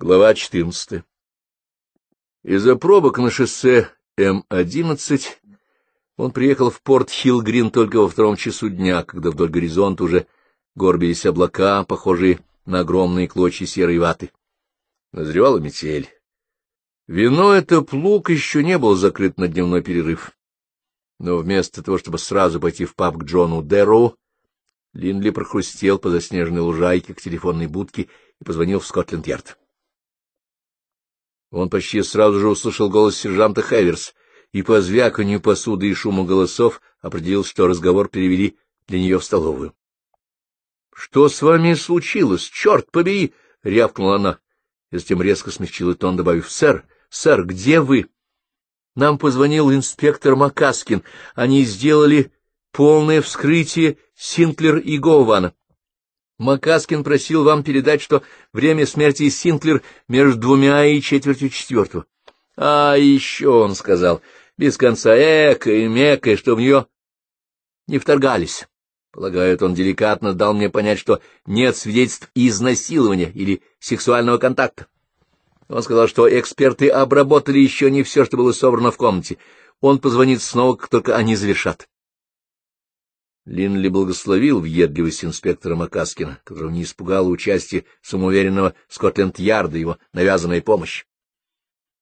Глава 14. Из-за пробок на шоссе М-11 он приехал в порт Хилгрин только во втором часу дня, когда вдоль горизонта уже горбились облака, похожие на огромные клочья серой ваты. Назревала метель. Вино это плуг еще не был закрыт на дневной перерыв. Но вместо того, чтобы сразу пойти в паб к Джону Дэрроу, Линли прохрустел по заснеженной лужайке к телефонной будке и позвонил в Скотленд-Ярд. Он почти сразу же услышал голос сержанта Хеверс и по звяканию посуды и шуму голосов определил, что разговор перевели для нее в столовую. — Что с вами случилось? Черт побери! — рявкнула она. И затем резко смягчила тон, добавив, — Сэр, сэр, где вы? Нам позвонил инспектор Макаскин. Они сделали полное вскрытие Синклер и Гована. Макаскин просил вам передать, что время смерти Синклер между двумя и четвертью четвертого. А еще он сказал, без конца эко и мекой, что в нее не вторгались. Полагают, он деликатно дал мне понять, что нет свидетельств изнасилования или сексуального контакта. Он сказал, что эксперты обработали еще не все, что было собрано в комнате. Он позвонит снова, как только они завершат. Линли благословил въедливость инспектора Макаскина, которого не испугало участие самоуверенного Скотленд-Ярда его навязанная помощь.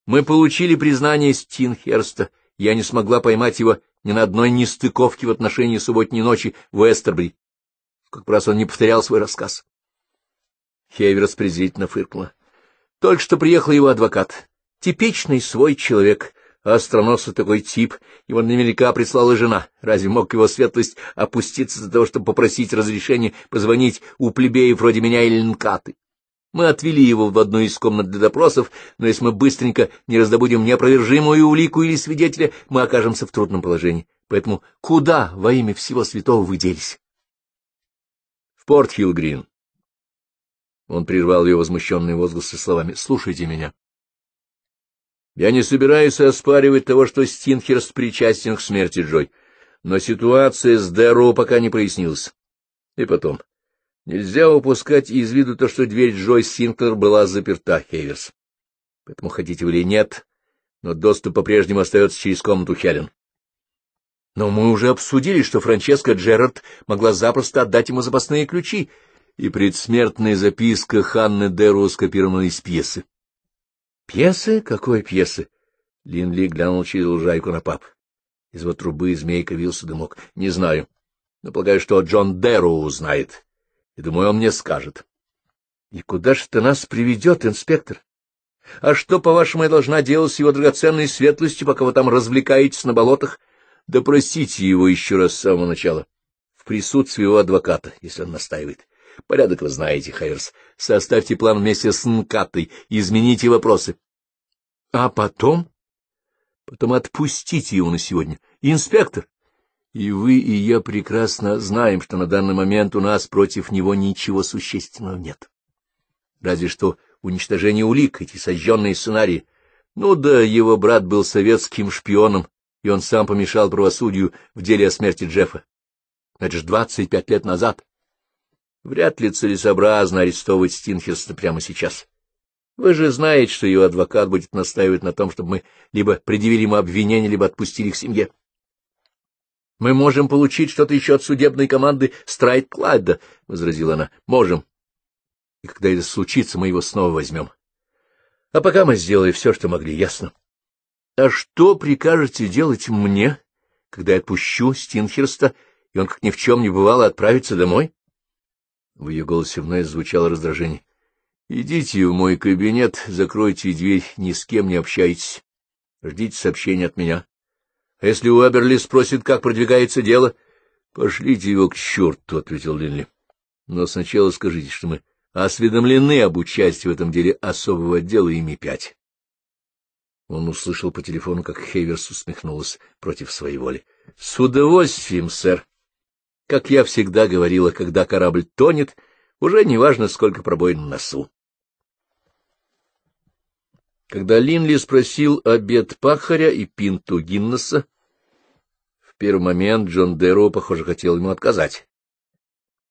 Мы получили признание Стинхерста, я не смогла поймать его ни на одной нестыковке в отношении субботней ночи в Эстербри. Как раз он не повторял свой рассказ. Хеверс презрительно фыркнула. Только что приехал его адвокат. Типичный свой человек, Остроносый такой тип, его наверняка прислала жена. Разве мог его светлость опуститься за того, чтобы попросить разрешения позвонить у плебеев вроде меня или Нкаты? Мы отвели его в одну из комнат для допросов, но если мы быстренько не раздобудем неопровержимую улику или свидетеля, мы окажемся в трудном положении. Поэтому куда во имя всего святого вы делись? — В Порт-Хилл-Грин. Он прервал ее возмущенные возгласы словами «Слушайте меня». Я не собираюсь оспаривать того, что Стинхерст причастен к смерти Джой, но ситуация с Дэро пока не прояснилась. И потом, нельзя упускать из виду то, что дверь Джой Синклер была заперта, Хейверс. Поэтому, хотите вы или нет, но доступ по-прежнему остается через комнату Хелен. Но мы уже обсудили, что Франческа Джерард могла запросто отдать ему запасные ключи, и предсмертная записка Ханны Деру скопирована из пьесы. Пьесы? Какой пьесы? Линли глянул через лужайку на пап. Из вот трубы змейка вился дымок. Не знаю, но полагаю, что Джон Дэрроу узнает. И думаю, он мне скажет. И куда же ты нас приведет, инспектор? А что, по-вашему, я должна делать с его драгоценной светлостью, пока вы там развлекаетесь на болотах? Допросите его еще раз с самого начала, в присутствии его адвоката, если он настаивает. Порядок вы знаете, Хайерс. Составьте план вместе с Нкатой, измените вопросы. — А потом? — Потом отпустите его на сегодня. — Инспектор! И вы, и я прекрасно знаем, что на данный момент у нас против него ничего существенного нет. Разве что уничтожение улик, эти сожженные сценарии. Ну да, его брат был советским шпионом, и он сам помешал правосудию в деле о смерти Джеффа. Это же двадцать пять лет назад. Вряд ли целесообразно арестовывать Стинхерста прямо сейчас. Вы же знаете, что ее адвокат будет настаивать на том, чтобы мы либо предъявили ему обвинение, либо отпустили к семье. — Мы можем получить что-то еще от судебной команды Страйт Клайда, возразила она. — Можем. И когда это случится, мы его снова возьмем. А пока мы сделали все, что могли, ясно? — А что прикажете делать мне, когда я отпущу Стинхерста, и он, как ни в чем не бывало, отправится домой? В ее голосе вновь звучало раздражение. — Идите в мой кабинет, закройте дверь, ни с кем не общайтесь. Ждите сообщения от меня. А если Уэберли спросит, как продвигается дело? — Пошлите его к черту, — ответил Линли. — Но сначала скажите, что мы осведомлены об участии в этом деле особого отдела ими пять. Он услышал по телефону, как Хейверс усмехнулась против своей воли. — С удовольствием, сэр. Как я всегда говорила, когда корабль тонет, уже неважно, сколько пробоин на носу. Когда Линли спросил обед пахаря и пинту Гиннесса, в первый момент Джон Деро, похоже, хотел ему отказать.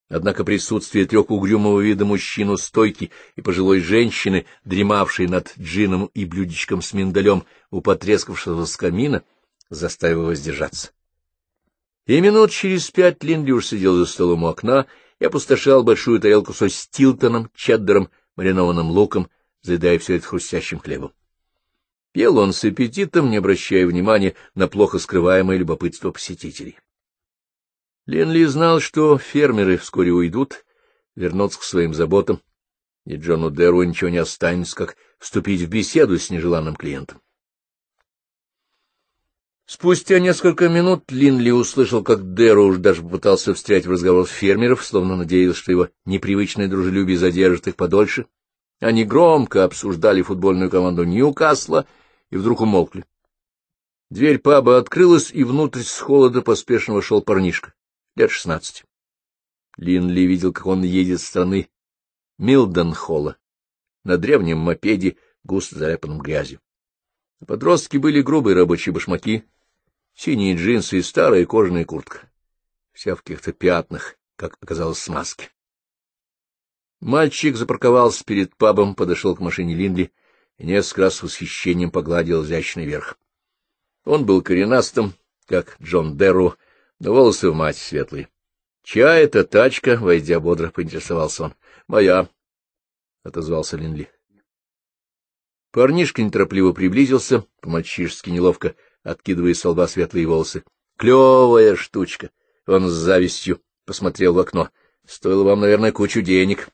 Однако присутствие трех угрюмого вида мужчин у стойки и пожилой женщины, дремавшей над джином и блюдечком с миндалем у потрескавшегося камина, заставило воздержаться. И минут через пять Линли Линдлюш сидел за столом у окна и опустошал большую тарелку со стилтоном, чеддером, маринованным луком, заедая все это хрустящим хлебом. Пел он с аппетитом, не обращая внимания на плохо скрываемое любопытство посетителей. Линли знал, что фермеры вскоре уйдут, вернутся к своим заботам, и Джону Деру ничего не останется, как вступить в беседу с нежеланным клиентом. Спустя несколько минут Линли услышал, как Дэру уж даже пытался встрять в разговор фермеров, словно надеялся, что его непривычное дружелюбие задержит их подольше. Они громко обсуждали футбольную команду Ньюкасла и вдруг умолкли. Дверь паба открылась, и внутрь с холода поспешно вошел парнишка, лет шестнадцати. Линли видел, как он едет с страны Милденхолла на древнем мопеде, густо заляпанном грязью. Подростки были грубые рабочие башмаки, синие джинсы и старая кожаная куртка, вся в каких-то пятнах, как оказалось, смазки. Мальчик запарковался перед пабом, подошел к машине Линдли и несколько раз с восхищением погладил изящный верх. Он был коренастым, как Джон Дерру, но волосы в мать светлые. — Чья эта тачка? — войдя бодро, поинтересовался он. — Моя, — отозвался Линли. Парнишка неторопливо приблизился, по-мальчишески неловко откидывая с лба светлые волосы. — Клевая штучка! — он с завистью посмотрел в окно. — Стоило вам, наверное, кучу денег.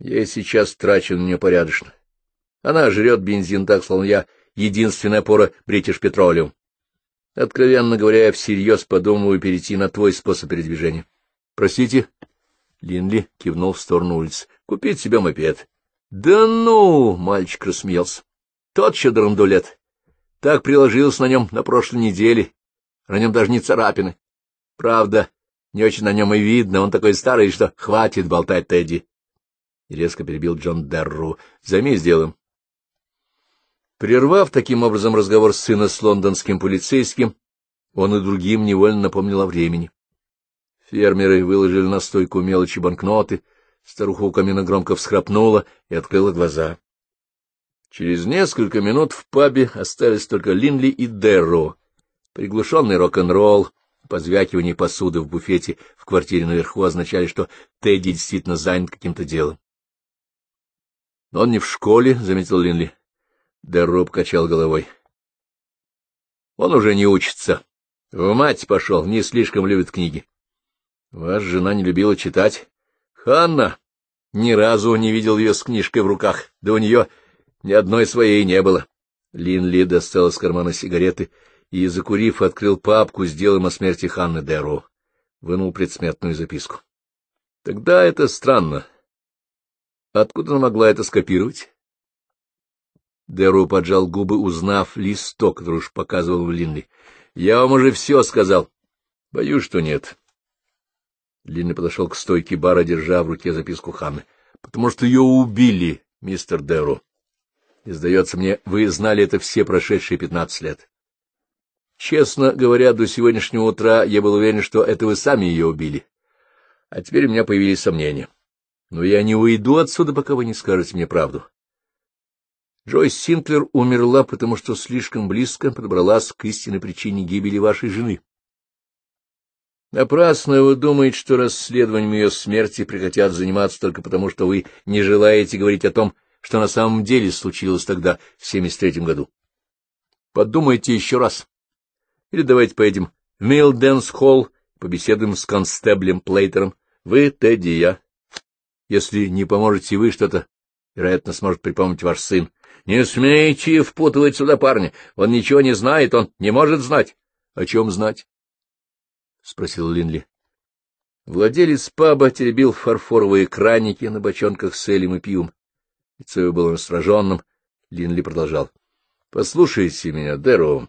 Я сейчас трачу на нее порядочно. Она жрет бензин так, словно я единственная опора British Petroleum. Откровенно говоря, я всерьез подумываю перейти на твой способ передвижения. — Простите? — Линли кивнул в сторону улицы. — Купить себе мопед. — Да ну! — мальчик рассмеялся. — Тот еще драндулет. Так приложилось на нем на прошлой неделе. На нем даже не царапины. Правда, не очень на нем и видно, он такой старый, что хватит болтать, Тедди. резко перебил Джон Дарру. Займись сделаем. Прервав таким образом разговор сына с лондонским полицейским, он и другим невольно напомнил о времени. Фермеры выложили на стойку мелочи банкноты, старуха у камина громко всхрапнула и открыла глаза. Через несколько минут в пабе остались только Линли и Дерро. Приглушенный рок-н-ролл, позвякивание посуды в буфете в квартире наверху означали, что Тедди действительно занят каким-то делом. — Но он не в школе, — заметил Линли. Дерро покачал головой. — Он уже не учится. В мать пошел, не слишком любит книги. — Ваша жена не любила читать. — Ханна! Ни разу не видел ее с книжкой в руках. Да у нее ни одной своей не было. Линли достал из кармана сигареты и, закурив, открыл папку с делом о смерти Ханны Дэро. Вынул предсмертную записку. Тогда это странно. Откуда она могла это скопировать? Дэро поджал губы, узнав листок, который уж показывал Линли. — Я вам уже все сказал. — Боюсь, что нет. Линли подошел к стойке бара, держа в руке записку Ханны. — Потому что ее убили, мистер Дэро. И, сдается мне, вы знали это все прошедшие пятнадцать лет. Честно говоря, до сегодняшнего утра я был уверен, что это вы сами ее убили. А теперь у меня появились сомнения. Но я не уйду отсюда, пока вы не скажете мне правду. Джойс Синклер умерла, потому что слишком близко подобралась к истинной причине гибели вашей жены. Напрасно вы думаете, что расследованием ее смерти прекратят заниматься только потому, что вы не желаете говорить о том, что на самом деле случилось тогда, в 73-м году. Подумайте еще раз. Или давайте поедем в Милденс-холл, побеседуем с констеблем Плейтером. Вы, Тедди, я. Если не поможете вы что-то, вероятно, сможет припомнить ваш сын. Не смейте впутывать сюда парня. Он ничего не знает, он не может знать. О чем знать? — спросил Линли. Владелец паба теребил фарфоровые краники на бочонках с элем и пивом. Лицо его было настороженным. Линли продолжал. — Послушайте меня, Дэро.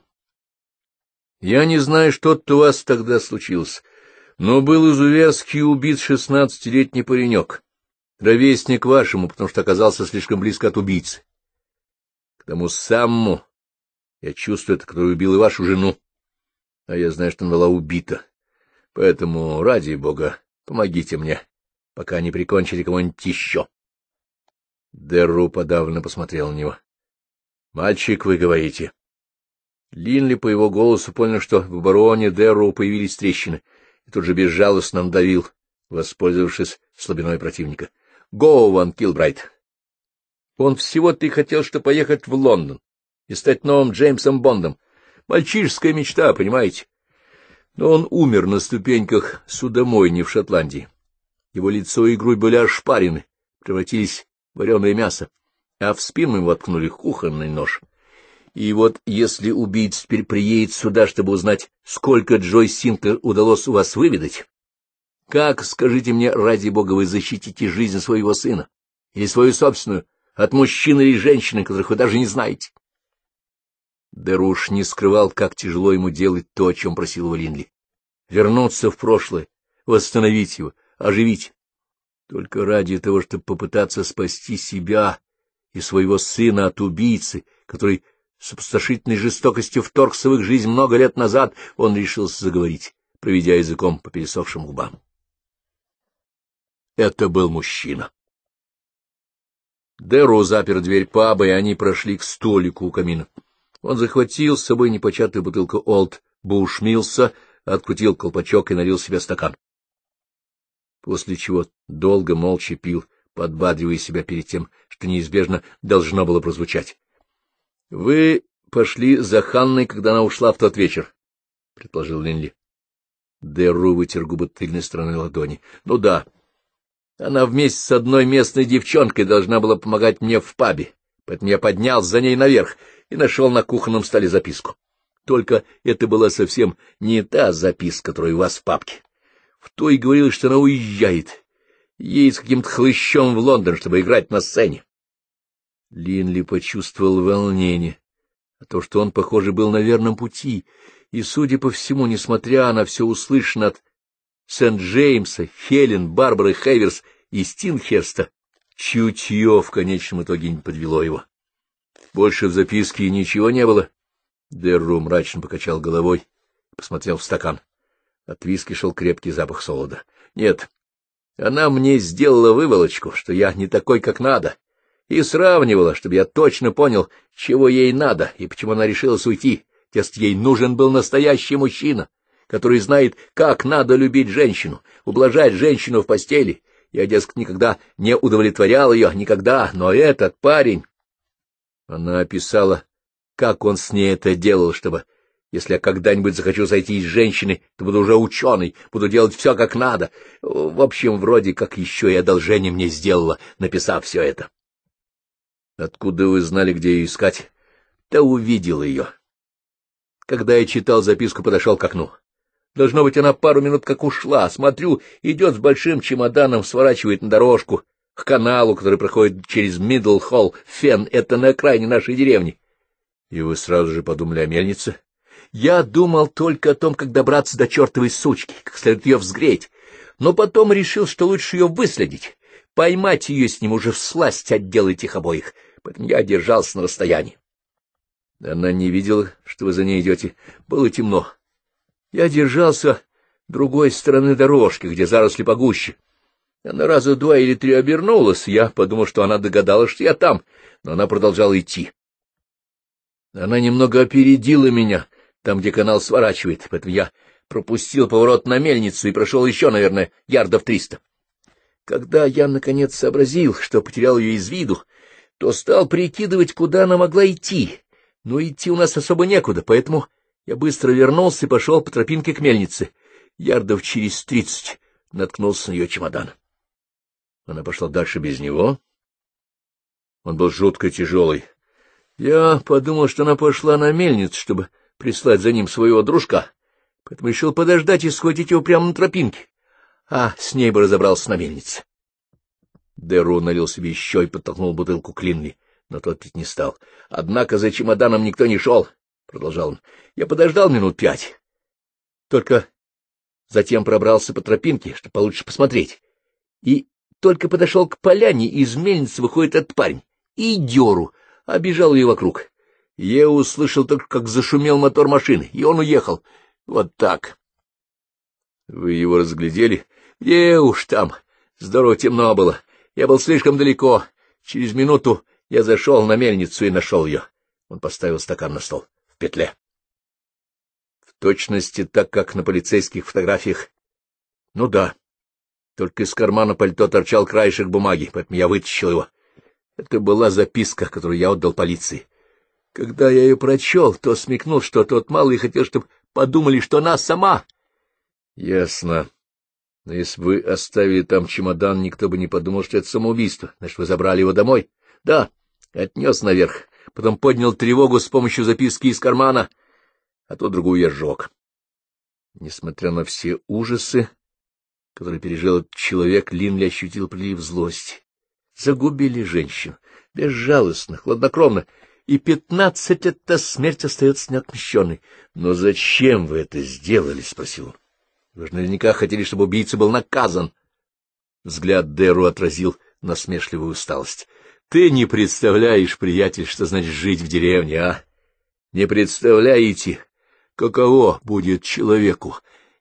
Я не знаю, что-то у вас тогда случилось, но был из изуверски убит шестнадцатилетний паренек, ровесник вашему, потому что оказался слишком близко от убийцы. К тому самому я чувствую, это который убил и вашу жену. А я знаю, что она была убита. Поэтому, ради бога, помогите мне, пока не прикончили кого-нибудь еще. Дерру подавленно посмотрел на него. — Мальчик, вы говорите. Линли по его голосу понял, что в бароне Дерру появились трещины, и тут же безжалостно надавил, воспользовавшись слабиной противника. — Гоуан Килбрайт! Он всего-то и хотел, что поехать в Лондон и стать новым Джеймсом Бондом. Мальчишеская мечта, понимаете? Но он умер на ступеньках судомойни в Шотландии. Его лицо и грудь были ошпарены, превратились вареное мясо, а в спину ему воткнули кухонный нож. И вот если убийца теперь приедет сюда, чтобы узнать, сколько Джой Синклер удалось у вас выведать, как, скажите мне, ради бога, вы защитите жизнь своего сына или свою собственную от мужчины или женщины, которых вы даже не знаете? Деруш не скрывал, как тяжело ему делать то, о чем просил его Вернуться в прошлое, восстановить его, оживить. Только ради того, чтобы попытаться спасти себя и своего сына от убийцы, который с обсташительной жестокостью вторгся в их жизнь много лет назад, он решился заговорить, проведя языком по пересохшим губам. Это был мужчина. Деру запер дверь паба, и они прошли к столику у камина. Он захватил с собой непочатую бутылку Олд Бушмилса, открутил колпачок и налил себе стакан после чего долго молча пил, подбадривая себя перед тем, что неизбежно должно было прозвучать. — Вы пошли за Ханной, когда она ушла в тот вечер, — предположил Линли. Деру вытер губы тыльной стороной ладони. — Ну да. Она вместе с одной местной девчонкой должна была помогать мне в пабе, поэтому я поднялся за ней наверх и нашел на кухонном столе записку. Только это была совсем не та записка, которая у вас в папке. В то и говорилось, что она уезжает. Ей с каким-то хлыщом в Лондон, чтобы играть на сцене. Линли почувствовал волнение, а то, что он, похоже, был на верном пути, и, судя по всему, несмотря на все услышанное от Сент-Джеймса, Хелен, Барбары Хейверс и Стинхерста, чутье в конечном итоге не подвело его. Больше в записке ничего не было. Дерру мрачно покачал головой посмотрел в стакан. — от виски шел крепкий запах солода. Нет, она мне сделала выволочку, что я не такой, как надо, и сравнивала, чтобы я точно понял, чего ей надо и почему она решилась уйти. Тест ей нужен был настоящий мужчина, который знает, как надо любить женщину, ублажать женщину в постели. Я, дескать, никогда не удовлетворял ее, никогда, но этот парень... Она описала, как он с ней это делал, чтобы если я когда-нибудь захочу зайти с женщиной, то буду уже ученый, буду делать все как надо. В общем, вроде как еще и одолжение мне сделала, написав все это. — Откуда вы знали, где ее искать? — Да увидел ее. Когда я читал записку, подошел к окну. Должно быть, она пару минут как ушла. Смотрю, идет с большим чемоданом, сворачивает на дорожку к каналу, который проходит через Мидл-Холл, Фен, это на окраине нашей деревни. — И вы сразу же подумали о мельнице? Я думал только о том, как добраться до чертовой сучки, как следует ее взгреть, но потом решил, что лучше ее выследить, поймать ее с ним уже в всласть отделать их обоих, поэтому я держался на расстоянии. Она не видела, что вы за ней идете. Было темно. Я держался другой стороны дорожки, где заросли погуще. Она раза два или три обернулась, я подумал, что она догадалась, что я там, но она продолжала идти. Она немного опередила меня, там, где канал сворачивает, поэтому я пропустил поворот на мельницу и прошел еще, наверное, ярдов триста. Когда я, наконец, сообразил, что потерял ее из виду, то стал прикидывать, куда она могла идти, но идти у нас особо некуда, поэтому я быстро вернулся и пошел по тропинке к мельнице. Ярдов через тридцать наткнулся на ее чемодан. Она пошла дальше без него. Он был жутко тяжелый. Я подумал, что она пошла на мельницу, чтобы прислать за ним своего дружка, поэтому решил подождать и схватить его прямо на тропинке. А с ней бы разобрался на мельнице. Деру налил себе еще и подтолкнул бутылку к Линли, но тот пить не стал. — Однако за чемоданом никто не шел, — продолжал он. — Я подождал минут пять. Только затем пробрался по тропинке, чтобы получше посмотреть. И только подошел к поляне, из мельницы выходит этот парень. И деру, обижал ее вокруг. Я услышал только, как зашумел мотор машины, и он уехал. Вот так. Вы его разглядели? Где уж там? Здорово темно было. Я был слишком далеко. Через минуту я зашел на мельницу и нашел ее. Он поставил стакан на стол. В петле. В точности так, как на полицейских фотографиях. Ну да. Только из кармана пальто торчал краешек бумаги, поэтому я вытащил его. Это была записка, которую я отдал полиции. Когда я ее прочел, то смекнул, что тот малый хотел, чтобы подумали, что она сама. — Ясно. Но если бы вы оставили там чемодан, никто бы не подумал, что это самоубийство. Значит, вы забрали его домой? — Да. Отнес наверх. Потом поднял тревогу с помощью записки из кармана, а то другую я сжег. Несмотря на все ужасы, которые пережил этот человек, Линли ощутил прилив злости. Загубили женщин, безжалостно, хладнокровно и пятнадцать это смерть остается неотмещенной. — Но зачем вы это сделали? — спросил он. — Вы же наверняка хотели, чтобы убийца был наказан. Взгляд Деру отразил насмешливую усталость. — Ты не представляешь, приятель, что значит жить в деревне, а? Не представляете, каково будет человеку,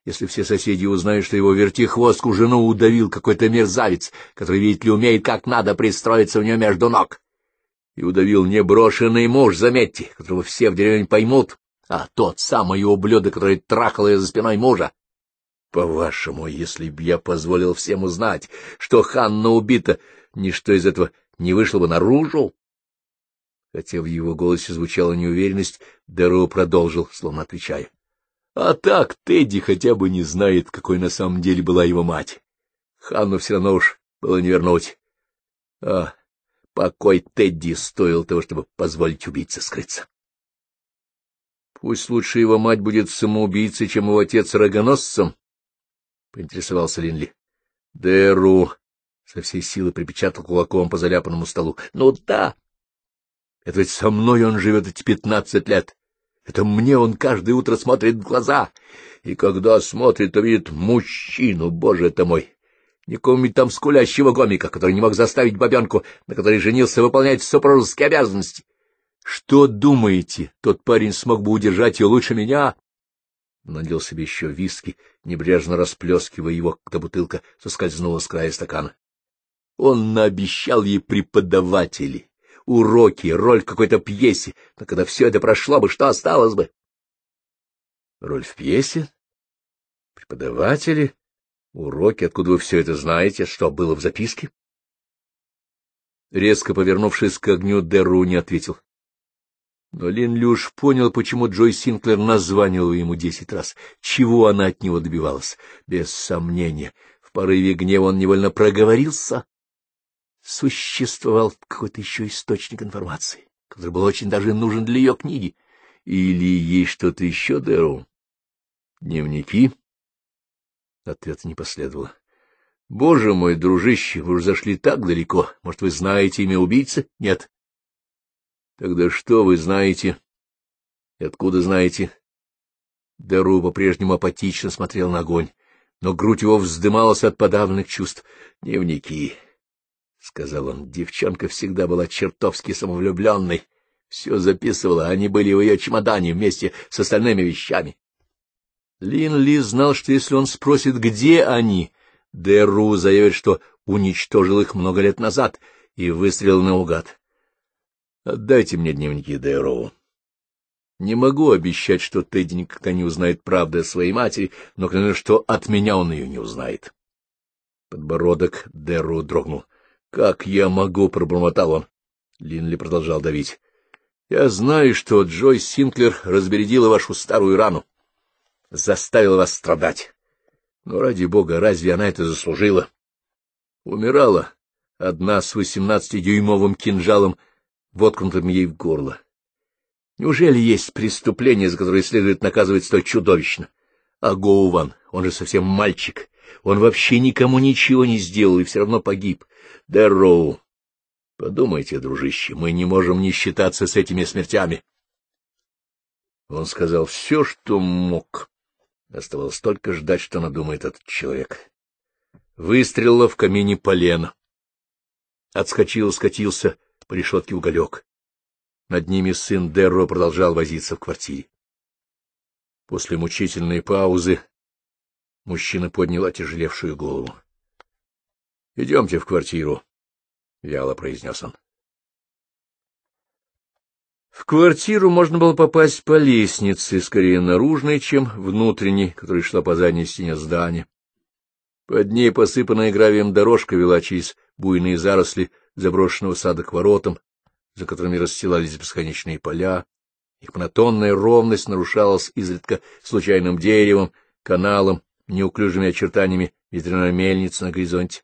если все соседи узнают, что его вертихвостку жену удавил какой-то мерзавец, который, видите ли, умеет как надо пристроиться у нее между ног? — и удавил не брошенный муж, заметьте, которого все в деревне поймут, а тот самый ублюдок, который трахал ее за спиной мужа. По-вашему, если б я позволил всем узнать, что Ханна убита, ничто из этого не вышло бы наружу? Хотя в его голосе звучала неуверенность, Деро продолжил, словно отвечая. — А так Тедди хотя бы не знает, какой на самом деле была его мать. Ханну все равно уж было не вернуть. А Покой Тедди стоил того, чтобы позволить убийце скрыться. Пусть лучше его мать будет самоубийцей, чем его отец рогоносцем, — поинтересовался Линли. — Дэру! — со всей силы припечатал кулаком по заляпанному столу. — Ну да! Это ведь со мной он живет эти пятнадцать лет. Это мне он каждое утро смотрит в глаза. И когда смотрит, то видит мужчину, боже ты мой, никому нибудь там скулящего гомика, который не мог заставить бабенку, на которой женился, выполнять супружеские обязанности. Что думаете, тот парень смог бы удержать ее лучше меня? Надел себе еще виски, небрежно расплескивая его, когда бутылка соскользнула с края стакана. Он наобещал ей преподавателей, уроки, роль какой-то пьесе, но когда все это прошло бы, что осталось бы? Роль в пьесе? Преподаватели? Уроки, откуда вы все это знаете, что было в записке? Резко повернувшись к огню, Деру не ответил. Но Лин Люш понял, почему Джой Синклер названивала ему десять раз, чего она от него добивалась. Без сомнения, в порыве гнева он невольно проговорился. Существовал какой-то еще источник информации, который был очень даже нужен для ее книги. Или есть что-то еще, Дэру? Дневники? Ответа не последовало. — Боже мой, дружище, вы уже зашли так далеко. Может, вы знаете имя убийцы? — Нет. — Тогда что вы знаете? — И откуда знаете? Дару по-прежнему апатично смотрел на огонь, но грудь его вздымалась от подавленных чувств. — Дневники, — сказал он, — девчонка всегда была чертовски самовлюбленной. Все записывала, они были в ее чемодане вместе с остальными вещами. Лин Ли знал, что если он спросит, где они, Деру заявит, что уничтожил их много лет назад и выстрелил наугад. Отдайте мне дневники Деру. Не могу обещать, что Тедди никогда не узнает правды о своей матери, но клянусь, что от меня он ее не узнает. Подбородок Деру дрогнул. — Как я могу? — пробормотал он. Линли продолжал давить. — Я знаю, что Джой Синклер разбередила вашу старую рану. — заставила вас страдать. Но, ну, ради бога, разве она это заслужила? Умирала одна с восемнадцатидюймовым кинжалом, воткнутым ей в горло. Неужели есть преступление, за которое следует наказывать столь чудовищно? А Гоуван, он же совсем мальчик, он вообще никому ничего не сделал и все равно погиб. Дэрроу, подумайте, дружище, мы не можем не считаться с этими смертями. Он сказал все, что мог, Оставалось только ждать, что надумает этот человек. Выстрелила в камине полено. Отскочил, скатился по решетке уголек. Над ними сын Дерро продолжал возиться в квартире. После мучительной паузы мужчина поднял отяжелевшую голову. — Идемте в квартиру, — вяло произнес он. В квартиру можно было попасть по лестнице, скорее наружной, чем внутренней, которая шла по задней стене здания. Под ней посыпанная гравием дорожка вела через буйные заросли заброшенного сада к воротам, за которыми расстилались бесконечные поля. Их монотонная ровность нарушалась изредка случайным деревом, каналом, неуклюжими очертаниями ветряной мельницы на горизонте.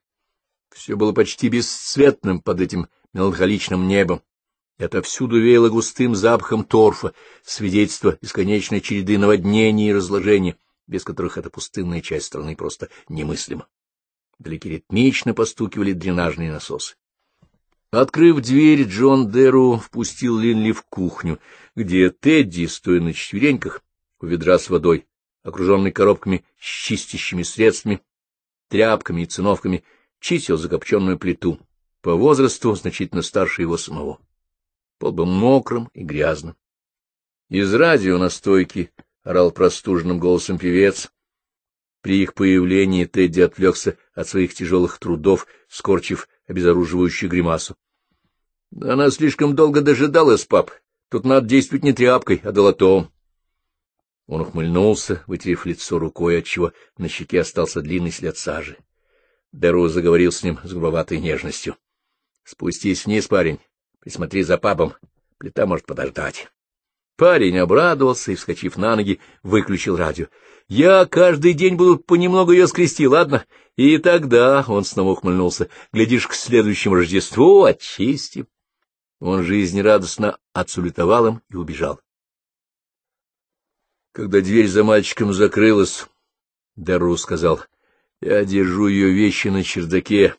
Все было почти бесцветным под этим меланхоличным небом, это всюду веяло густым запахом торфа, свидетельство бесконечной череды наводнений и разложения, без которых эта пустынная часть страны просто немыслима. Вдалеке ритмично постукивали дренажные насосы. Открыв дверь, Джон Деру впустил Линли в кухню, где Тедди, стоя на четвереньках, у ведра с водой, окруженный коробками с чистящими средствами, тряпками и циновками, чистил закопченную плиту, по возрасту значительно старше его самого. Пол был мокрым и грязным. Из радио на стойке орал простуженным голосом певец. При их появлении Тедди отвлекся от своих тяжелых трудов, скорчив обезоруживающую гримасу. — Она слишком долго дожидалась, пап. Тут надо действовать не тряпкой, а долотом. Он ухмыльнулся, вытерев лицо рукой, отчего на щеке остался длинный след сажи. Деру заговорил с ним с грубоватой нежностью. — Спустись вниз, парень. Смотри за пабом, плита может подождать. Парень обрадовался и, вскочив на ноги, выключил радио. — Я каждый день буду понемногу ее скрести, ладно? И тогда, — он снова ухмыльнулся, — глядишь, к следующему Рождеству очистим. Он жизнерадостно отсулетовал им и убежал. Когда дверь за мальчиком закрылась, Дару сказал, — Я держу ее вещи на чердаке,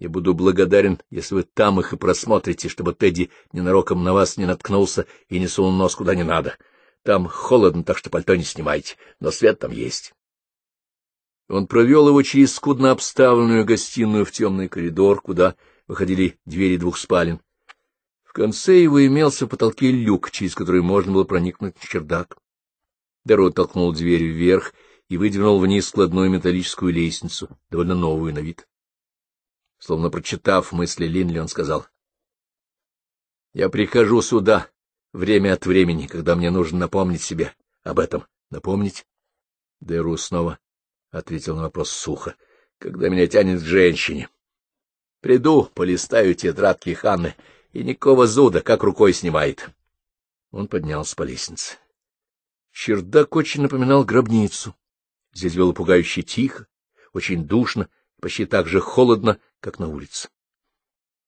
я буду благодарен, если вы там их и просмотрите, чтобы Тедди ненароком на вас не наткнулся и не сунул нос куда не надо. Там холодно, так что пальто не снимайте, но свет там есть. Он провел его через скудно обставленную гостиную в темный коридор, куда выходили двери двух спален. В конце его имелся в потолке люк, через который можно было проникнуть в чердак. Дерро толкнул дверь вверх и выдвинул вниз складную металлическую лестницу, довольно новую на вид. Словно прочитав мысли Линли, он сказал. — Я прихожу сюда время от времени, когда мне нужно напомнить себе об этом. — Напомнить? Дэру снова ответил на вопрос сухо. — Когда меня тянет к женщине. Приду, полистаю тетрадки Ханны, и никакого зуда, как рукой снимает. Он поднялся по лестнице. Чердак очень напоминал гробницу. Здесь было пугающе тихо, очень душно, почти так же холодно, как на улице.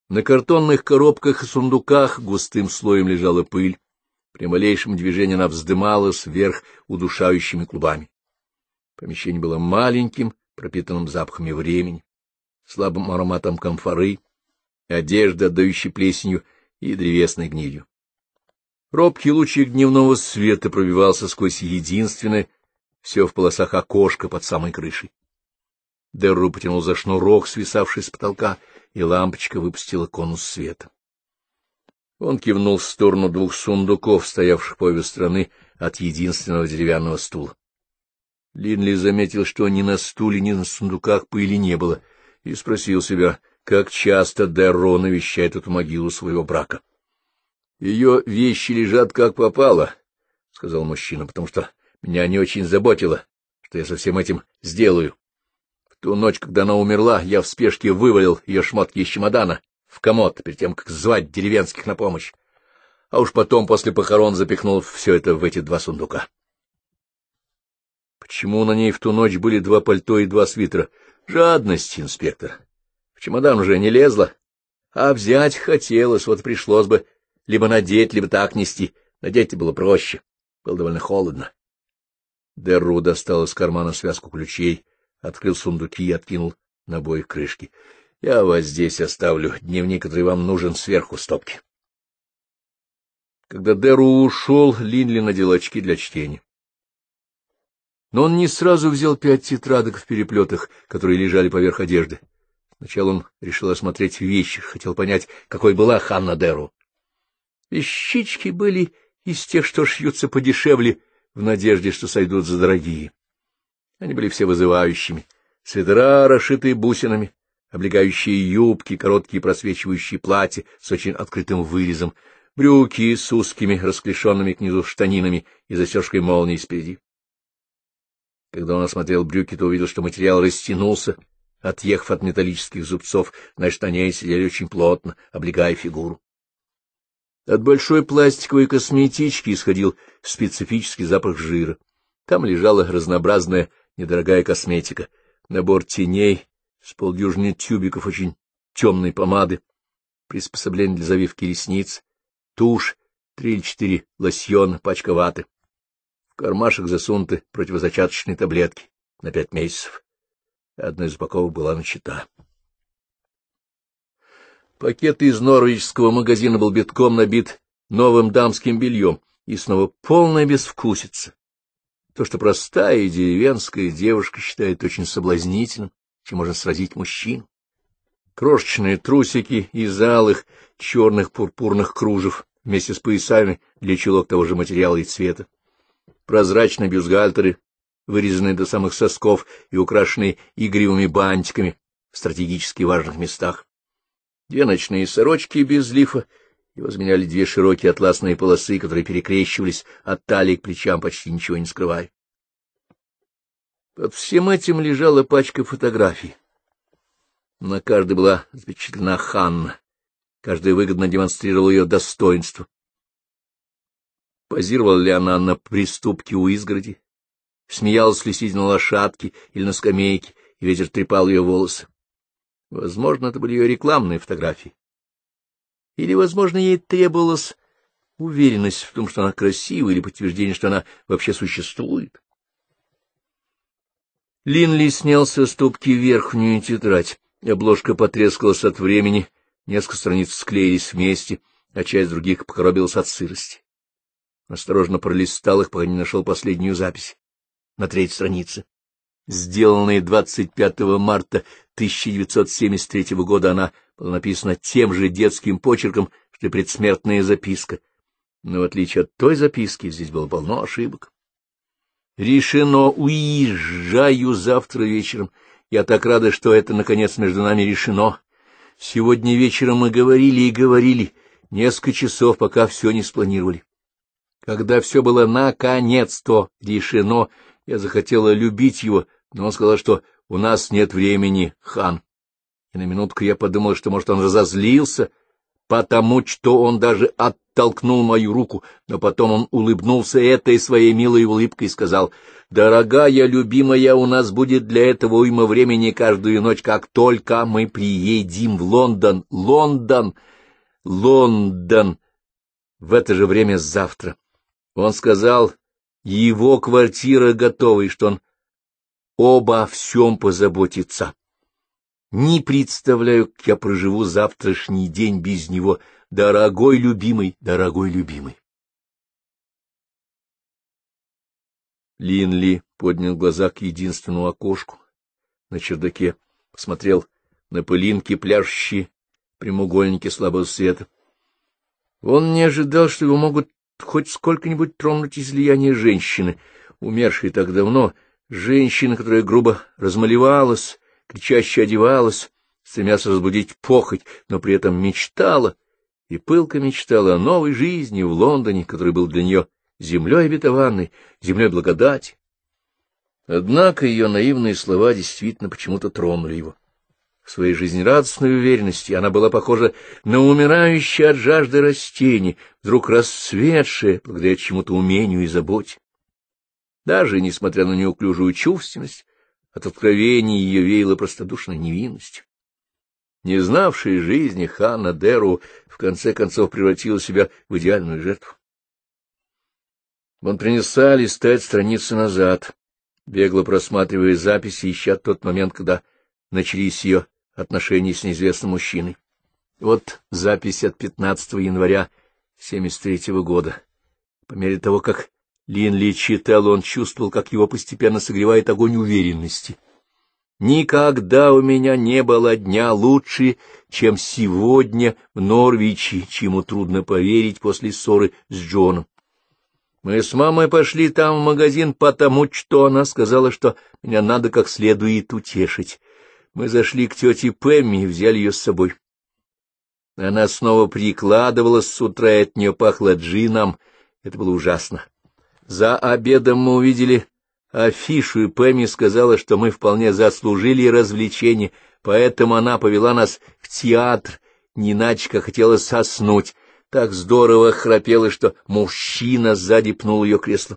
На картонных коробках и сундуках густым слоем лежала пыль. При малейшем движении она вздымалась вверх удушающими клубами. Помещение было маленьким, пропитанным запахами времени, слабым ароматом камфоры, одежды, отдающей плесенью и древесной гнилью. Робкий лучик дневного света пробивался сквозь единственное, все в полосах окошко под самой крышей. Дерру потянул за шнурок, свисавший с потолка, и лампочка выпустила конус света. Он кивнул в сторону двух сундуков, стоявших по обе стороны от единственного деревянного стула. Линли заметил, что ни на стуле, ни на сундуках пыли не было, и спросил себя, как часто Дерро навещает эту могилу своего брака. — Ее вещи лежат как попало, — сказал мужчина, — потому что меня не очень заботило, что я со всем этим сделаю ту ночь, когда она умерла, я в спешке вывалил ее шмотки из чемодана в комод, перед тем, как звать деревенских на помощь. А уж потом, после похорон, запихнул все это в эти два сундука. Почему на ней в ту ночь были два пальто и два свитера? Жадность, инспектор. В чемодан уже не лезла. А взять хотелось, вот пришлось бы либо надеть, либо так нести. Надеть-то было проще. Было довольно холодно. Дерру достал из кармана связку ключей, открыл сундуки и откинул на обоих крышки. — Я вас здесь оставлю. Дневник, который вам нужен, сверху стопки. Когда Деру ушел, Линли надел очки для чтения. Но он не сразу взял пять тетрадок в переплетах, которые лежали поверх одежды. Сначала он решил осмотреть вещи, хотел понять, какой была Ханна Деру. Вещички были из тех, что шьются подешевле, в надежде, что сойдут за дорогие. Они были все вызывающими. Свитера, расшитые бусинами, облегающие юбки, короткие просвечивающие платья с очень открытым вырезом, брюки с узкими, расклешенными к низу штанинами и застежкой молнии спереди. Когда он осмотрел брюки, то увидел, что материал растянулся, отъехав от металлических зубцов, значит, они сидели очень плотно, облегая фигуру. От большой пластиковой косметички исходил специфический запах жира. Там лежала разнообразная недорогая косметика, набор теней с полдюжины тюбиков очень темной помады, приспособление для завивки ресниц, тушь, три или четыре лосьона, пачка ваты. В кармашек засунуты противозачаточные таблетки на пять месяцев. Одна из упаковок была начата. Пакет из норвежского магазина был битком набит новым дамским бельем, и снова полная безвкусица, то, что простая деревенская девушка считает очень соблазнительным, чем можно сразить мужчин. Крошечные трусики из алых, черных пурпурных кружев вместе с поясами для чулок того же материала и цвета. Прозрачные бюстгальтеры, вырезанные до самых сосков и украшенные игривыми бантиками в стратегически важных местах. Две ночные сорочки без лифа его заменяли две широкие атласные полосы, которые перекрещивались от талии к плечам, почти ничего не скрывая. Под всем этим лежала пачка фотографий. На каждой была запечатлена Ханна. Каждая выгодно демонстрировала ее достоинство. Позировала ли она на приступке у изгороди? Смеялась ли, сидя на лошадке или на скамейке, и ветер трепал ее волосы? Возможно, это были ее рекламные фотографии. Или, возможно, ей требовалась уверенность в том, что она красива, или подтверждение, что она вообще существует. Линли снял со стопки верхнюю тетрадь. Обложка потрескалась от времени, несколько страниц склеились вместе, а часть других покоробилась от сырости. Осторожно пролистал их, пока не нашел последнюю запись. На третьей странице. Сделанной 25 марта 1973 года она было написано тем же детским почерком, что и предсмертная записка. Но в отличие от той записки, здесь было полно ошибок. Решено, уезжаю завтра вечером. Я так рада, что это, наконец, между нами решено. Сегодня вечером мы говорили и говорили, несколько часов, пока все не спланировали. Когда все было наконец-то решено, я захотела любить его, но он сказал, что у нас нет времени, хан и на минутку я подумал, что, может, он разозлился, потому что он даже оттолкнул мою руку, но потом он улыбнулся этой своей милой улыбкой и сказал, «Дорогая, любимая, у нас будет для этого уйма времени каждую ночь, как только мы приедем в Лондон, Лондон, Лондон, в это же время завтра». Он сказал, его квартира готова, и что он обо всем позаботится. Не представляю, как я проживу завтрашний день без него, дорогой любимый, дорогой любимый. Линли поднял глаза к единственному окошку на чердаке, посмотрел на пылинки, пляшущие прямоугольники слабого света. Он не ожидал, что его могут хоть сколько-нибудь тронуть излияние женщины, умершей так давно, женщины, которая грубо размалевалась, чаще одевалась, стремясь разбудить похоть, но при этом мечтала, и пылко мечтала о новой жизни в Лондоне, который был для нее землей обетованной, землей благодати. Однако ее наивные слова действительно почему-то тронули его. В своей жизнерадостной уверенности она была похожа на умирающее от жажды растение, вдруг расцветшее благодаря чему-то умению и заботе. Даже несмотря на неуклюжую чувственность, от откровений ее веяло простодушной невинность, Не знавшая жизни Ханна Деру в конце концов превратила себя в идеальную жертву. Он принесла листать страницы назад, бегло просматривая записи, ища тот момент, когда начались ее отношения с неизвестным мужчиной. Вот запись от 15 января 73 -го года. По мере того, как Линли читал, он чувствовал, как его постепенно согревает огонь уверенности. «Никогда у меня не было дня лучше, чем сегодня в Норвичи, чему трудно поверить после ссоры с Джоном. Мы с мамой пошли там в магазин потому, что она сказала, что меня надо как следует утешить. Мы зашли к тете Пэмми и взяли ее с собой. Она снова прикладывалась с утра, и от нее пахло джином. Это было ужасно. За обедом мы увидели афишу, и Пэмми сказала, что мы вполне заслужили развлечение, поэтому она повела нас в театр, не иначе как хотела соснуть. Так здорово храпела, что мужчина сзади пнул ее кресло.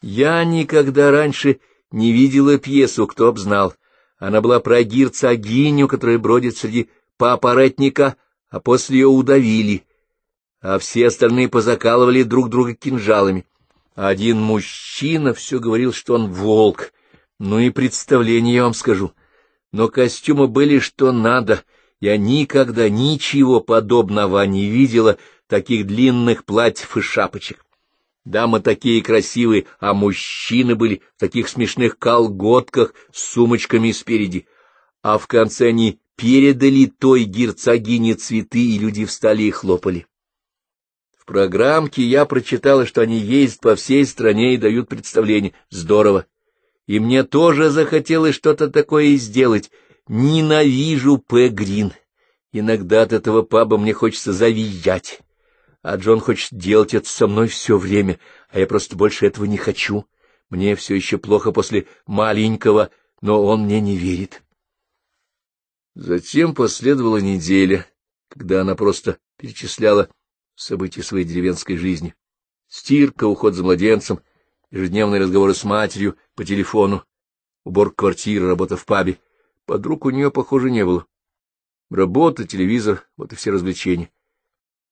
Я никогда раньше не видела пьесу, кто б знал. Она была про герцогиню, которая бродит среди папоротника, а после ее удавили, а все остальные позакалывали друг друга кинжалами. Один мужчина все говорил, что он волк. Ну и представление я вам скажу. Но костюмы были что надо. Я никогда ничего подобного не видела, таких длинных платьев и шапочек. Дамы такие красивые, а мужчины были в таких смешных колготках с сумочками спереди. А в конце они передали той герцогине цветы, и люди встали и хлопали. В программке я прочитала, что они ездят по всей стране и дают представление. Здорово. И мне тоже захотелось что-то такое сделать. Ненавижу П. Грин. Иногда от этого паба мне хочется завизжать. А Джон хочет делать это со мной все время, а я просто больше этого не хочу. Мне все еще плохо после маленького, но он мне не верит. Затем последовала неделя, когда она просто перечисляла События своей деревенской жизни. Стирка, уход за младенцем, ежедневные разговоры с матерью по телефону, уборка квартиры, работа в пабе. Подруг у нее, похоже, не было. Работа, телевизор — вот и все развлечения.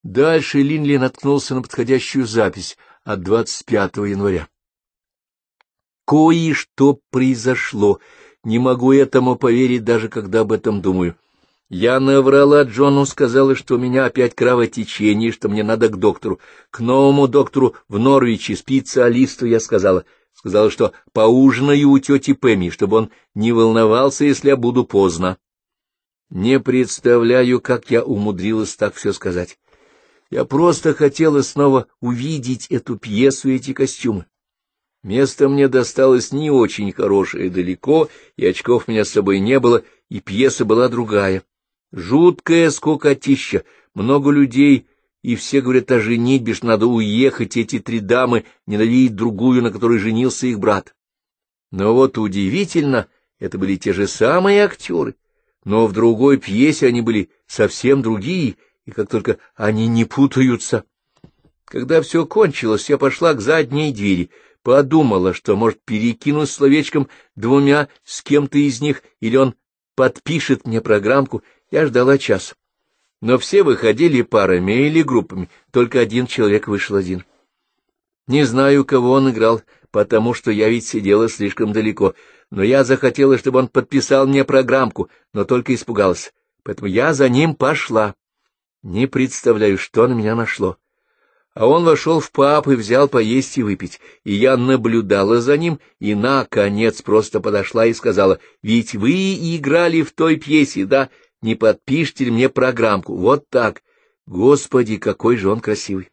Дальше Линли наткнулся на подходящую запись от 25 января. «Кое-что произошло. Не могу этому поверить, даже когда об этом думаю. Я наврала Джону, сказала, что у меня опять кровотечение, что мне надо к доктору. К новому доктору в Норвиче, специалисту, я сказала. Сказала, что поужинаю у тети Пэмми, чтобы он не волновался, если я буду поздно. Не представляю, как я умудрилась так все сказать. Я просто хотела снова увидеть эту пьесу и эти костюмы. Место мне досталось не очень хорошее далеко, и очков у меня с собой не было, и пьеса была другая. Жуткая скукотища, много людей, и все говорят о женитьбе, что надо уехать, эти три дамы ненавидят другую, на которой женился их брат. Но вот удивительно, это были те же самые актеры, но в другой пьесе они были совсем другие, и как только они не путаются. Когда все кончилось, я пошла к задней двери, подумала, что, может, перекину словечком двумя с кем-то из них, или он подпишет мне программку, я ждала час. Но все выходили парами или группами, только один человек вышел один. Не знаю, кого он играл, потому что я ведь сидела слишком далеко, но я захотела, чтобы он подписал мне программку, но только испугалась, поэтому я за ним пошла. Не представляю, что на меня нашло. А он вошел в паб и взял поесть и выпить, и я наблюдала за ним, и, наконец, просто подошла и сказала, «Ведь вы играли в той пьесе, да?» не подпишите ли мне программку? Вот так. Господи, какой же он красивый!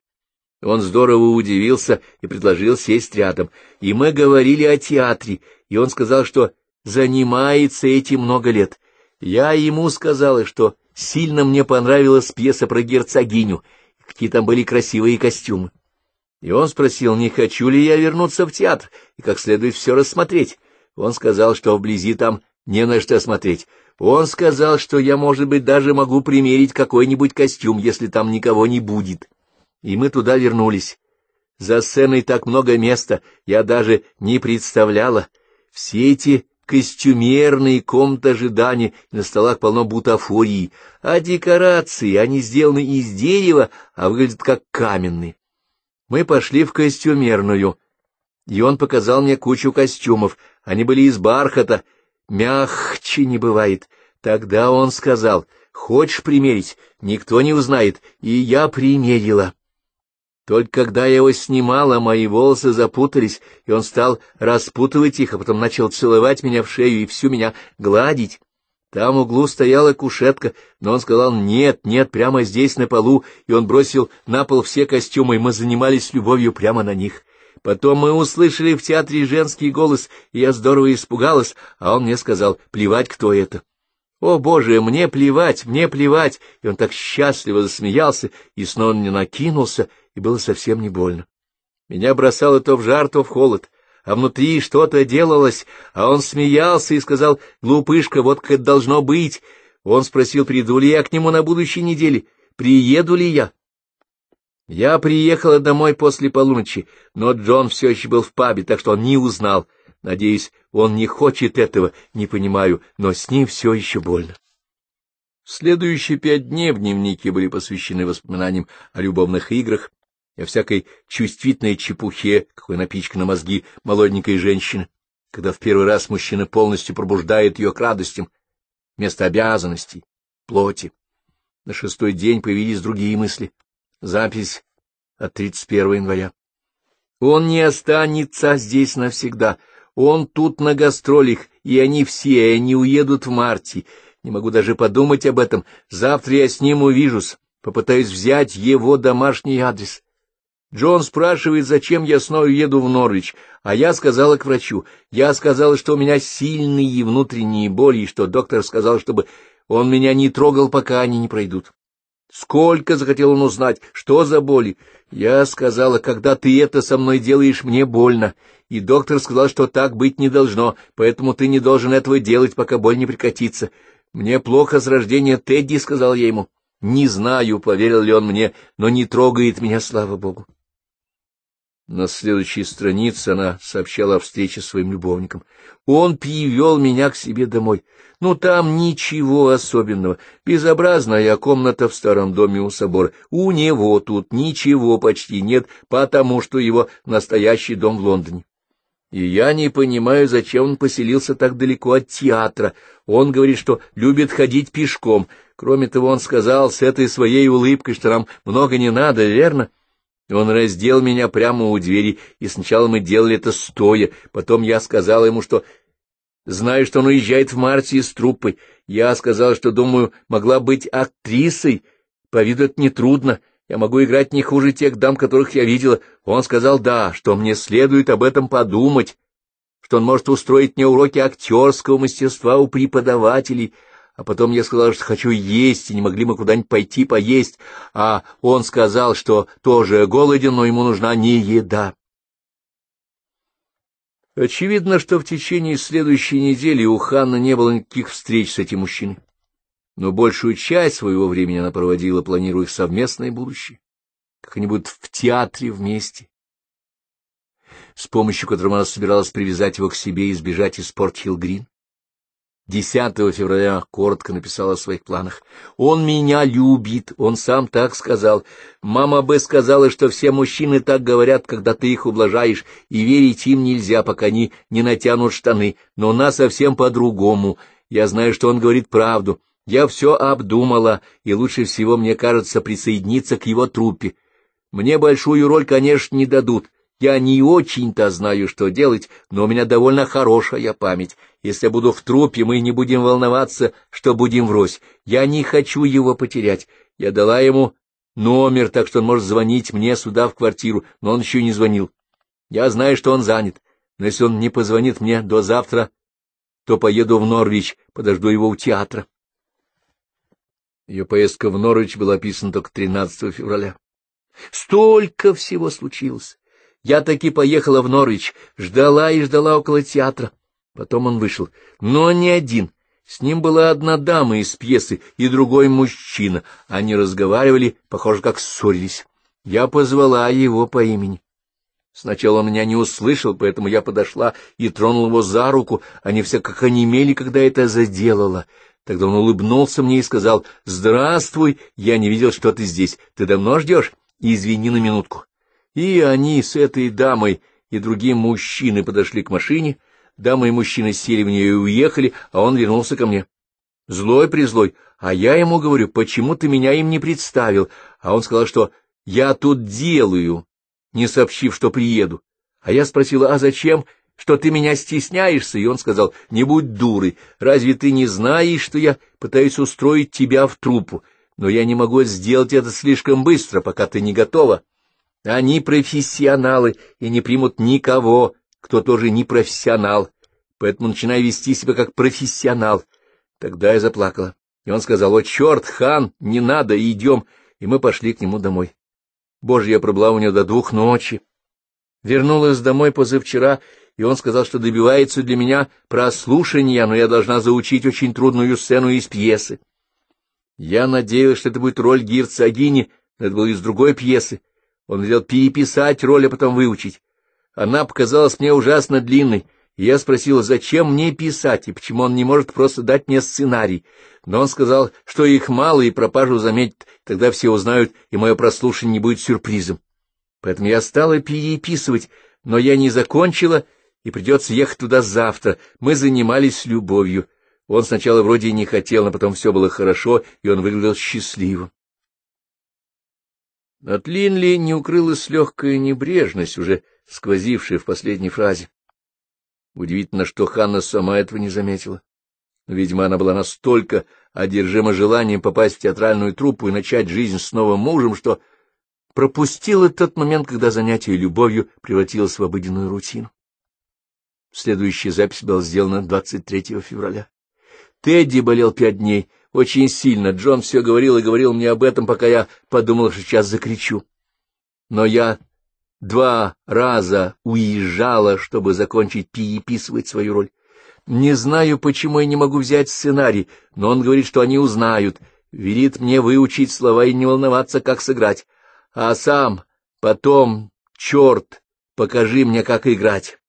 Он здорово удивился и предложил сесть рядом. И мы говорили о театре, и он сказал, что занимается этим много лет. Я ему сказала, что сильно мне понравилась пьеса про герцогиню, какие там были красивые костюмы. И он спросил, не хочу ли я вернуться в театр и как следует все рассмотреть. Он сказал, что вблизи там не на что смотреть. Он сказал, что я, может быть, даже могу примерить какой-нибудь костюм, если там никого не будет. И мы туда вернулись. За сценой так много места, я даже не представляла. Все эти костюмерные комнаты ожидания, на столах полно бутафории, а декорации, они сделаны из дерева, а выглядят как каменные. Мы пошли в костюмерную, и он показал мне кучу костюмов, они были из бархата, Мягче не бывает. Тогда он сказал, хочешь примерить, никто не узнает, и я примерила. Только когда я его снимала, мои волосы запутались, и он стал распутывать их, а потом начал целовать меня в шею и всю меня гладить. Там в углу стояла кушетка, но он сказал «нет, нет, прямо здесь на полу», и он бросил на пол все костюмы, и мы занимались любовью прямо на них. Потом мы услышали в театре женский голос, и я здорово испугалась, а он мне сказал, плевать, кто это. О, Боже, мне плевать, мне плевать! И он так счастливо засмеялся, и снова не накинулся, и было совсем не больно. Меня бросало то в жар, то в холод, а внутри что-то делалось, а он смеялся и сказал, глупышка, вот как это должно быть. Он спросил, приду ли я к нему на будущей неделе, приеду ли я. Я приехала домой после полуночи, но Джон все еще был в пабе, так что он не узнал. Надеюсь, он не хочет этого, не понимаю, но с ним все еще больно. Следующие пять дней в дневнике были посвящены воспоминаниям о любовных играх и о всякой чувствительной чепухе, какой напичкана мозги молоденькой женщины, когда в первый раз мужчина полностью пробуждает ее к радостям, вместо обязанностей, плоти. На шестой день появились другие мысли — Запись от 31 января. Он не останется здесь навсегда. Он тут на гастролях, и они все, и они уедут в марте. Не могу даже подумать об этом. Завтра я с ним увижусь. Попытаюсь взять его домашний адрес. Джон спрашивает, зачем я снова еду в Норвич, а я сказала к врачу. Я сказала, что у меня сильные внутренние боли, и что доктор сказал, чтобы он меня не трогал, пока они не пройдут. Сколько захотел он узнать, что за боли. Я сказала, когда ты это со мной делаешь, мне больно. И доктор сказал, что так быть не должно, поэтому ты не должен этого делать, пока боль не прекратится. Мне плохо с рождения Тедди, — сказал я ему. Не знаю, поверил ли он мне, но не трогает меня, слава богу. На следующей странице она сообщала о встрече с своим любовником. Он привел меня к себе домой. Ну, там ничего особенного. Безобразная комната в старом доме у собора. У него тут ничего почти нет, потому что его настоящий дом в Лондоне. И я не понимаю, зачем он поселился так далеко от театра. Он говорит, что любит ходить пешком. Кроме того, он сказал с этой своей улыбкой, что нам много не надо, верно? — он раздел меня прямо у двери, и сначала мы делали это стоя, потом я сказала ему, что знаю, что он уезжает в марте из труппы. Я сказала, что, думаю, могла быть актрисой, по виду это нетрудно, я могу играть не хуже тех дам, которых я видела. Он сказал «да», что мне следует об этом подумать, что он может устроить мне уроки актерского мастерства у преподавателей — а потом я сказала, что хочу есть, и не могли мы куда-нибудь пойти поесть. А он сказал, что тоже голоден, но ему нужна не еда. Очевидно, что в течение следующей недели у Ханна не было никаких встреч с этим мужчиной. Но большую часть своего времени она проводила, планируя их совместное будущее. Как они будут в театре вместе. С помощью которого она собиралась привязать его к себе и избежать из Порт-Хилл-Грин. 10 февраля коротко написал о своих планах. «Он меня любит», он сам так сказал. «Мама бы сказала, что все мужчины так говорят, когда ты их ублажаешь, и верить им нельзя, пока они не натянут штаны, но она совсем по-другому. Я знаю, что он говорит правду. Я все обдумала, и лучше всего, мне кажется, присоединиться к его труппе. Мне большую роль, конечно, не дадут, я не очень-то знаю, что делать, но у меня довольно хорошая память. Если я буду в трупе, мы не будем волноваться, что будем врозь. Я не хочу его потерять. Я дала ему номер, так что он может звонить мне сюда в квартиру, но он еще не звонил. Я знаю, что он занят, но если он не позвонит мне до завтра, то поеду в Норвич, подожду его у театра. Ее поездка в Норвич была описана только 13 февраля. Столько всего случилось. Я таки поехала в Норвич, ждала и ждала около театра. Потом он вышел, но не один. С ним была одна дама из пьесы и другой мужчина. Они разговаривали, похоже, как ссорились. Я позвала его по имени. Сначала он меня не услышал, поэтому я подошла и тронула его за руку. Они все как онемели, когда это заделала. Тогда он улыбнулся мне и сказал, «Здравствуй, я не видел, что ты здесь. Ты давно ждешь? Извини на минутку. И они с этой дамой и другим мужчиной подошли к машине, дама и мужчина сели в нее и уехали, а он вернулся ко мне. Злой-призлой, а я ему говорю, почему ты меня им не представил, а он сказал, что я тут делаю, не сообщив, что приеду. А я спросила, а зачем, что ты меня стесняешься? И он сказал, не будь дурой, разве ты не знаешь, что я пытаюсь устроить тебя в трупу? но я не могу сделать это слишком быстро, пока ты не готова. Они профессионалы и не примут никого, кто тоже не профессионал, поэтому начинай вести себя как профессионал. Тогда я заплакала. И он сказал, «О, черт, хан, не надо, идем!» И мы пошли к нему домой. Боже, я пробыла у него до двух ночи. Вернулась домой позавчера, и он сказал, что добивается для меня прослушания, но я должна заучить очень трудную сцену из пьесы. Я надеялась, что это будет роль герцогини, но это было из другой пьесы. Он велел переписать роль, а потом выучить. Она показалась мне ужасно длинной, я спросила, зачем мне писать, и почему он не может просто дать мне сценарий. Но он сказал, что их мало, и пропажу заметят, тогда все узнают, и мое прослушание не будет сюрпризом. Поэтому я стала переписывать, но я не закончила, и придется ехать туда завтра. Мы занимались любовью. Он сначала вроде и не хотел, но потом все было хорошо, и он выглядел счастливым. От Линли не укрылась легкая небрежность, уже сквозившая в последней фразе. Удивительно, что Ханна сама этого не заметила. Видимо, она была настолько одержима желанием попасть в театральную труппу и начать жизнь с новым мужем, что пропустила тот момент, когда занятие любовью превратилось в обыденную рутину. Следующая запись была сделана 23 февраля. Тедди болел пять дней очень сильно. Джон все говорил и говорил мне об этом, пока я подумал, что сейчас закричу. Но я два раза уезжала, чтобы закончить переписывать свою роль. Не знаю, почему я не могу взять сценарий, но он говорит, что они узнают. Верит мне выучить слова и не волноваться, как сыграть. А сам потом, черт, покажи мне, как играть.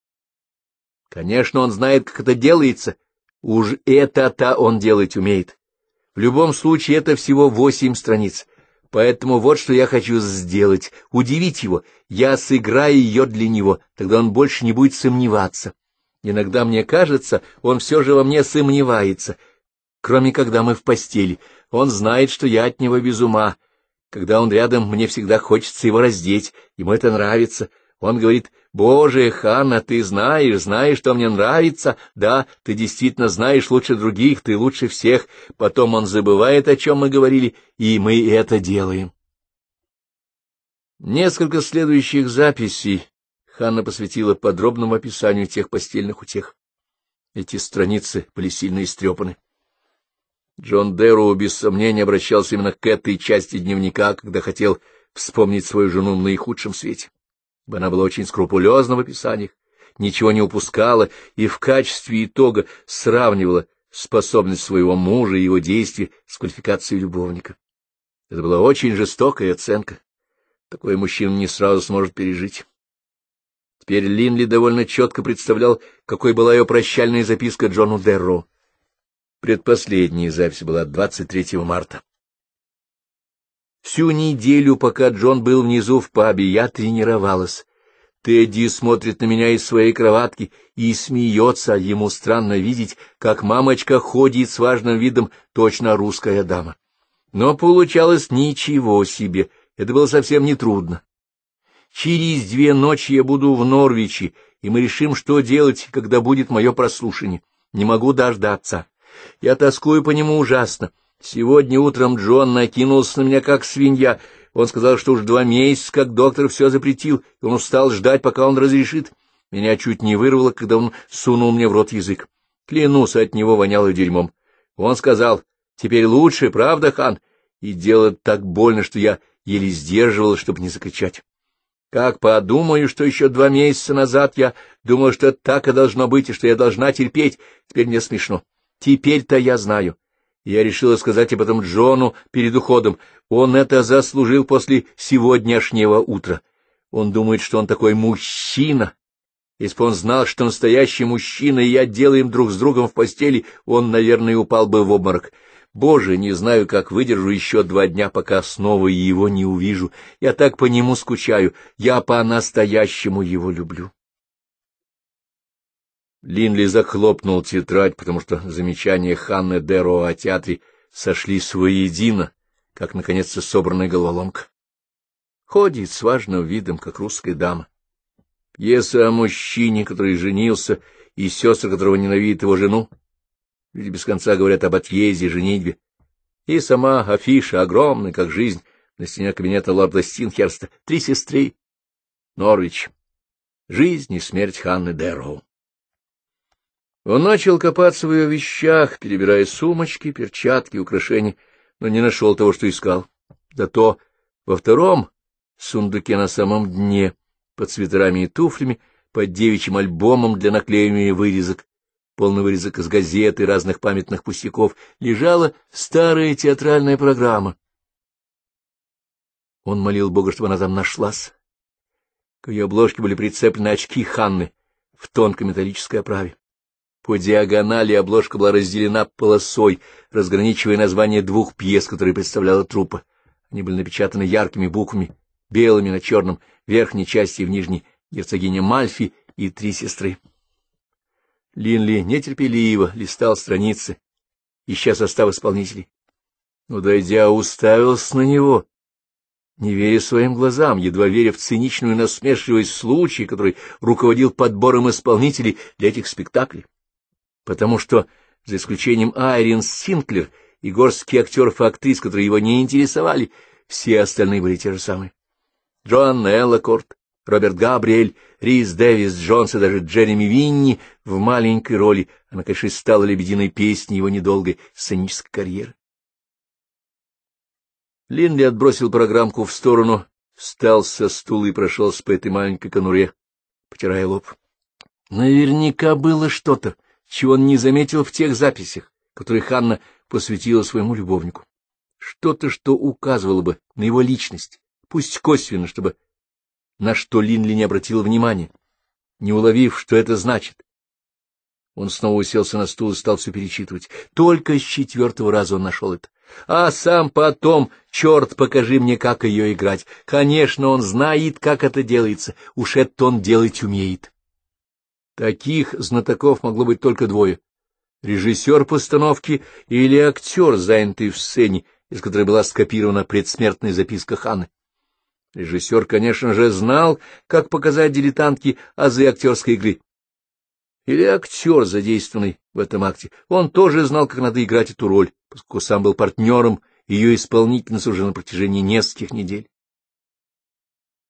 Конечно, он знает, как это делается. Уж это-то он делать умеет. В любом случае это всего восемь страниц. Поэтому вот что я хочу сделать — удивить его. Я сыграю ее для него, тогда он больше не будет сомневаться. Иногда мне кажется, он все же во мне сомневается, кроме когда мы в постели. Он знает, что я от него без ума. Когда он рядом, мне всегда хочется его раздеть, ему это нравится. Он говорит, «Боже, Ханна, ты знаешь, знаешь, что мне нравится. Да, ты действительно знаешь лучше других, ты лучше всех. Потом он забывает, о чем мы говорили, и мы это делаем». Несколько следующих записей Ханна посвятила подробному описанию тех постельных утех. Эти страницы были сильно истрепаны. Джон Дэроу без сомнения обращался именно к этой части дневника, когда хотел вспомнить свою жену в наихудшем свете ибо она была очень скрупулезна в описаниях, ничего не упускала и в качестве итога сравнивала способность своего мужа и его действия с квалификацией любовника. Это была очень жестокая оценка. Такой мужчина не сразу сможет пережить. Теперь Линли довольно четко представлял, какой была ее прощальная записка Джону Дерро. Предпоследняя запись была 23 марта. Всю неделю, пока Джон был внизу в пабе, я тренировалась. Тедди смотрит на меня из своей кроватки и смеется, ему странно видеть, как мамочка ходит с важным видом, точно русская дама. Но получалось ничего себе, это было совсем нетрудно. Через две ночи я буду в Норвиче, и мы решим, что делать, когда будет мое прослушание. Не могу дождаться. Я тоскую по нему ужасно. Сегодня утром Джон накинулся на меня, как свинья. Он сказал, что уж два месяца, как доктор все запретил, и он устал ждать, пока он разрешит. Меня чуть не вырвало, когда он сунул мне в рот язык. Клянусь, от него воняло дерьмом. Он сказал, «Теперь лучше, правда, хан?» И дело так больно, что я еле сдерживал, чтобы не закричать. Как подумаю, что еще два месяца назад я думал, что так и должно быть, и что я должна терпеть. Теперь мне смешно. Теперь-то я знаю. Я решила сказать об этом Джону перед уходом. Он это заслужил после сегодняшнего утра. Он думает, что он такой мужчина. Если бы он знал, что настоящий мужчина и я делаем друг с другом в постели, он, наверное, упал бы в обморок. Боже, не знаю, как выдержу еще два дня, пока снова его не увижу. Я так по нему скучаю. Я по-настоящему его люблю. Линли захлопнул тетрадь, потому что замечания Ханны Деро о театре сошлись воедино, как, наконец-то, собранная головоломка. Ходит с важным видом, как русская дама. Пьеса о мужчине, который женился, и сестра которого ненавидит его жену. Люди без конца говорят об отъезде, женитьбе. И сама афиша, огромная, как жизнь, на стене кабинета лорда Стинхерста. Три сестры. Норвич. Жизнь и смерть Ханны Дэрроу. Он начал копаться в ее вещах, перебирая сумочки, перчатки, украшения, но не нашел того, что искал. Да то во втором сундуке на самом дне, под свитерами и туфлями, под девичьим альбомом для наклеивания вырезок, полный вырезок из газет и разных памятных пустяков, лежала старая театральная программа. Он молил Бога, чтобы она там нашлась. К ее обложке были прицеплены очки Ханны в тонкой металлической оправе. По диагонали обложка была разделена полосой, разграничивая название двух пьес, которые представляла труппа. Они были напечатаны яркими буквами, белыми на черном, в верхней части и в нижней герцогиня Мальфи и три сестры. Линли нетерпеливо листал страницы, ища состав исполнителей. Но, дойдя, уставился на него, не веря своим глазам, едва веря в циничную насмешливость случая, который руководил подбором исполнителей для этих спектаклей потому что, за исключением Айрин Синклер и горстки актеров и актрис, которые его не интересовали, все остальные были те же самые. Джоанна Эллокорт, Роберт Габриэль, Рис Дэвис Джонс и даже Джереми Винни в маленькой роли. Она, конечно, стала лебединой песней его недолгой сценической карьеры. Линли отбросил программку в сторону, встал со стула и прошелся по этой маленькой конуре, потирая лоб. Наверняка было что-то, чего он не заметил в тех записях, которые Ханна посвятила своему любовнику. Что-то, что указывало бы на его личность, пусть косвенно, чтобы на что Линли не обратила внимания, не уловив, что это значит. Он снова уселся на стул и стал все перечитывать. Только с четвертого раза он нашел это. А сам потом, черт, покажи мне, как ее играть. Конечно, он знает, как это делается. Уж это он делать умеет. Таких знатоков могло быть только двое. Режиссер постановки или актер, занятый в сцене, из которой была скопирована предсмертная записка Ханы. Режиссер, конечно же, знал, как показать дилетантке азы актерской игры. Или актер, задействованный в этом акте, он тоже знал, как надо играть эту роль, поскольку сам был партнером ее исполнительницы уже на протяжении нескольких недель.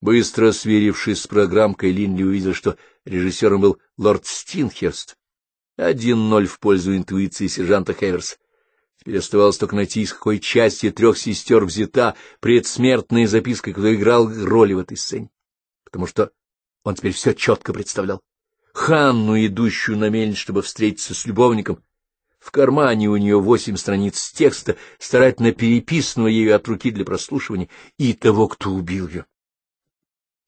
Быстро сверившись с программкой, Линли увидел, что режиссером был лорд Стинхерст. Один-ноль в пользу интуиции сержанта Хеверса. Теперь оставалось только найти, из какой части трех сестер взята предсмертная записка, кто играл роли в этой сцене. Потому что он теперь все четко представлял. Ханну, идущую на мельницу, чтобы встретиться с любовником. В кармане у нее восемь страниц текста, старательно переписанного ею от руки для прослушивания, и того, кто убил ее.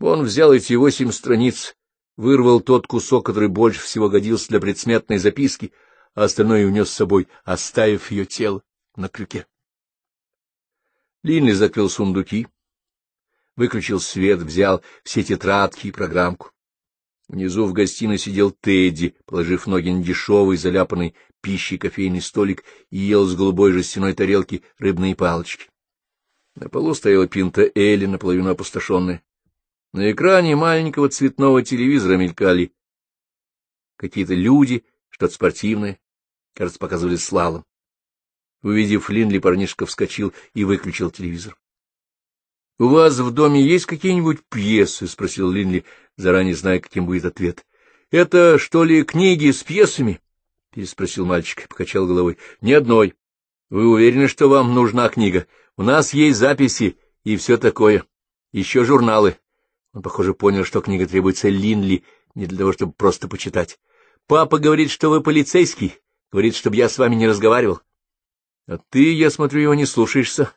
Он взял эти восемь страниц, вырвал тот кусок, который больше всего годился для предсмертной записки, а остальное унес с собой, оставив ее тело на крюке. Линли закрыл сундуки, выключил свет, взял все тетрадки и программку. Внизу в гостиной сидел Тедди, положив ноги на дешевый, заляпанный пищей кофейный столик и ел с голубой жестяной тарелки рыбные палочки. На полу стояла пинта Элли, наполовину опустошенная. На экране маленького цветного телевизора мелькали какие-то люди, что-то спортивное, кажется, показывали слалом. Увидев Линли, парнишка вскочил и выключил телевизор. — У вас в доме есть какие-нибудь пьесы? — спросил Линли, заранее зная, каким будет ответ. — Это, что ли, книги с пьесами? — переспросил мальчик и покачал головой. — Ни одной. Вы уверены, что вам нужна книга? У нас есть записи и все такое. Еще журналы. Он, похоже, понял, что книга требуется Линли, не для того, чтобы просто почитать. «Папа говорит, что вы полицейский. Говорит, чтобы я с вами не разговаривал». «А ты, я смотрю, его не слушаешься».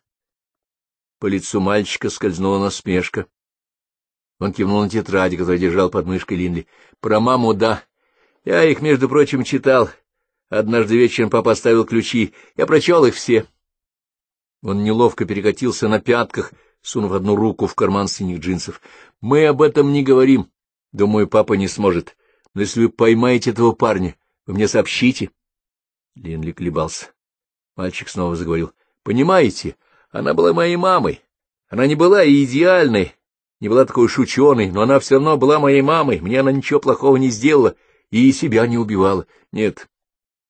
По лицу мальчика скользнула насмешка. Он кивнул на тетради, которую держал под мышкой Линли. «Про маму, да. Я их, между прочим, читал. Однажды вечером папа оставил ключи. Я прочел их все». Он неловко перекатился на пятках, сунув одну руку в карман синих джинсов. — Мы об этом не говорим. Думаю, папа не сможет. Но если вы поймаете этого парня, вы мне сообщите. Линли колебался. Мальчик снова заговорил. — Понимаете, она была моей мамой. Она не была идеальной, не была такой уж ученой, но она все равно была моей мамой. Мне она ничего плохого не сделала и себя не убивала. Нет,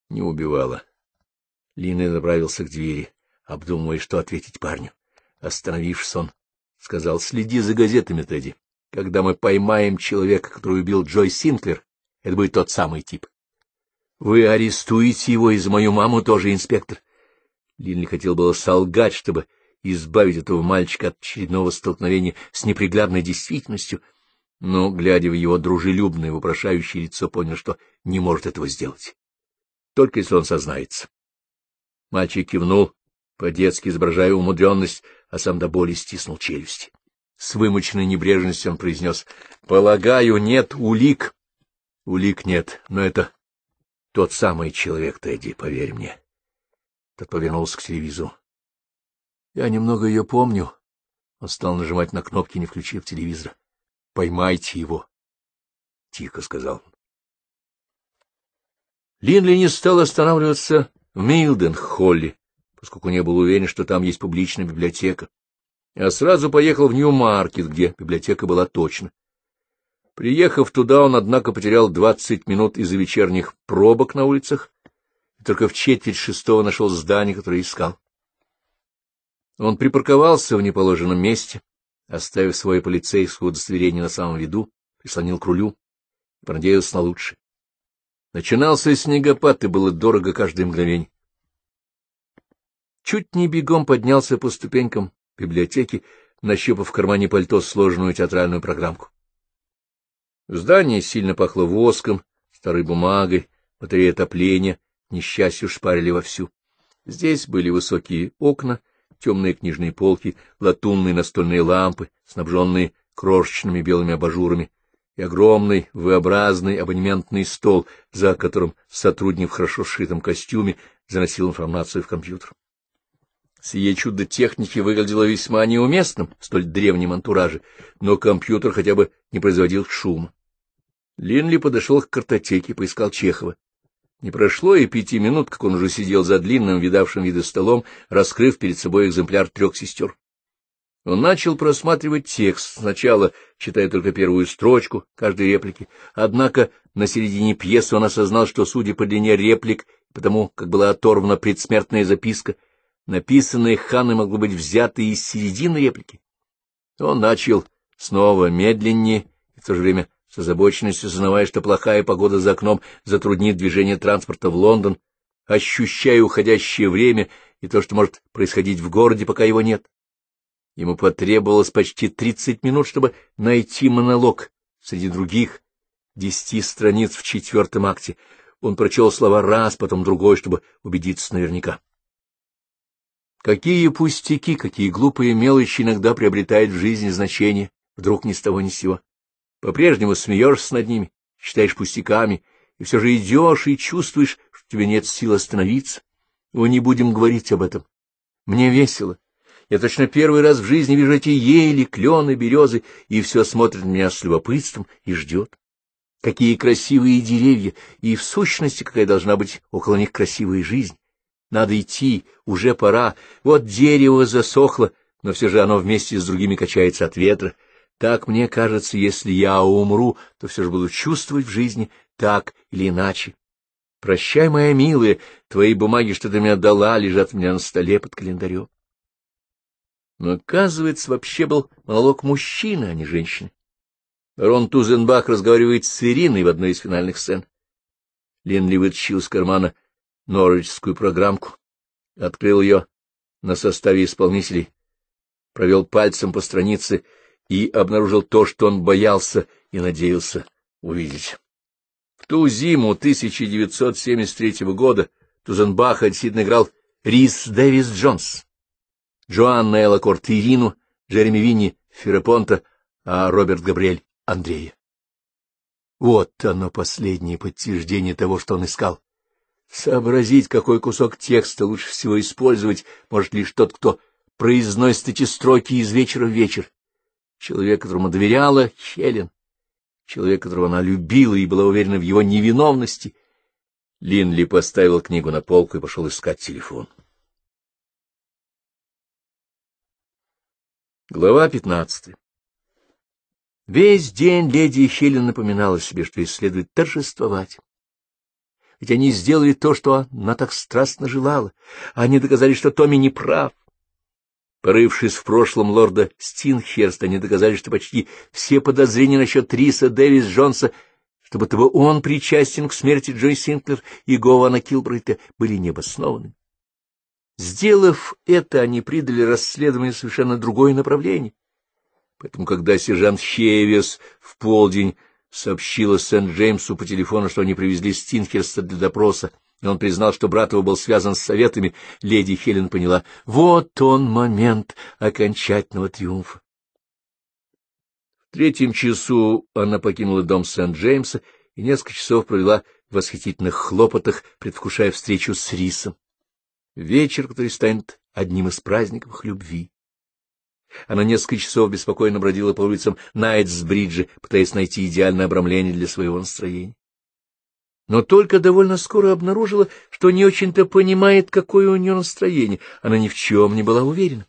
не убивала. Линли направился к двери, обдумывая, что ответить парню остановившись он, сказал, — следи за газетами, Тедди. Когда мы поймаем человека, который убил Джой Синклер, это будет тот самый тип. — Вы арестуете его, и за мою маму тоже, инспектор. Линли хотел было солгать, чтобы избавить этого мальчика от очередного столкновения с неприглядной действительностью, но, глядя в его дружелюбное, вопрошающее лицо, понял, что не может этого сделать. Только если он сознается. Мальчик кивнул, по-детски изображая умудренность, а сам до боли стиснул челюсти. С вымученной небрежностью он произнес, — Полагаю, нет улик. — Улик нет, но это тот самый человек, Тедди, поверь мне. Тот повернулся к телевизору. — Я немного ее помню. Он стал нажимать на кнопки, не включив телевизора. — Поймайте его, — тихо сказал он. Линли не стал останавливаться в Милден-Холле, поскольку не был уверен, что там есть публичная библиотека. Я а сразу поехал в Нью-Маркет, где библиотека была точно. Приехав туда, он, однако, потерял двадцать минут из-за вечерних пробок на улицах, и только в четверть шестого нашел здание, которое искал. Он припарковался в неположенном месте, оставив свое полицейское удостоверение на самом виду, прислонил к рулю и понадеялся на лучшее. Начинался снегопад, и было дорого каждое мгновение чуть не бегом поднялся по ступенькам библиотеки, нащупав в кармане пальто сложенную театральную программку. Здание сильно пахло воском, старой бумагой, батарея отопления, несчастью шпарили вовсю. Здесь были высокие окна, темные книжные полки, латунные настольные лампы, снабженные крошечными белыми абажурами, и огромный V-образный абонементный стол, за которым сотрудник в хорошо сшитом костюме заносил информацию в компьютер. Сие чудо техники выглядело весьма неуместным в столь древнем антураже, но компьютер хотя бы не производил шум. Линли подошел к картотеке, поискал Чехова. Не прошло и пяти минут, как он уже сидел за длинным, видавшим виды столом, раскрыв перед собой экземпляр трех сестер. Он начал просматривать текст, сначала читая только первую строчку каждой реплики, однако на середине пьесы он осознал, что, судя по длине реплик, потому как была оторвана предсмертная записка, написанное Ханой могло быть взято из середины реплики. Он начал снова медленнее и в то же время с озабоченностью сознавая, что плохая погода за окном затруднит движение транспорта в Лондон, ощущая уходящее время и то, что может происходить в городе, пока его нет. Ему потребовалось почти тридцать минут, чтобы найти монолог среди других десяти страниц в четвертом акте. Он прочел слова раз, потом другой, чтобы убедиться наверняка. Какие пустяки, какие глупые мелочи иногда приобретают в жизни значение, вдруг ни с того ни с сего. По-прежнему смеешься над ними, считаешь пустяками, и все же идешь и чувствуешь, что тебе нет сил остановиться. Мы не будем говорить об этом. Мне весело. Я точно первый раз в жизни вижу эти ели, клены, березы, и все смотрит на меня с любопытством и ждет. Какие красивые деревья, и в сущности какая должна быть около них красивая жизнь. Надо идти, уже пора. Вот дерево засохло, но все же оно вместе с другими качается от ветра. Так мне кажется, если я умру, то все же буду чувствовать в жизни так или иначе. Прощай, моя милая, твои бумаги, что ты мне дала, лежат у меня на столе под календарем. Но, оказывается, вообще был монолог мужчины, а не женщины. Рон Тузенбах разговаривает с Ириной в одной из финальных сцен. Линли вытащил из кармана норвичскую программку, открыл ее на составе исполнителей, провел пальцем по странице и обнаружил то, что он боялся и надеялся увидеть. В ту зиму 1973 года Тузенбах отсидно играл Рис Дэвис Джонс, Джоанна Элла Корт Ирину, Джереми Винни Ферапонта, а Роберт Габриэль Андрея. Вот оно последнее подтверждение того, что он искал. Сообразить, какой кусок текста лучше всего использовать, может лишь тот, кто произносит эти строки из вечера в вечер. Человек, которому доверяла Хелен, человек, которого она любила и была уверена в его невиновности. Линли поставил книгу на полку и пошел искать телефон. Глава пятнадцатая Весь день леди Хелен напоминала себе, что ей следует торжествовать. Ведь они сделали то, что она так страстно желала. Они доказали, что Томми не прав. Порывшись в прошлом лорда Стинхерста, они доказали, что почти все подозрения насчет Риса Дэвис Джонса, чтобы того он причастен к смерти Джой Синклер и Гована Килбрейта, были необоснованы. Сделав это, они придали расследованию совершенно другое направление. Поэтому, когда сержант Хевес в полдень сообщила Сент-Джеймсу по телефону, что они привезли Стинхерста для допроса, и он признал, что брат его был связан с советами, леди Хелен поняла, вот он момент окончательного триумфа. В третьем часу она покинула дом Сент-Джеймса и несколько часов провела в восхитительных хлопотах, предвкушая встречу с Рисом. Вечер, который станет одним из праздников их любви. Она несколько часов беспокойно бродила по улицам Найтсбриджа, пытаясь найти идеальное обрамление для своего настроения. Но только довольно скоро обнаружила, что не очень-то понимает, какое у нее настроение. Она ни в чем не была уверена.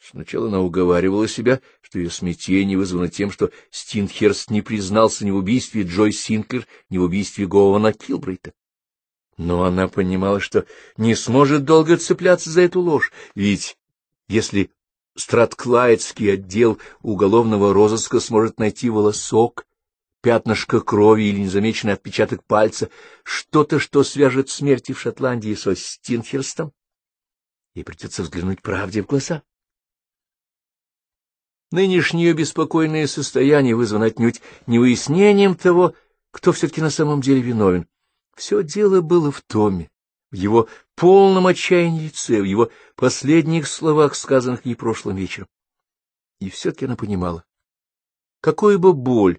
Сначала она уговаривала себя, что ее смятение вызвано тем, что Стинхерст не признался ни в убийстве Джой Синклер, ни в убийстве Гована Килбрейта. Но она понимала, что не сможет долго цепляться за эту ложь, ведь если Стратклайдский отдел уголовного розыска сможет найти волосок, пятнышко крови или незамеченный отпечаток пальца, что-то, что свяжет смерти в Шотландии со Стинхерстом, и придется взглянуть правде в глаза. Нынешнее беспокойное состояние вызвано отнюдь не выяснением того, кто все-таки на самом деле виновен. Все дело было в Томе в его полном отчаянии лице, в его последних словах, сказанных ей прошлым вечером. И все-таки она понимала, какую бы боль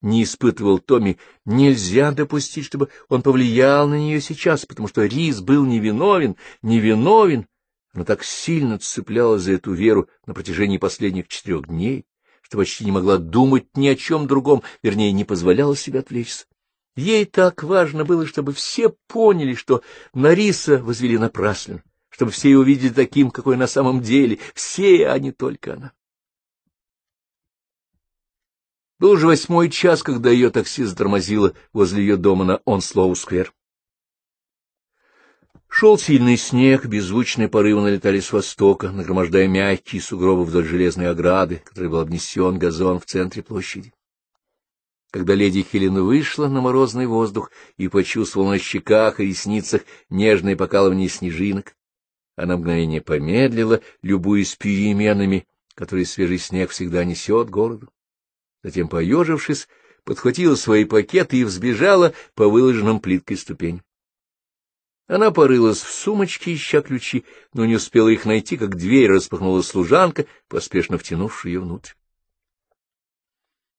не испытывал Томми, нельзя допустить, чтобы он повлиял на нее сейчас, потому что Рис был невиновен, невиновен. Она так сильно цеплялась за эту веру на протяжении последних четырех дней, что почти не могла думать ни о чем другом, вернее, не позволяла себе отвлечься. Ей так важно было, чтобы все поняли, что Нариса возвели напрасно, чтобы все ее увидели таким, какой на самом деле, все, а не только она. Был уже восьмой час, когда ее такси затормозило возле ее дома на Онслоу-сквер. Шел сильный снег, беззвучные порывы налетали с востока, нагромождая мягкие сугробы вдоль железной ограды, которой был обнесен газон в центре площади когда леди Хелен вышла на морозный воздух и почувствовала на щеках и ресницах нежное покалывание снежинок. Она мгновение помедлила, любуясь переменами, которые свежий снег всегда несет городу. Затем, поежившись, подхватила свои пакеты и взбежала по выложенным плиткой ступень. Она порылась в сумочке, ища ключи, но не успела их найти, как дверь распахнула служанка, поспешно втянувшая ее внутрь.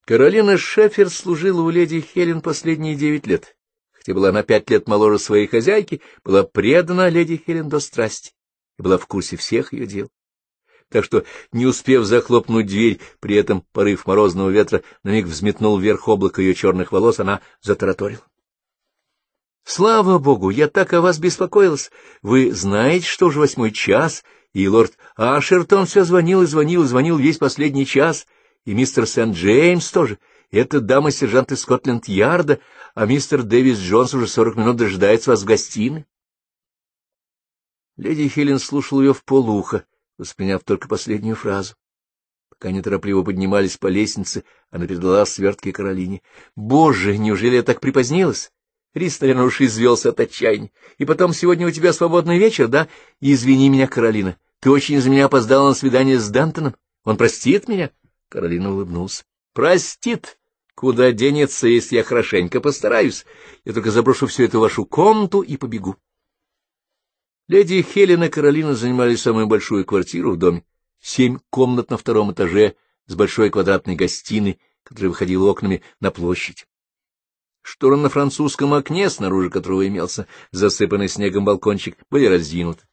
Каролина Шефер служила у леди Хелен последние девять лет. Хотя была на пять лет моложе своей хозяйки, была предана леди Хелен до страсти и была в курсе всех ее дел. Так что, не успев захлопнуть дверь, при этом порыв морозного ветра на миг взметнул вверх облако ее черных волос, она затараторила. — Слава богу, я так о вас беспокоилась. Вы знаете, что уже восьмой час, и лорд Ашертон все звонил и звонил и звонил весь последний час — и мистер Сент-Джеймс тоже, эта дама сержант из Скотленд-Ярда, а мистер Дэвис Джонс уже сорок минут дожидается вас в гостиной. Леди Хелен слушала ее в полуха, восприняв только последнюю фразу. Пока они торопливо поднимались по лестнице, она передала свертки Каролине. — Боже, неужели я так припозднилась? Рис, наверное, уж извелся от отчаяния. И потом, сегодня у тебя свободный вечер, да? Извини меня, Каролина. Ты очень из меня опоздала на свидание с Дантоном. Он простит меня? Каролина улыбнулась. Простит! Куда денется, если я хорошенько постараюсь? Я только заброшу всю эту вашу комнату и побегу. Леди Хелена и Каролина занимали самую большую квартиру в доме. Семь комнат на втором этаже с большой квадратной гостиной, которая выходила окнами на площадь. Шторы на французском окне, снаружи которого имелся засыпанный снегом балкончик, были раздвинуты.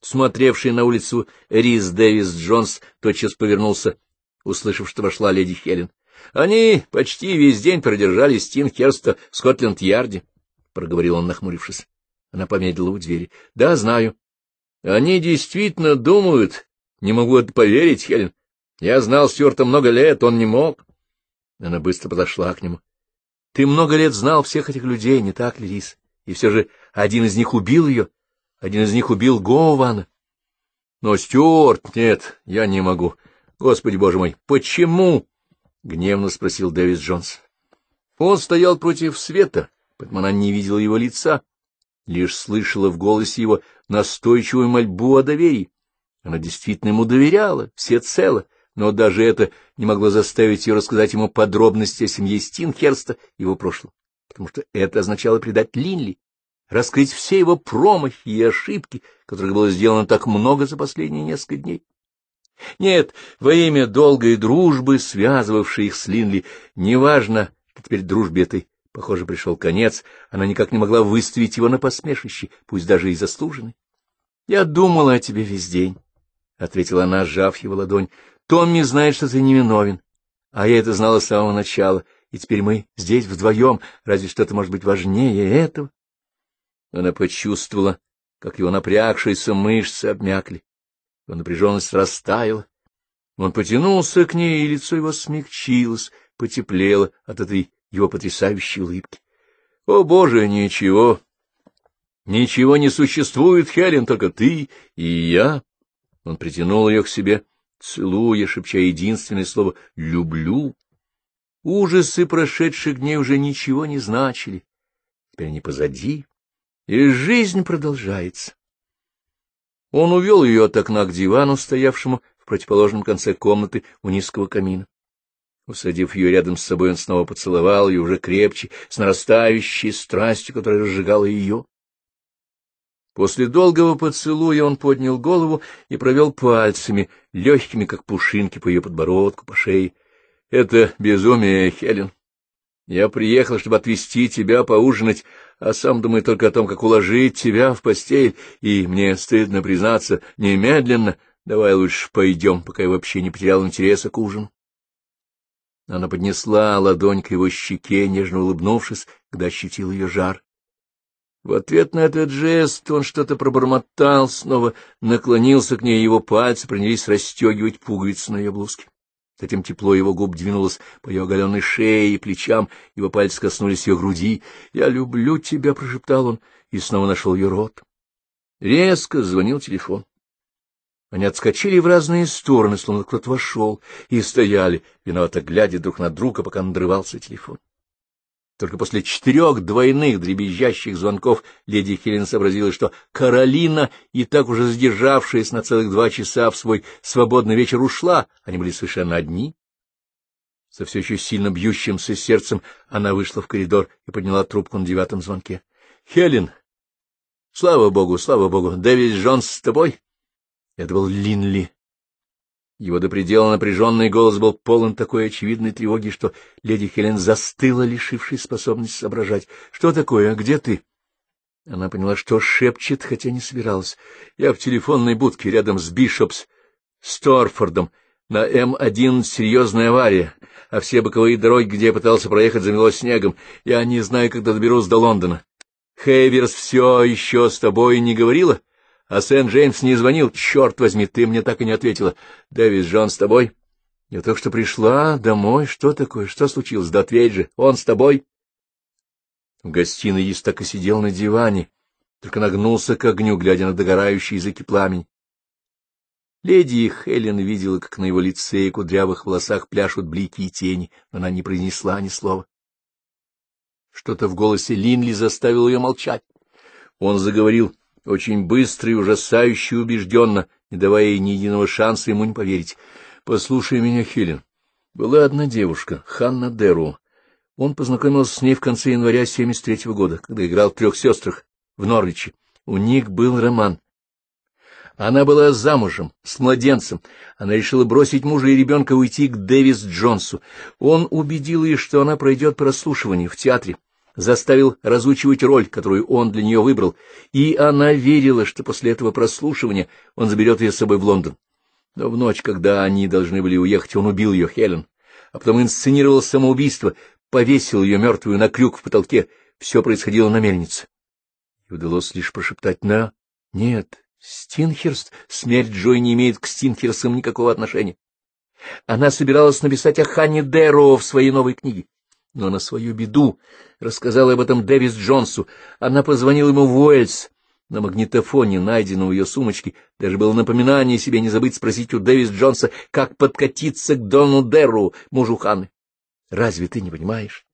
Смотревший на улицу Рис Дэвис Джонс тотчас повернулся услышав, что вошла леди Хелен. — Они почти весь день продержались Стин Херста в Скотленд-Ярде, — проговорил он, нахмурившись. Она помедлила у двери. — Да, знаю. — Они действительно думают. Не могу это поверить, Хелен. Я знал Стюарта много лет, он не мог. Она быстро подошла к нему. — Ты много лет знал всех этих людей, не так ли, Лис? И все же один из них убил ее, один из них убил Гована. Но, Стюарт, нет, я не могу. Господи, боже мой, почему? — гневно спросил Дэвис Джонс. Он стоял против света, поэтому она не видела его лица, лишь слышала в голосе его настойчивую мольбу о доверии. Она действительно ему доверяла, всецело, но даже это не могло заставить ее рассказать ему подробности о семье Стинхерста и его прошлом, потому что это означало предать Линли, раскрыть все его промахи и ошибки, которых было сделано так много за последние несколько дней. Нет, во имя долгой дружбы, связывавшей их с Линли, неважно, теперь дружбе этой, похоже, пришел конец, она никак не могла выставить его на посмешище, пусть даже и заслуженный. — Я думала о тебе весь день, — ответила она, сжав его ладонь. — Томми знает, что ты невиновен, а я это знала с самого начала, и теперь мы здесь вдвоем, разве что-то может быть важнее этого? Она почувствовала, как его напрягшиеся мышцы обмякли. Его напряженность растаяла. Он потянулся к ней, и лицо его смягчилось, потеплело от этой его потрясающей улыбки. — О, Боже, ничего! Ничего не существует, Хелен, только ты и я. Он притянул ее к себе, целуя, шепча единственное слово «люблю». Ужасы прошедших дней уже ничего не значили. Теперь они позади, и жизнь продолжается. Он увел ее от окна к дивану, стоявшему в противоположном конце комнаты у низкого камина. Усадив ее рядом с собой, он снова поцеловал ее уже крепче, с нарастающей страстью, которая разжигала ее. После долгого поцелуя он поднял голову и провел пальцами, легкими, как пушинки, по ее подбородку, по шее. — Это безумие, Хелен. Я приехал, чтобы отвезти тебя поужинать, а сам думает только о том, как уложить тебя в постель, и мне стыдно признаться, немедленно, давай лучше пойдем, пока я вообще не потерял интереса к ужину. Она поднесла ладонь к его щеке, нежно улыбнувшись, когда ощутил ее жар. В ответ на этот жест он что-то пробормотал, снова наклонился к ней, его пальцы принялись расстегивать пуговицы на ее блузке. Затем тепло его губ двинулось по ее оголенной шее и плечам, его пальцы коснулись ее груди. «Я люблю тебя», — прошептал он, и снова нашел ее рот. Резко звонил телефон. Они отскочили в разные стороны, словно кто-то вошел, и стояли, виновато глядя друг на друга, пока надрывался телефон. Только после четырех двойных дребезжащих звонков леди Хелен сообразила, что Каролина, и так уже задержавшаяся на целых два часа в свой свободный вечер, ушла. Они были совершенно одни. Со все еще сильно бьющимся сердцем она вышла в коридор и подняла трубку на девятом звонке. — Хелен! — Слава богу, слава богу! Дэвис Джонс с тобой? Это был Линли. Его до предела напряженный голос был полон такой очевидной тревоги, что леди Хелен застыла, лишившись способности соображать. — Что такое? Где ты? Она поняла, что шепчет, хотя не собиралась. — Я в телефонной будке рядом с Бишопс, с Торфордом. На М-1 серьезная авария, а все боковые дороги, где я пытался проехать, замело снегом. Я не знаю, когда доберусь до Лондона. Хейверс все еще с тобой не говорила? — а Сент-Джеймс не звонил. Черт возьми, ты мне так и не ответила. Дэвис Джон с тобой? Я только что пришла домой. Что такое? Что случилось? Да ответь же. Он с тобой? В гостиной Ис так и сидел на диване, только нагнулся к огню, глядя на догорающие языки пламени. Леди Хелен видела, как на его лице и кудрявых волосах пляшут блики и тени, но она не произнесла ни слова. Что-то в голосе Линли заставило ее молчать. Он заговорил очень быстро и ужасающе убежденно, не давая ей ни единого шанса ему не поверить. — Послушай меня, Хелен. Была одна девушка, Ханна Деру. Он познакомился с ней в конце января 73 -го года, когда играл в «Трех сестрах» в Норвиче. У них был роман. Она была замужем, с младенцем. Она решила бросить мужа и ребенка уйти к Дэвис Джонсу. Он убедил ее, что она пройдет прослушивание в театре заставил разучивать роль, которую он для нее выбрал, и она верила, что после этого прослушивания он заберет ее с собой в Лондон. Но в ночь, когда они должны были уехать, он убил ее, Хелен, а потом инсценировал самоубийство, повесил ее мертвую на крюк в потолке. Все происходило на мельнице. И удалось лишь прошептать «на...» «Нет, Стинхерст, смерть Джой не имеет к Стинхерсам никакого отношения». Она собиралась написать о Хане Дэро в своей новой книге но на свою беду рассказала об этом Дэвис Джонсу. Она позвонила ему в Уэльс. На магнитофоне, найденном в ее сумочке, даже было напоминание себе не забыть спросить у Дэвис Джонса, как подкатиться к Дону Дерру, мужу Ханы. Разве ты не понимаешь?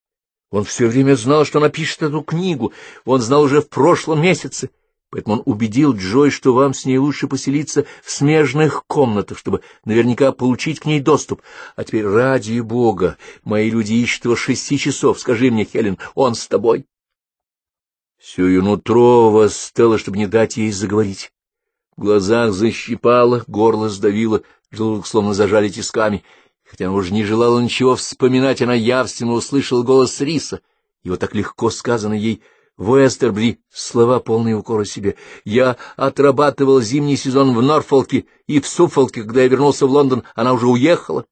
Он все время знал, что напишет эту книгу. Он знал уже в прошлом месяце. Поэтому он убедил Джой, что вам с ней лучше поселиться в смежных комнатах, чтобы наверняка получить к ней доступ. А теперь, ради бога, мои люди ищут его шести часов. Скажи мне, Хелен, он с тобой? Сюю нутро восстало, чтобы не дать ей заговорить. В глазах защипало, горло сдавило, желудок словно зажали тисками. Хотя она уже не желала ничего вспоминать, она явственно услышала голос Риса. Его так легко сказано ей — в Эстербри, слова полные укора себе. Я отрабатывал зимний сезон в Норфолке и в Суфолке, когда я вернулся в Лондон, она уже уехала.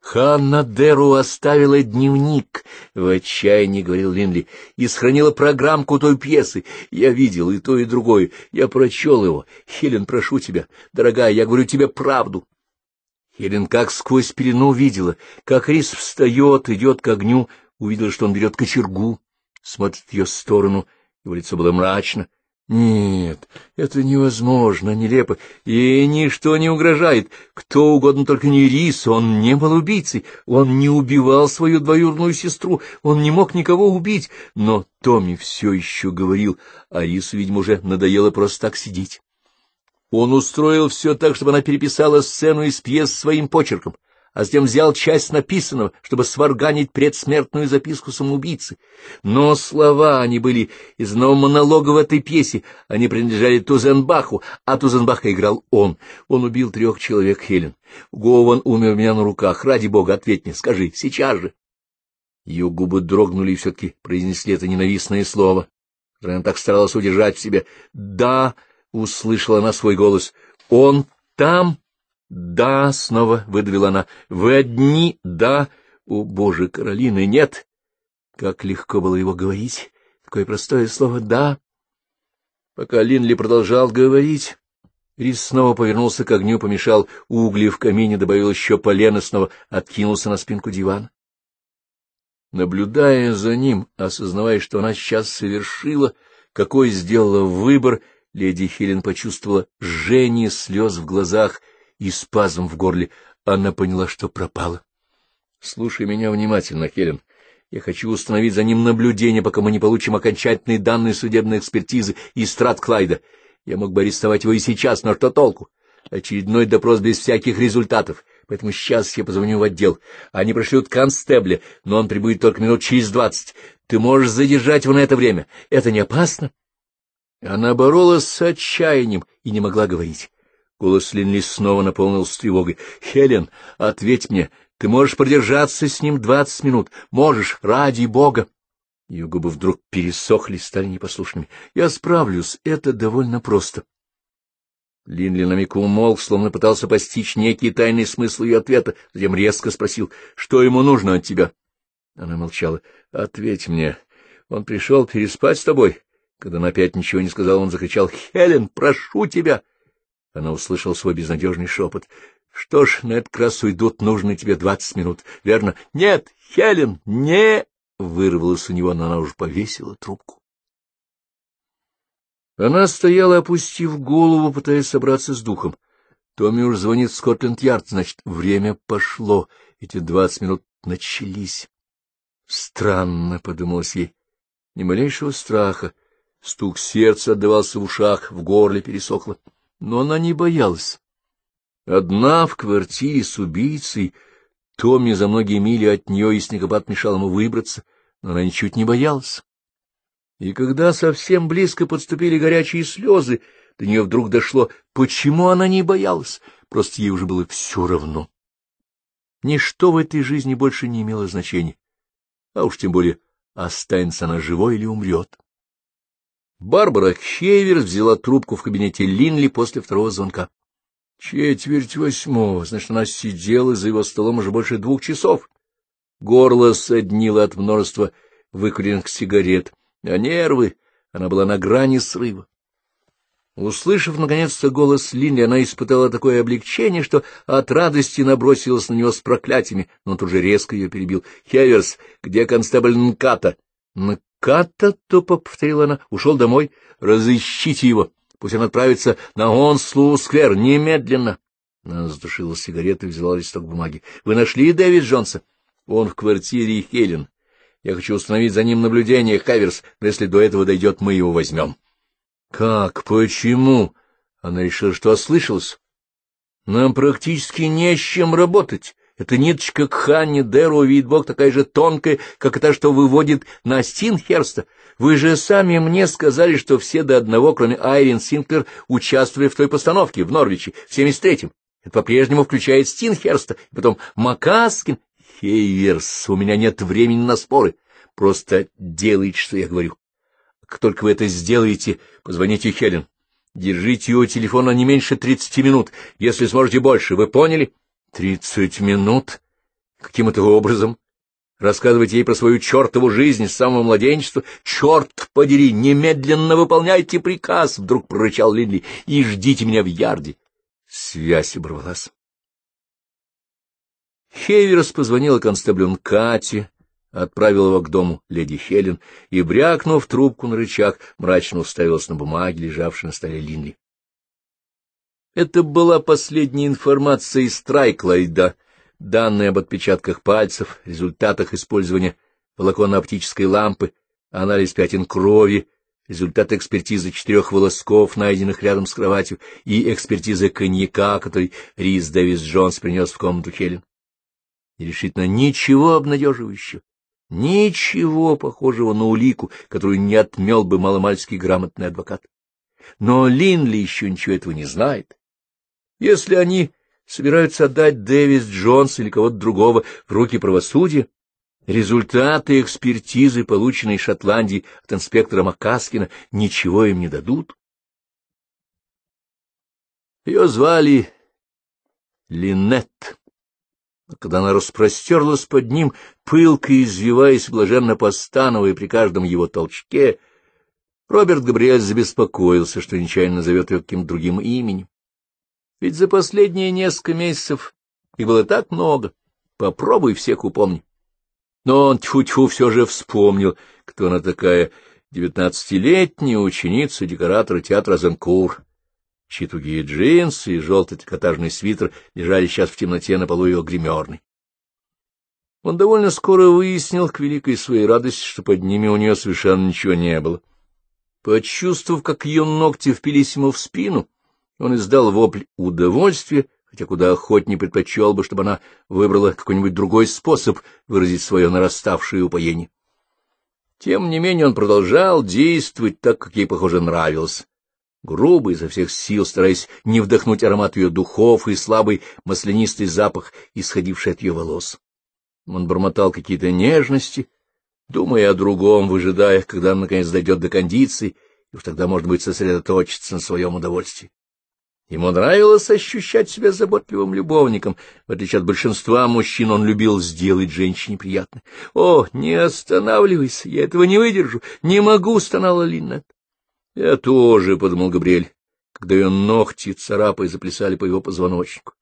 Ханна Деру оставила дневник, — в отчаянии говорил Линли, — и сохранила программку той пьесы. Я видел и то, и другое. Я прочел его. Хелен, прошу тебя, дорогая, я говорю тебе правду. Хелен как сквозь пелену видела, как Рис встает, идет к огню, увидела, что он берет кочергу смотрит в ее сторону, его лицо было мрачно. Нет, это невозможно, нелепо, и ничто не угрожает, кто угодно, только не Рис, он не был убийцей, он не убивал свою двоюродную сестру, он не мог никого убить, но Томми все еще говорил, а Рису, видимо, уже надоело просто так сидеть. Он устроил все так, чтобы она переписала сцену из пьес своим почерком а затем взял часть написанного, чтобы сварганить предсмертную записку самоубийцы. Но слова, они были из одного монолога в этой пьесе, они принадлежали Тузенбаху, а Тузенбаха играл он. Он убил трех человек, Хелен. Гован умер у меня на руках. Ради бога, ответь мне, скажи, сейчас же. Ее губы дрогнули и все-таки произнесли это ненавистное слово. Она так старалась удержать в себе. «Да!» — услышала она свой голос. «Он там!» Да, снова выдавила она. Вы одни, да. у боже, Каролины, нет. Как легко было его говорить. Такое простое слово «да». Пока Линли продолжал говорить, Рис снова повернулся к огню, помешал угли в камине, добавил еще полено, снова откинулся на спинку дивана. Наблюдая за ним, осознавая, что она сейчас совершила, какой сделала выбор, леди Хелен почувствовала жжение слез в глазах и спазм в горле. Она поняла, что пропала. — Слушай меня внимательно, Хелен. Я хочу установить за ним наблюдение, пока мы не получим окончательные данные судебной экспертизы из страт Клайда. Я мог бы арестовать его и сейчас, но что толку? Очередной допрос без всяких результатов. Поэтому сейчас я позвоню в отдел. Они пришлют констебля, но он прибудет только минут через двадцать. Ты можешь задержать его на это время. Это не опасно? Она боролась с отчаянием и не могла говорить. Голос Линли снова наполнился тревогой. — Хелен, ответь мне, ты можешь продержаться с ним двадцать минут? Можешь, ради бога! Ее губы вдруг пересохли, стали непослушными. — Я справлюсь, это довольно просто. Линли на миг умолк, словно пытался постичь некий тайный смысл ее ответа, затем резко спросил, что ему нужно от тебя. Она молчала. — Ответь мне. Он пришел переспать с тобой? Когда она опять ничего не сказала, он закричал. — Хелен, прошу тебя! — она услышала свой безнадежный шепот. — Что ж, на этот раз уйдут нужны тебе двадцать минут, верно? — Нет, Хелен, не... Вырвалась у него, но она уже повесила трубку. Она стояла, опустив голову, пытаясь собраться с духом. Томми уж звонит в Скотленд-Ярд, значит, время пошло. Эти двадцать минут начались. Странно, — подумалось ей, — ни малейшего страха. Стук сердца отдавался в ушах, в горле пересохло но она не боялась. Одна в квартире с убийцей, Томми за многие мили от нее и снегопад мешал ему выбраться, но она ничуть не боялась. И когда совсем близко подступили горячие слезы, до нее вдруг дошло, почему она не боялась, просто ей уже было все равно. Ничто в этой жизни больше не имело значения, а уж тем более останется она живой или умрет. Барбара Хейверс взяла трубку в кабинете Линли после второго звонка. Четверть восьмого, значит, она сидела за его столом уже больше двух часов. Горло соднило от множества выкуренных сигарет, а нервы, она была на грани срыва. Услышав, наконец-то, голос Линли, она испытала такое облегчение, что от радости набросилась на него с проклятиями, но тут же резко ее перебил. — Хеверс, где констебль Нката? — Ката, — тупо повторила она, — ушел домой. Разыщите его. Пусть он отправится на Онслу-сквер немедленно. Она задушила сигарету и взяла листок бумаги. — Вы нашли Дэвид Джонса? — Он в квартире Хелен. Я хочу установить за ним наблюдение, Хаверс, но если до этого дойдет, мы его возьмем. — Как? Почему? Она решила, что ослышалась. — Нам практически не с чем работать. Эта ниточка к Ханне Деру, видит Бог, такая же тонкая, как и та, что выводит на Стинхерста. Вы же сами мне сказали, что все до одного, кроме Айрин Синклер, участвовали в той постановке в Норвиче в 73-м. Это по-прежнему включает Стинхерста, и потом Макаскин. Хейверс, у меня нет времени на споры. Просто делайте, что я говорю. Как только вы это сделаете, позвоните Хелен. Держите ее телефона не меньше тридцати минут, если сможете больше. Вы поняли? — Тридцать минут? каким это образом? Рассказывать ей про свою чертову жизнь с самого младенчества? Черт подери, немедленно выполняйте приказ! Вдруг прорычал Линли. И ждите меня в ярде. Связь оборвалась. Хейверс позвонила констеблю Кате, отправил его к дому леди Хелен и, брякнув трубку на рычаг, мрачно уставилась на бумаге, лежавшей на столе Линли. Это была последняя информация из Трайклайда, данные об отпечатках пальцев, результатах использования волоконно-оптической лампы, анализ пятен крови, результаты экспертизы четырех волосков, найденных рядом с кроватью, и экспертиза коньяка, который Рис Дэвис Джонс принес в комнату Хелен. И решительно ничего обнадеживающего, ничего похожего на улику, которую не отмел бы маломальский грамотный адвокат. Но Линли еще ничего этого не знает. Если они собираются отдать Дэвис Джонс или кого-то другого в руки правосудия, результаты экспертизы, полученной из Шотландии от инспектора Маккаскина, ничего им не дадут. Ее звали Линет. А когда она распростерлась под ним, пылко извиваясь, блаженно постановая при каждом его толчке, Роберт Габриэль забеспокоился, что нечаянно зовет ее каким-то другим именем. Ведь за последние несколько месяцев их было так много. Попробуй всех упомни. Но он тьфу-тьфу все же вспомнил, кто она такая, девятнадцатилетняя ученица декоратора театра Занкур. Чьи тугие джинсы и желтый трикотажный свитер лежали сейчас в темноте на полу ее гримерной. Он довольно скоро выяснил, к великой своей радости, что под ними у нее совершенно ничего не было. Почувствовав, как ее ногти впились ему в спину, он издал вопль удовольствия, хотя куда охотнее предпочел бы, чтобы она выбрала какой-нибудь другой способ выразить свое нараставшее упоение. Тем не менее он продолжал действовать так, как ей, похоже, нравилось. Грубый, изо всех сил, стараясь не вдохнуть аромат ее духов и слабый маслянистый запах, исходивший от ее волос. Он бормотал какие-то нежности, думая о другом, выжидая, когда он, наконец, дойдет до кондиции, и уж тогда, может быть, сосредоточиться на своем удовольствии. Ему нравилось ощущать себя заботливым любовником. В отличие от большинства мужчин, он любил сделать женщине приятно. — О, не останавливайся, я этого не выдержу, не могу, — стонала Линнет. — Я тоже, — подумал Габриэль, когда ее ногти царапой заплясали по его позвоночнику.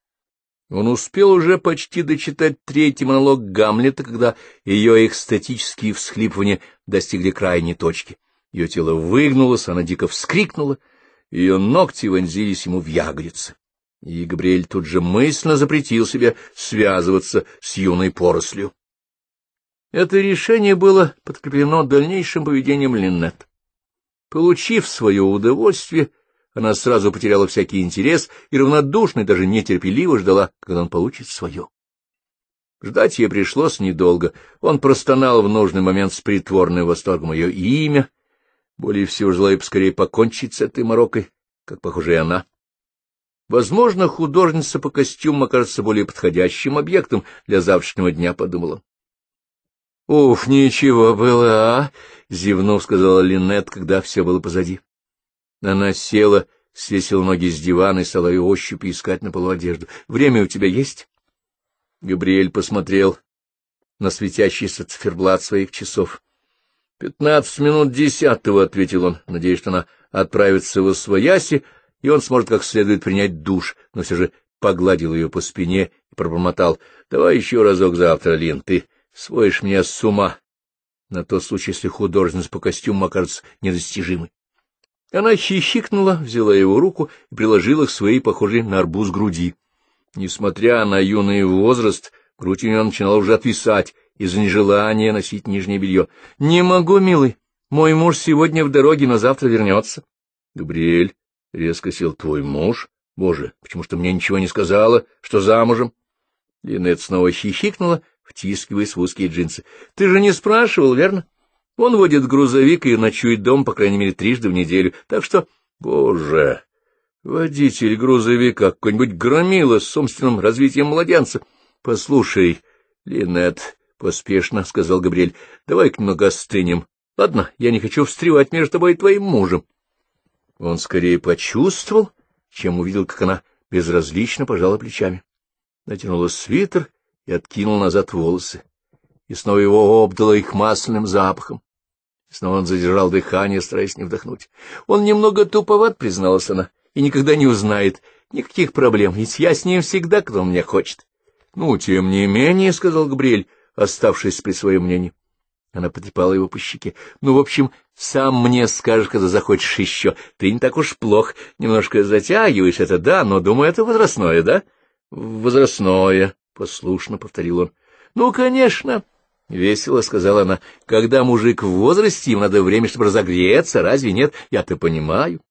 Он успел уже почти дочитать третий монолог Гамлета, когда ее экстатические всхлипывания достигли крайней точки. Ее тело выгнулось, она дико вскрикнула — ее ногти вонзились ему в ягодицы. И Габриэль тут же мысленно запретил себе связываться с юной порослью. Это решение было подкреплено дальнейшим поведением Линнет. Получив свое удовольствие, она сразу потеряла всякий интерес и равнодушно и даже нетерпеливо ждала, когда он получит свое. Ждать ей пришлось недолго. Он простонал в нужный момент с притворным восторгом ее имя более всего желаю поскорее покончить с этой морокой, как, похоже, и она. Возможно, художница по костюму окажется более подходящим объектом для завтрашнего дня, — подумала. — Уф, ничего было, а! — зевнув, сказала Линет, когда все было позади. Она села, свесила ноги с дивана и стала ее ощупью искать на полу одежду. — Время у тебя есть? Габриэль посмотрел на светящийся циферблат своих часов. — Пятнадцать минут десятого, — ответил он, надеясь, что она отправится в Освояси, и он сможет как следует принять душ, но все же погладил ее по спине и пробормотал. — Давай еще разок завтра, Лин, ты своешь меня с ума. На тот случай, если художница по костюму окажется недостижимой. Она хихикнула, взяла его руку и приложила к своей, похожей на арбуз, груди. Несмотря на юный возраст, грудь у нее начинала уже отвисать, из-за нежелания носить нижнее белье. — Не могу, милый. Мой муж сегодня в дороге, но завтра вернется. — Габриэль резко сел. — Твой муж? Боже, почему что мне ничего не сказала, что замужем? Линет снова хихикнула, втискиваясь в узкие джинсы. — Ты же не спрашивал, верно? Он водит грузовик и ночует дом, по крайней мере, трижды в неделю. Так что... — Боже! Водитель грузовика, какой-нибудь громила с собственным развитием младенца. — Послушай, Линет, — поспешно сказал Габриэль. — Давай-ка немного остынем. Ладно, я не хочу встревать между тобой и твоим мужем. Он скорее почувствовал, чем увидел, как она безразлично пожала плечами. Натянула свитер и откинула назад волосы. И снова его обдало их масляным запахом. И снова он задержал дыхание, стараясь не вдохнуть. Он немного туповат, призналась она, и никогда не узнает. Никаких проблем, ведь я с ним всегда, когда он меня хочет. — Ну, тем не менее, — сказал Габриэль, оставшись при своем мнении. Она потрепала его по щеке. — Ну, в общем, сам мне скажешь, когда захочешь еще. Ты не так уж плох. Немножко затягиваешь это, да, но, думаю, это возрастное, да? — Возрастное, — послушно повторил он. — Ну, конечно, — весело сказала она. — Когда мужик в возрасте, им надо время, чтобы разогреться, разве нет? Я-то понимаю.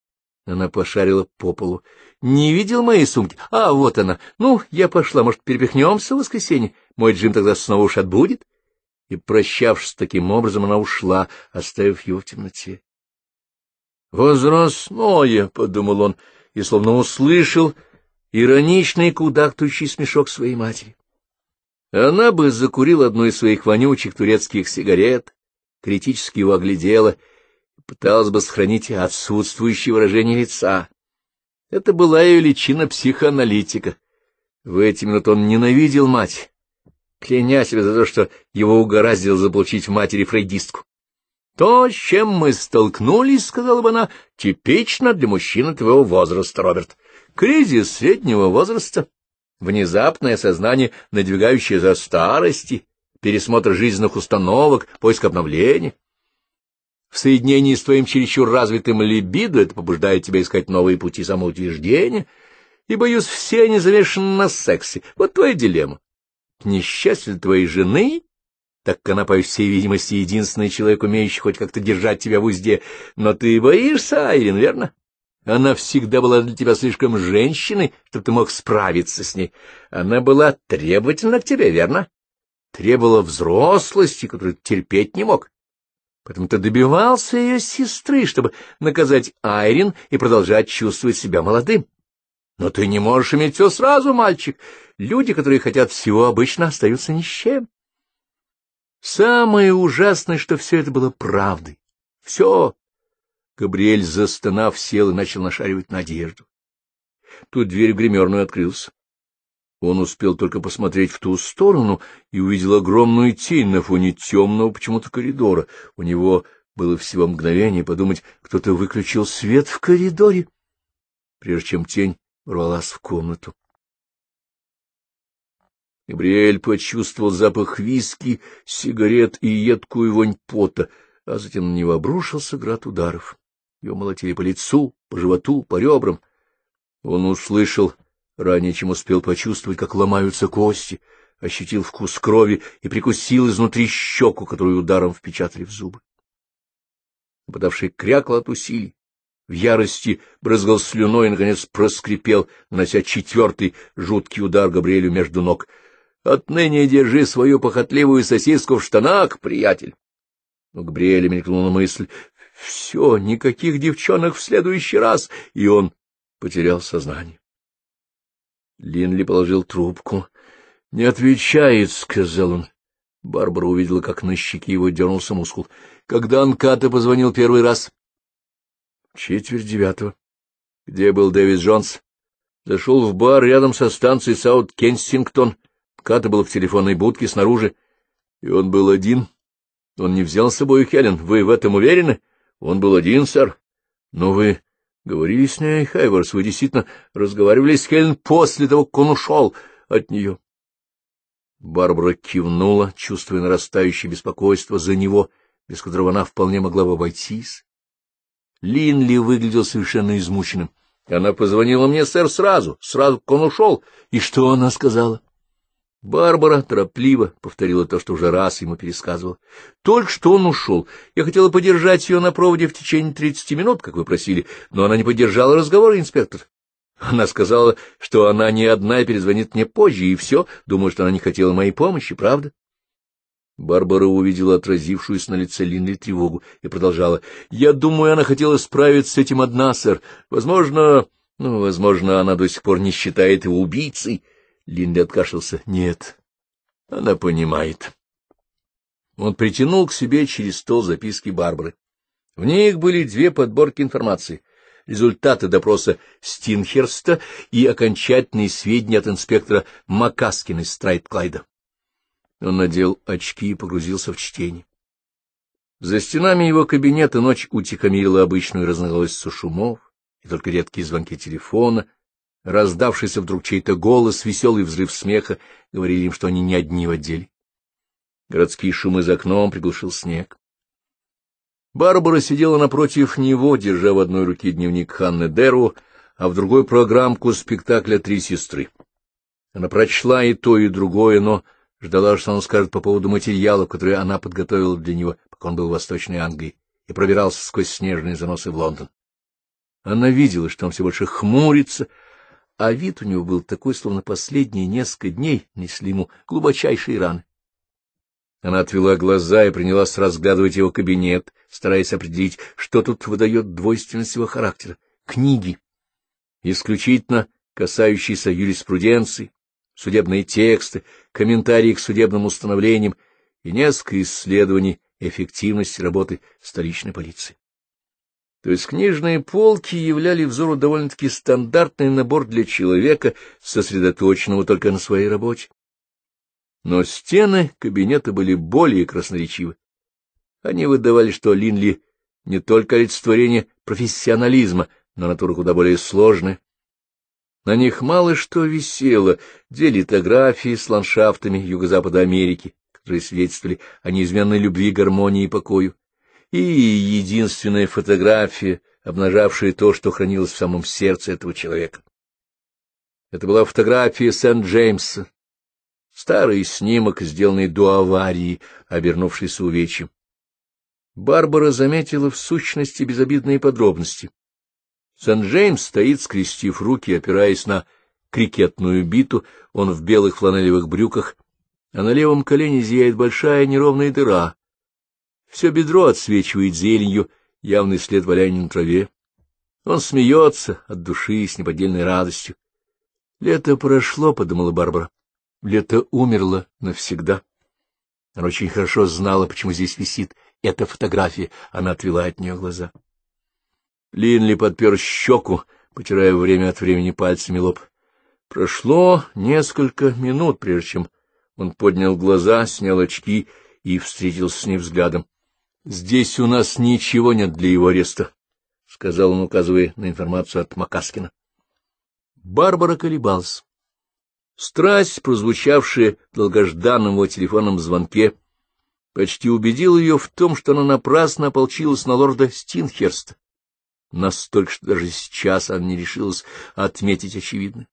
Она пошарила по полу. — Не видел моей сумки? А, вот она. Ну, я пошла, может, перепихнемся в воскресенье? — мой Джим тогда снова уж отбудет? И, прощавшись таким образом, она ушла, оставив его в темноте. «Возрастное!» — подумал он, и словно услышал ироничный кудахтущий смешок своей матери. Она бы закурила одну из своих вонючих турецких сигарет, критически его оглядела и пыталась бы сохранить отсутствующее выражение лица. Это была ее личина психоаналитика. В эти минуты он ненавидел мать, кляня себя за то, что его угораздило заполучить в матери фрейдистку. «То, с чем мы столкнулись, — сказала бы она, — типично для мужчины твоего возраста, Роберт. Кризис среднего возраста, внезапное сознание, надвигающее за старости, пересмотр жизненных установок, поиск обновления. В соединении с твоим чересчур развитым либидо это побуждает тебя искать новые пути самоутверждения, и, боюсь, все они завешены на сексе. Вот твоя дилемма несчастье твоей жены, так как она, по всей видимости, единственный человек, умеющий хоть как-то держать тебя в узде. Но ты боишься, Айрин, верно? Она всегда была для тебя слишком женщиной, чтобы ты мог справиться с ней. Она была требовательна к тебе, верно? Требовала взрослости, которую терпеть не мог. Поэтому ты добивался ее сестры, чтобы наказать Айрин и продолжать чувствовать себя молодым. Но ты не можешь иметь все сразу, мальчик. Люди, которые хотят всего, обычно остаются ни с чем. Самое ужасное, что все это было правдой. Все. Габриэль, застонав, сел и начал нашаривать надежду. Тут дверь в гримерную открылась. Он успел только посмотреть в ту сторону и увидел огромную тень на фоне темного почему-то коридора. У него было всего мгновение подумать, кто-то выключил свет в коридоре, прежде чем тень ворвалась в комнату. Габриэль почувствовал запах виски, сигарет и едкую вонь пота, а затем на него обрушился град ударов. Его молотили по лицу, по животу, по ребрам. Он услышал, ранее чем успел почувствовать, как ломаются кости, ощутил вкус крови и прикусил изнутри щеку, которую ударом впечатали в зубы. Подавший крякал от усилий. В ярости брызгал слюной и, наконец, проскрипел, нанося четвертый жуткий удар Габриэлю между ног — Отныне держи свою похотливую сосиску в штанах, приятель. к Бриэле мелькнула мысль. Все, никаких девчонок в следующий раз. И он потерял сознание. Линли положил трубку. — Не отвечает, — сказал он. Барбара увидела, как на щеке его дернулся мускул. — Когда Анката позвонил первый раз? — Четверть девятого. — Где был Дэвид Джонс? — Зашел в бар рядом со станцией Саут-Кенсингтон. Ката был в телефонной будке снаружи, и он был один. Он не взял с собой Хелен. Вы в этом уверены? Он был один, сэр. Но вы говорили с ней, Хайворс, вы действительно разговаривали с Хелен после того, как он ушел от нее. Барбара кивнула, чувствуя нарастающее беспокойство за него, без которого она вполне могла бы обойтись. Линли выглядел совершенно измученным. Она позвонила мне, сэр, сразу, сразу, как он ушел. И что она сказала? Барбара торопливо повторила то, что уже раз ему пересказывал. Только что он ушел. Я хотела подержать ее на проводе в течение тридцати минут, как вы просили, но она не поддержала разговор, инспектор. Она сказала, что она не одна и перезвонит мне позже, и все. Думаю, что она не хотела моей помощи, правда? Барбара увидела отразившуюся на лице Линли тревогу и продолжала. — Я думаю, она хотела справиться с этим одна, сэр. Возможно... Ну, возможно, она до сих пор не считает его убийцей. Линда откашлялся. — Нет, она понимает. Он притянул к себе через стол записки Барбары. В них были две подборки информации — результаты допроса Стинхерста и окончательные сведения от инспектора Макаскина из Страйт-Клайда. Он надел очки и погрузился в чтение. За стенами его кабинета ночь утихомирила обычную разноголосицу шумов, и только редкие звонки телефона раздавшийся вдруг чей-то голос, веселый взрыв смеха, говорили им, что они не одни в отделе. Городские шумы за окном приглушил снег. Барбара сидела напротив него, держа в одной руке дневник Ханны Деру, а в другой — программку спектакля «Три сестры». Она прочла и то, и другое, но ждала, что он скажет по поводу материала, который она подготовила для него, пока он был в Восточной Англии и пробирался сквозь снежные заносы в Лондон. Она видела, что он все больше хмурится, а вид у него был такой, словно последние несколько дней несли ему глубочайшие раны. Она отвела глаза и принялась разглядывать его кабинет, стараясь определить, что тут выдает двойственность его характера. Книги, исключительно касающиеся юриспруденции, судебные тексты, комментарии к судебным установлениям и несколько исследований эффективности работы столичной полиции. То есть книжные полки являли взору довольно-таки стандартный набор для человека, сосредоточенного только на своей работе. Но стены кабинета были более красноречивы. Они выдавали, что Линли не только олицетворение профессионализма, но натура куда более сложная. На них мало что висело, две литографии с ландшафтами юго-запада Америки, которые свидетельствовали о неизменной любви, гармонии и покою и единственная фотография, обнажавшая то, что хранилось в самом сердце этого человека. Это была фотография Сент-Джеймса, старый снимок, сделанный до аварии, обернувшийся увечьем. Барбара заметила в сущности безобидные подробности. Сент-Джеймс стоит, скрестив руки, опираясь на крикетную биту, он в белых фланелевых брюках, а на левом колене зияет большая неровная дыра, все бедро отсвечивает зеленью, явный след валяния на траве. Он смеется от души с неподдельной радостью. «Лето прошло», — подумала Барбара. «Лето умерло навсегда». Она очень хорошо знала, почему здесь висит эта фотография. Она отвела от нее глаза. Линли подпер щеку, потирая время от времени пальцами лоб. Прошло несколько минут, прежде чем он поднял глаза, снял очки и встретился с ней взглядом. — Здесь у нас ничего нет для его ареста, — сказал он, указывая на информацию от Макаскина. Барбара колебалась. Страсть, прозвучавшая в долгожданном его телефонном звонке, почти убедила ее в том, что она напрасно ополчилась на лорда Стинхерста. Настолько, что даже сейчас она не решилась отметить очевидно.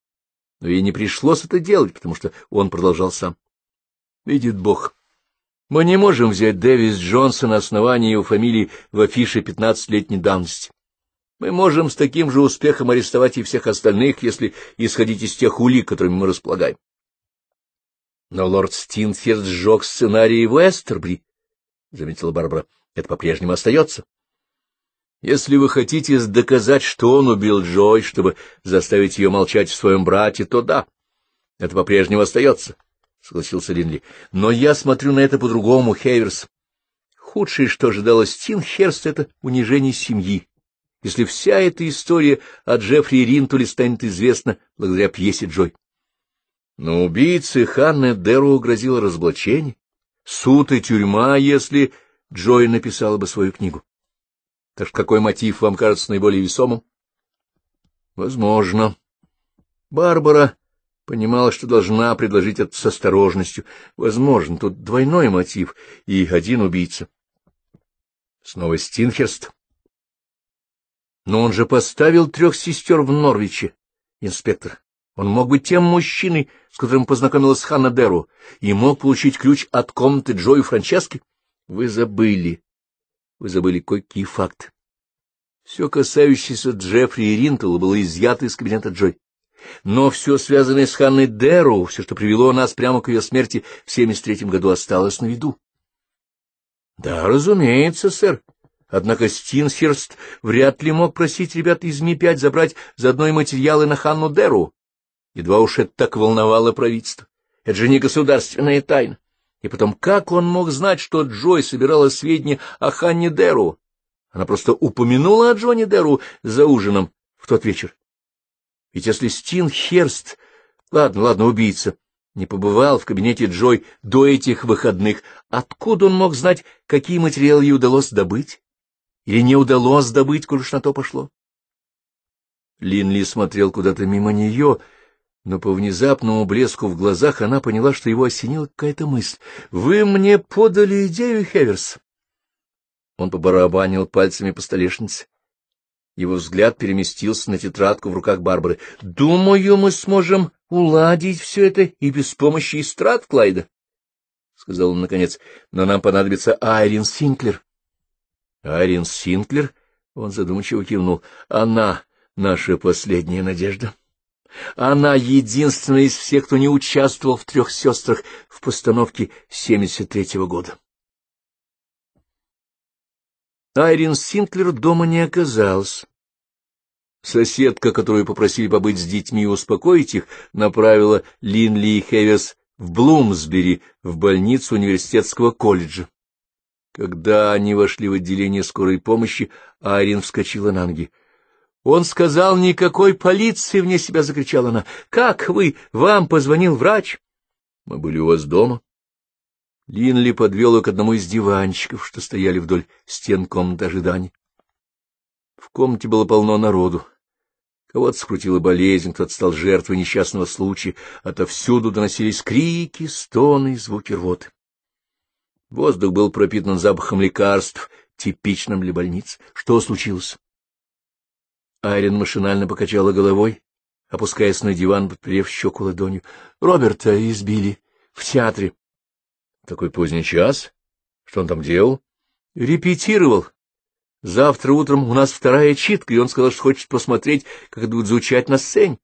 Но ей не пришлось это делать, потому что он продолжал сам. — Видит Бог, мы не можем взять Дэвис Джонса на основании его фамилии в афише 15-летней давности. Мы можем с таким же успехом арестовать и всех остальных, если исходить из тех улик, которыми мы располагаем. Но лорд Стинферд сжег сценарий в Эстербри, — заметила Барбара. — Это по-прежнему остается. Если вы хотите доказать, что он убил Джой, чтобы заставить ее молчать в своем брате, то да, это по-прежнему остается. —— согласился Линли. — Но я смотрю на это по-другому, Хейверс. Худшее, что ожидало Стинхерст, — это унижение семьи. Если вся эта история о Джеффри Ринтуле станет известна благодаря пьесе Джой. Но убийце Ханны Деру грозило разоблачение, суд и тюрьма, если Джой написала бы свою книгу. Так что какой мотив вам кажется наиболее весомым? — Возможно. Барбара понимала, что должна предложить это с осторожностью. Возможно, тут двойной мотив и один убийца. Снова Стинхерст. Но он же поставил трех сестер в Норвиче, инспектор. Он мог быть тем мужчиной, с которым познакомилась Ханна Деру, и мог получить ключ от комнаты Джо Франчески. Вы забыли. Вы забыли кое-какие факты. Все, касающееся Джеффри и Ринтелла, было изъято из кабинета Джой но все связанное с Ханной Деру, все, что привело нас прямо к ее смерти в 73-м году, осталось на виду. — Да, разумеется, сэр. Однако Стинхерст вряд ли мог просить ребят из Ми-5 забрать заодно и материалы на Ханну Деру. Едва уж это так волновало правительство. Это же не государственная тайна. И потом, как он мог знать, что Джой собирала сведения о Ханне Деру? Она просто упомянула о Джоне Деру за ужином в тот вечер. Ведь если Херст, Ладно, ладно, убийца. Не побывал в кабинете Джой до этих выходных. Откуда он мог знать, какие материалы ей удалось добыть? Или не удалось добыть, коль уж на то пошло? Линли смотрел куда-то мимо нее, но по внезапному блеску в глазах она поняла, что его осенила какая-то мысль. «Вы мне подали идею, Хеверс!» Он побарабанил пальцами по столешнице. Его взгляд переместился на тетрадку в руках Барбары. — Думаю, мы сможем уладить все это и без помощи эстрад Клайда, — сказал он наконец. — Но нам понадобится Айрин Синклер. — Айрин Синклер? — он задумчиво кивнул. — Она наша последняя надежда. Она единственная из всех, кто не участвовал в трех сестрах в постановке семьдесят третьего года. Айрин Синклер дома не оказалась. Соседка, которую попросили побыть с детьми и успокоить их, направила Линли и Хевис в Блумсбери, в больницу университетского колледжа. Когда они вошли в отделение скорой помощи, Айрин вскочила на ноги. «Он сказал, никакой полиции!» — вне себя закричала она. «Как вы? Вам позвонил врач?» «Мы были у вас дома». Линли подвел ее к одному из диванчиков, что стояли вдоль стен комнаты ожидания. В комнате было полно народу. Кого-то скрутила болезнь, кто-то стал жертвой несчастного случая. Отовсюду доносились крики, стоны и звуки рвоты. Воздух был пропитан запахом лекарств, типичным для больниц. Что случилось? Айрин машинально покачала головой, опускаясь на диван, подперев щеку ладонью. — Роберта избили в театре. Такой поздний час. Что он там делал? Репетировал. Завтра утром у нас вторая читка, и он сказал, что хочет посмотреть, как это будет звучать на сцене.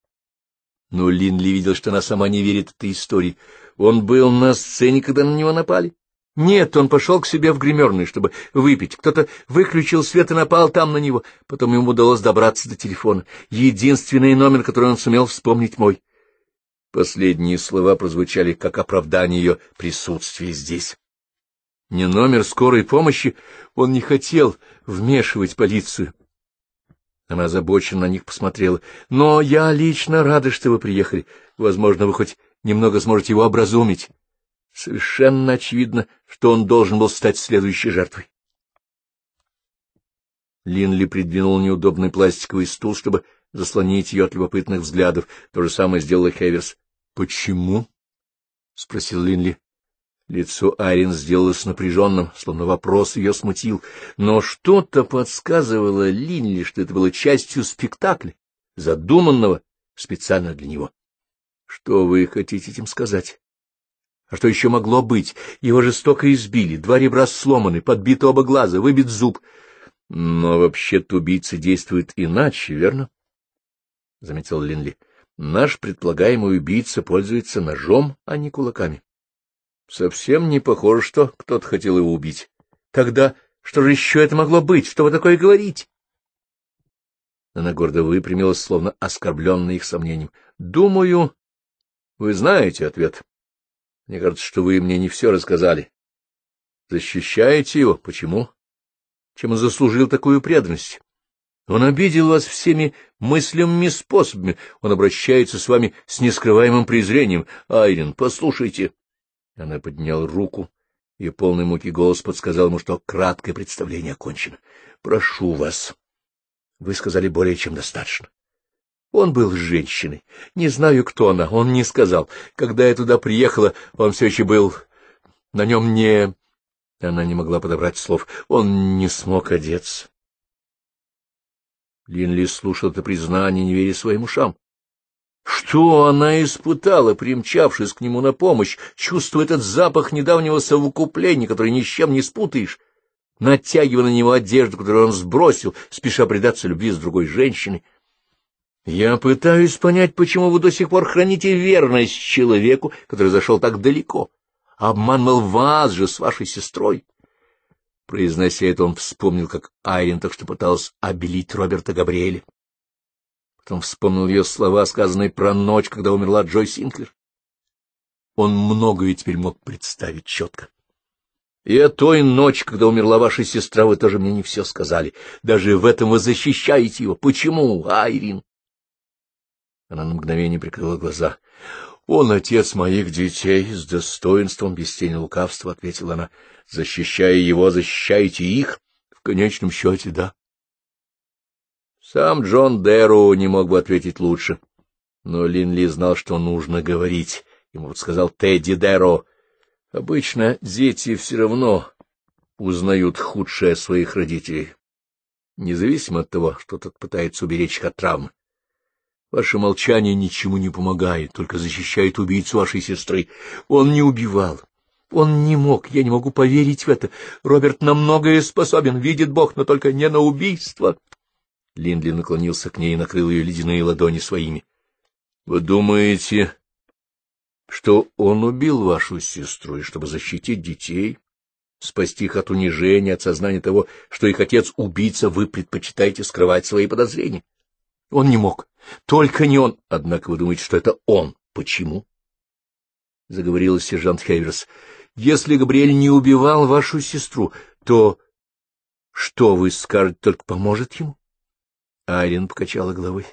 Но Линли видел, что она сама не верит этой истории. Он был на сцене, когда на него напали. Нет, он пошел к себе в гримерную, чтобы выпить. Кто-то выключил свет и напал там на него. Потом ему удалось добраться до телефона. Единственный номер, который он сумел вспомнить мой. Последние слова прозвучали как оправдание ее присутствия здесь. Не номер скорой помощи, он не хотел вмешивать полицию. Она озабоченно на них посмотрела. — Но я лично рада, что вы приехали. Возможно, вы хоть немного сможете его образумить. Совершенно очевидно, что он должен был стать следующей жертвой. Линли придвинул неудобный пластиковый стул, чтобы заслонить ее от любопытных взглядов. То же самое сделала Хеверс. — Почему? — спросил Линли. Лицо Айрин сделалось напряженным, словно вопрос ее смутил, но что-то подсказывало Линли, что это было частью спектакля, задуманного специально для него. — Что вы хотите этим сказать? А что еще могло быть? Его жестоко избили, два ребра сломаны, подбиты оба глаза, выбит зуб. Но вообще-то убийца действует иначе, верно? — заметил Линли. — Наш предполагаемый убийца пользуется ножом, а не кулаками. — Совсем не похоже, что кто-то хотел его убить. — Тогда что же еще это могло быть? Что вы такое говорите? Она гордо выпрямилась, словно оскорбленная их сомнением. — Думаю, вы знаете ответ. Мне кажется, что вы мне не все рассказали. — Защищаете его? Почему? Чем он заслужил такую преданность? Он обидел вас всеми мыслями способами. Он обращается с вами с нескрываемым презрением. Айрин, послушайте. Она подняла руку, и полный муки голос подсказал ему, что краткое представление окончено. Прошу вас. Вы сказали более чем достаточно. Он был с женщиной. Не знаю, кто она, он не сказал. Когда я туда приехала, он все еще был... На нем не... Она не могла подобрать слов. Он не смог одеться. Линли слушал это признание, не веря своим ушам. Что она испытала, примчавшись к нему на помощь, чувствуя этот запах недавнего совокупления, который ни с чем не спутаешь, натягивая на него одежду, которую он сбросил, спеша предаться любви с другой женщиной? Я пытаюсь понять, почему вы до сих пор храните верность человеку, который зашел так далеко, обманывал вас же с вашей сестрой. Произнося это, он вспомнил, как Айрин так что пыталась обелить Роберта Габриэля. Потом вспомнил ее слова, сказанные про ночь, когда умерла Джой Синклер. Он многое теперь мог представить четко. И о той ночи, когда умерла ваша сестра, вы тоже мне не все сказали. Даже в этом вы защищаете его. Почему, Айрин? Она на мгновение прикрыла глаза. — Он отец моих детей, с достоинством, без тени лукавства, — ответила она защищая его, защищаете их? В конечном счете, да. Сам Джон Дэроу не мог бы ответить лучше. Но Линли знал, что нужно говорить. Ему сказал Тедди Дэроу. Обычно дети все равно узнают худшее своих родителей, независимо от того, что тот пытается уберечь их от травм. Ваше молчание ничему не помогает, только защищает убийцу вашей сестры. Он не убивал. Он не мог, я не могу поверить в это. Роберт на многое способен, видит Бог, но только не на убийство. Линдли наклонился к ней и накрыл ее ледяные ладони своими. — Вы думаете, что он убил вашу сестру, и чтобы защитить детей, спасти их от унижения, от сознания того, что их отец-убийца, вы предпочитаете скрывать свои подозрения? Он не мог. Только не он. Однако вы думаете, что это он. Почему? — заговорила сержант Хейверс. Если Габриэль не убивал вашу сестру, то что вы скажете, только поможет ему? Айрин покачала головой.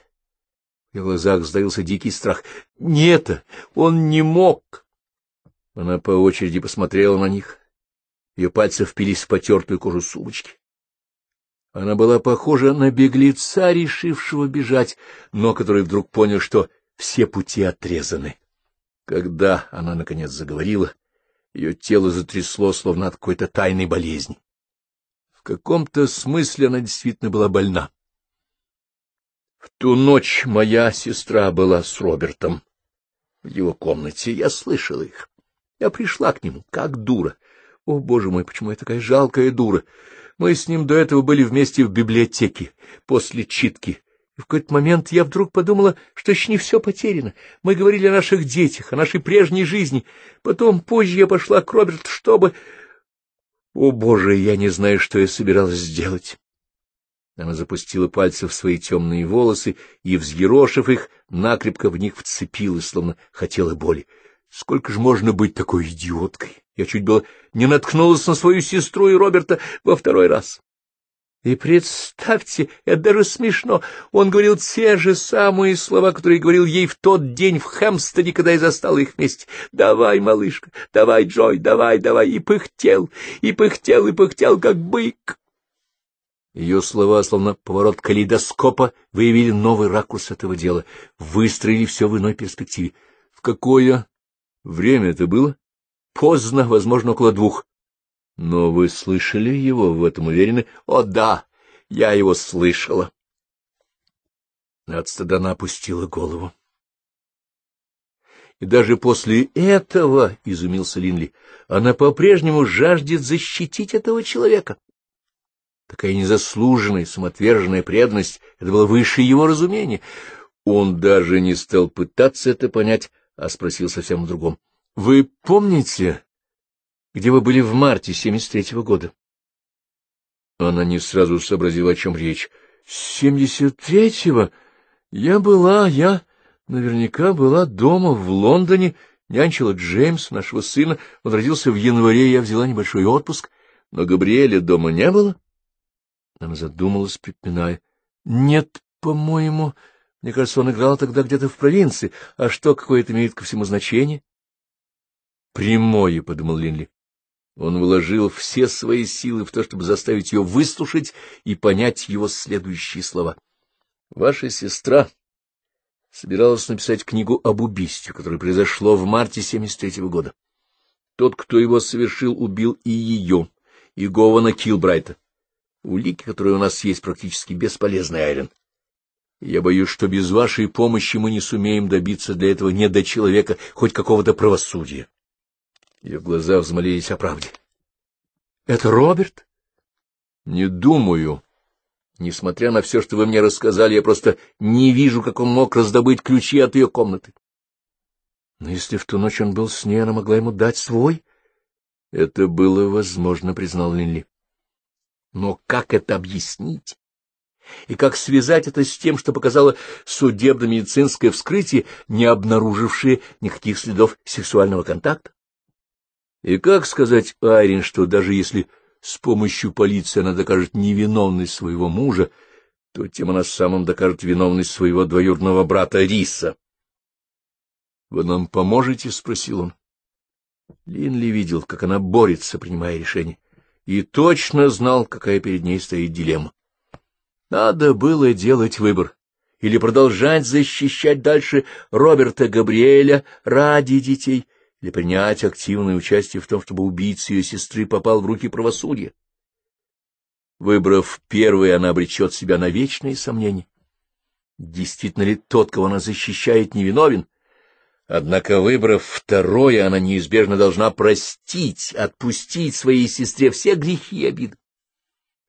В глазах сдаился дикий страх. Нет, он не мог. Она по очереди посмотрела на них. Ее пальцы впились в потертую кожу сумочки. Она была похожа на беглеца, решившего бежать, но который вдруг понял, что все пути отрезаны. Когда она, наконец, заговорила, ее тело затрясло, словно от какой-то тайной болезни. В каком-то смысле она действительно была больна. В ту ночь моя сестра была с Робертом в его комнате. Я слышала их. Я пришла к нему, как дура. О, боже мой, почему я такая жалкая дура? Мы с ним до этого были вместе в библиотеке, после читки и в какой-то момент я вдруг подумала, что еще не все потеряно. Мы говорили о наших детях, о нашей прежней жизни. Потом, позже я пошла к Роберту, чтобы... О, Боже, я не знаю, что я собиралась сделать. Она запустила пальцы в свои темные волосы и, взъерошив их, накрепко в них вцепилась, словно хотела боли. Сколько же можно быть такой идиоткой? Я чуть было не наткнулась на свою сестру и Роберта во второй раз. И представьте, это даже смешно, он говорил те же самые слова, которые говорил ей в тот день в Хэмстеде, когда я застал их вместе. «Давай, малышка, давай, Джой, давай, давай!» И пыхтел, и пыхтел, и пыхтел, как бык. Ее слова, словно поворот калейдоскопа, выявили новый ракурс этого дела, выстроили все в иной перспективе. В какое время это было? Поздно, возможно, около двух. Но вы слышали его, в этом уверены? О, да, я его слышала. От стыда опустила голову. И даже после этого, — изумился Линли, — она по-прежнему жаждет защитить этого человека. Такая незаслуженная, самоотверженная преданность — это было выше его разумения. Он даже не стал пытаться это понять, а спросил совсем о другом. — Вы помните где вы были в марте 73-го года. Она не сразу сообразила, о чем речь. — С 73-го? Я была, я наверняка была дома в Лондоне, нянчила Джеймс, нашего сына. Он родился в январе, я взяла небольшой отпуск, но Габриэля дома не было. Она задумалась, припиная. — Нет, по-моему... Мне кажется, он играл тогда где-то в провинции. А что, какое это имеет ко всему значение? — Прямое, — подумал Линли. Он вложил все свои силы в то, чтобы заставить ее выслушать и понять его следующие слова. «Ваша сестра собиралась написать книгу об убийстве, которое произошло в марте 73 -го года. Тот, кто его совершил, убил и ее, и Гована Килбрайта. Улики, которые у нас есть, практически бесполезны, Айрен. Я боюсь, что без вашей помощи мы не сумеем добиться для этого недочеловека хоть какого-то правосудия». Ее глаза взмолились о правде. — Это Роберт? — Не думаю. Несмотря на все, что вы мне рассказали, я просто не вижу, как он мог раздобыть ключи от ее комнаты. — Но если в ту ночь он был с ней, она могла ему дать свой? — Это было возможно, — признал Линли. — Но как это объяснить? И как связать это с тем, что показало судебно-медицинское вскрытие, не обнаружившее никаких следов сексуального контакта? И как сказать Айрин, что даже если с помощью полиции она докажет невиновность своего мужа, то тем она самым докажет виновность своего двоюродного брата Риса? — Вы нам поможете? — спросил он. Линли видел, как она борется, принимая решение, и точно знал, какая перед ней стоит дилемма. Надо было делать выбор или продолжать защищать дальше Роберта Габриэля ради детей, или принять активное участие в том, чтобы убийца ее сестры попал в руки правосудия. Выбрав первое, она обречет себя на вечные сомнения. Действительно ли тот, кого она защищает, невиновен? Однако, выбрав второе, она неизбежно должна простить, отпустить своей сестре все грехи и обиды.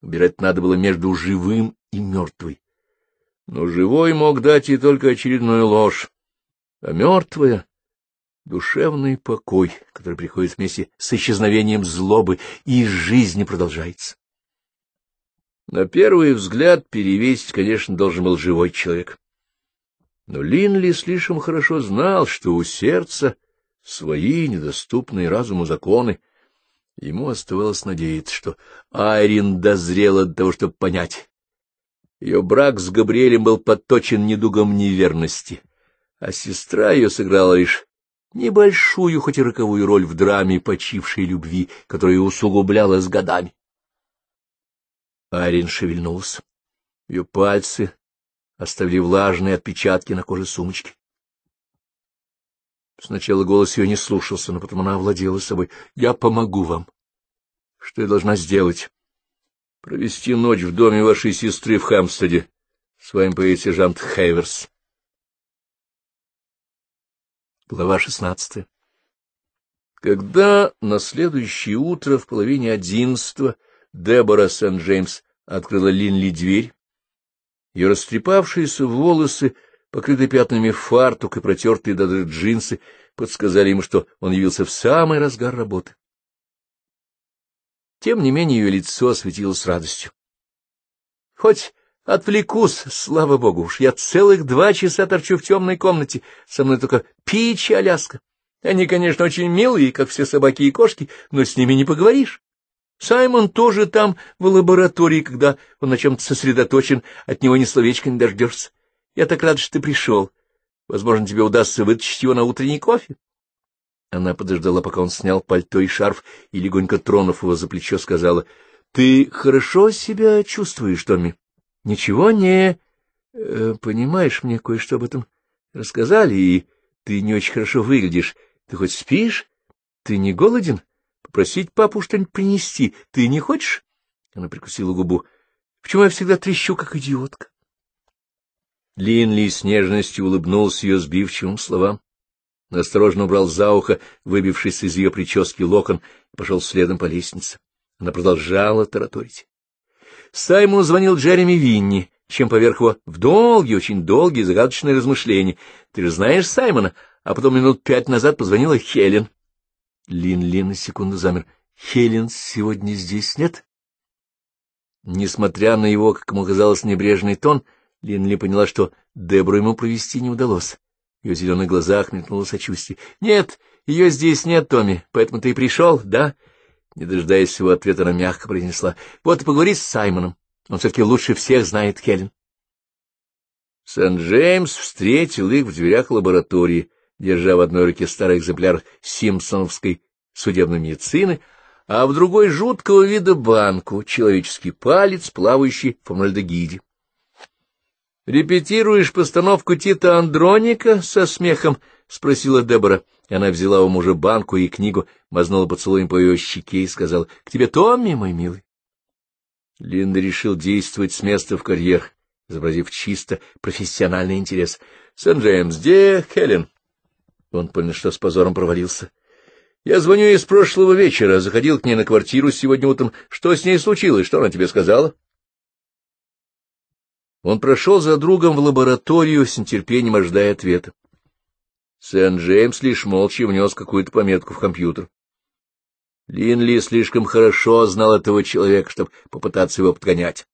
Убирать надо было между живым и мертвой. Но живой мог дать ей только очередную ложь, а мертвая Душевный покой, который приходит вместе с исчезновением злобы, и жизнь не продолжается. На первый взгляд перевесить, конечно, должен был живой человек. Но Линли слишком хорошо знал, что у сердца свои недоступные разуму законы. Ему оставалось надеяться, что Айрин дозрела до того, чтобы понять. Ее брак с Габриэлем был подточен недугом неверности, а сестра ее сыграла лишь небольшую, хоть и роковую роль в драме почившей любви, которая усугублялась годами. Арин шевельнулся. Ее пальцы оставили влажные отпечатки на коже сумочки. Сначала голос ее не слушался, но потом она овладела собой. — Я помогу вам. — Что я должна сделать? — Провести ночь в доме вашей сестры в Хамстеде. С вами поедет сержант Хейверс. Глава шестнадцатая. Когда на следующее утро в половине одиннадцатого Дебора Сент-Джеймс открыла Линли дверь, ее растрепавшиеся волосы, покрытые пятнами фартук и протертые до дыр джинсы, подсказали ему, что он явился в самый разгар работы. Тем не менее ее лицо осветилось радостью. — Хоть Отвлекусь, слава богу уж, я целых два часа торчу в темной комнате, со мной только Пич и Аляска. Они, конечно, очень милые, как все собаки и кошки, но с ними не поговоришь. Саймон тоже там, в лаборатории, когда он на чем-то сосредоточен, от него ни словечка не дождешься. Я так рад, что ты пришел. Возможно, тебе удастся вытащить его на утренний кофе. Она подождала, пока он снял пальто и шарф, и, легонько тронув его за плечо, сказала, — Ты хорошо себя чувствуешь, Томми? ничего не... Э, понимаешь, мне кое-что об этом рассказали, и ты не очень хорошо выглядишь. Ты хоть спишь? Ты не голоден? Попросить папу что-нибудь принести ты не хочешь? Она прикусила губу. Почему я всегда трещу, как идиотка? Линли с нежностью улыбнулся ее сбивчивым словам. Осторожно убрал за ухо, выбившись из ее прически локон, и пошел следом по лестнице. Она продолжала тараторить. Саймону звонил Джереми Винни, чем поверх его в долгие, очень долгие загадочные размышления. Ты же знаешь Саймона, а потом минут пять назад позвонила Хелен. Лин-Лин на секунду замер. Хелен сегодня здесь нет? Несмотря на его, как ему казалось, небрежный тон, Лин-Лин поняла, что Дебру ему провести не удалось. Ее зеленых глазах мелькнуло сочувствие. — Нет, ее здесь нет, Томми, поэтому ты и пришел, да? — не дожидаясь его ответа, она мягко произнесла. — Вот и поговори с Саймоном. Он все-таки лучше всех знает Хелен. Сан-Джеймс встретил их в дверях лаборатории, держа в одной руке старый экземпляр симпсоновской судебной медицины, а в другой жуткого вида банку — человеческий палец, плавающий по формальдегиде. — Репетируешь постановку Тита Андроника со смехом? — спросила Дебора. — и она взяла у мужа банку и книгу, мазнула поцелуем по ее щеке и сказала, — К тебе Томми, мой милый. Линда решил действовать с места в карьер, изобразив чисто профессиональный интерес. — Сен-Джеймс, где Хелен? Он понял, что с позором провалился. — Я звоню из прошлого вечера, заходил к ней на квартиру сегодня утром. Что с ней случилось? Что она тебе сказала? Он прошел за другом в лабораторию, с нетерпением ожидая ответа. Сент-Джеймс лишь молча внес какую-то пометку в компьютер. Линли слишком хорошо знал этого человека, чтобы попытаться его подгонять.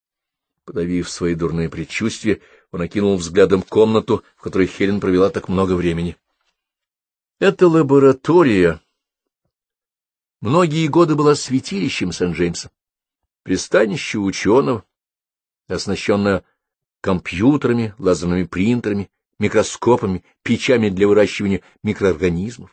Подавив свои дурные предчувствия, он окинул взглядом комнату, в которой Хелен провела так много времени. Это лаборатория. Многие годы была святилищем Сент-Джеймса, пристанище ученого, оснащенное компьютерами, лазерными принтерами, микроскопами, печами для выращивания микроорганизмов.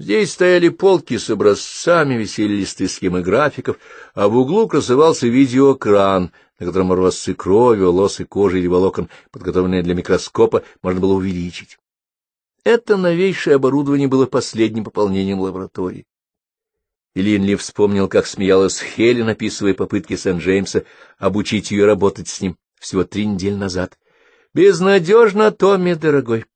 Здесь стояли полки с образцами, висели листы схемы графиков, а в углу красовался видеокран, на котором образцы крови, волос и кожи или волокон, подготовленные для микроскопа, можно было увеличить. Это новейшее оборудование было последним пополнением лаборатории. И Линли вспомнил, как смеялась Хелен, написывая попытки Сент-Джеймса обучить ее работать с ним всего три недели назад. Безнадежно, Томми, дорогой.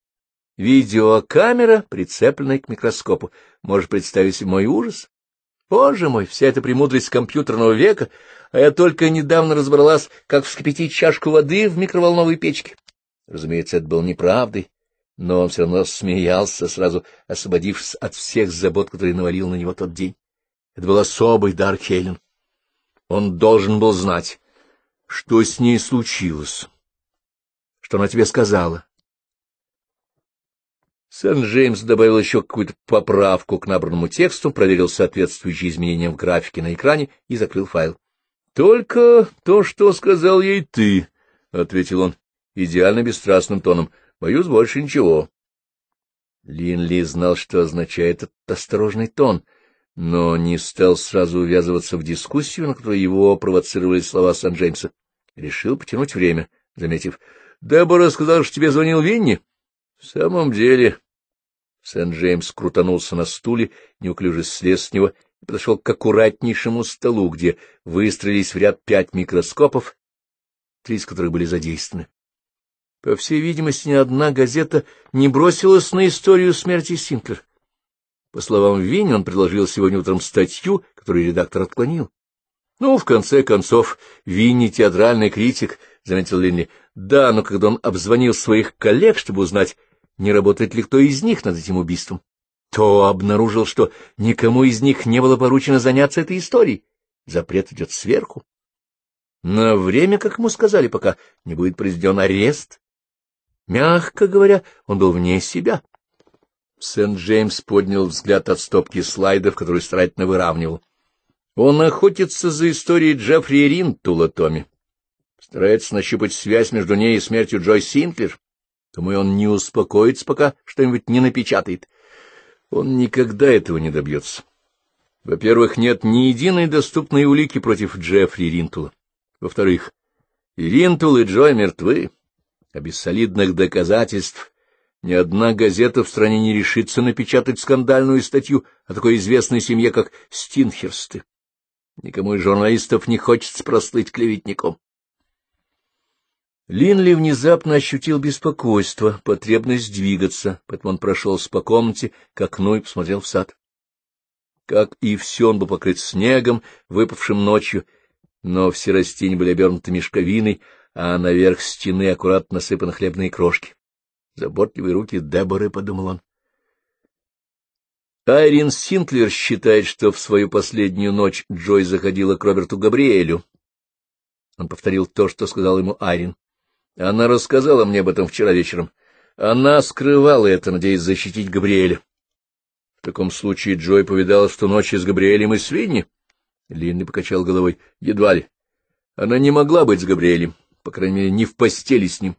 Видеокамера, прицепленная к микроскопу, можешь представить себе мой ужас. Боже мой, вся эта премудрость компьютерного века, а я только недавно разобралась, как вскипятить чашку воды в микроволновой печке. Разумеется, это было неправдой, но он все равно смеялся, сразу освободившись от всех забот, которые навалил на него тот день. Это был особый дар Хелен. Он должен был знать, что с ней случилось что она тебе сказала. Сент-Джеймс добавил еще какую-то поправку к набранному тексту, проверил соответствующие изменения в графике на экране и закрыл файл. — Только то, что сказал ей ты, — ответил он идеально бесстрастным тоном. — Боюсь, больше ничего. Линли знал, что означает этот осторожный тон, но не стал сразу увязываться в дискуссию, на которую его провоцировали слова Сан-Джеймса. Решил потянуть время, заметив — Дебора сказала, что тебе звонил Винни. — В самом деле... Сент-Джеймс крутанулся на стуле, неуклюже слез с него и подошел к аккуратнейшему столу, где выстроились в ряд пять микроскопов, три из которых были задействованы. По всей видимости, ни одна газета не бросилась на историю смерти Синклер. По словам Винни, он предложил сегодня утром статью, которую редактор отклонил. — Ну, в конце концов, Винни — театральный критик, — заметил Линни. Да, но когда он обзвонил своих коллег, чтобы узнать, не работает ли кто из них над этим убийством, то обнаружил, что никому из них не было поручено заняться этой историей. Запрет идет сверху. На время, как ему сказали, пока не будет произведен арест. Мягко говоря, он был вне себя. Сент-Джеймс поднял взгляд от стопки слайдов, которые старательно выравнивал. Он охотится за историей Джеффри Ринтула, Томми. Старается нащупать связь между ней и смертью Джой Синклер. Думаю, он не успокоится, пока что-нибудь не напечатает. Он никогда этого не добьется. Во-первых, нет ни единой доступной улики против Джеффри Ринтула. Во-вторых, Ринтул, и Джой мертвы. А без солидных доказательств ни одна газета в стране не решится напечатать скандальную статью о такой известной семье, как Стинхерсты. Никому из журналистов не хочется прослыть клеветником. Линли внезапно ощутил беспокойство, потребность двигаться, поэтому он прошел по комнате к окну и посмотрел в сад. Как и все, он был покрыт снегом, выпавшим ночью, но все растения были обернуты мешковиной, а наверх стены аккуратно насыпаны хлебные крошки. Заботливые руки Деборы, — подумал он. Айрин Синклер считает, что в свою последнюю ночь Джой заходила к Роберту Габриэлю. Он повторил то, что сказал ему Айрин. Она рассказала мне об этом вчера вечером. Она скрывала это, надеясь защитить Габриэля. В таком случае Джой повидала, что ночью с Габриэлем и свиньи. Линли покачал головой. Едва ли. Она не могла быть с Габриэлем, по крайней мере, не в постели с ним.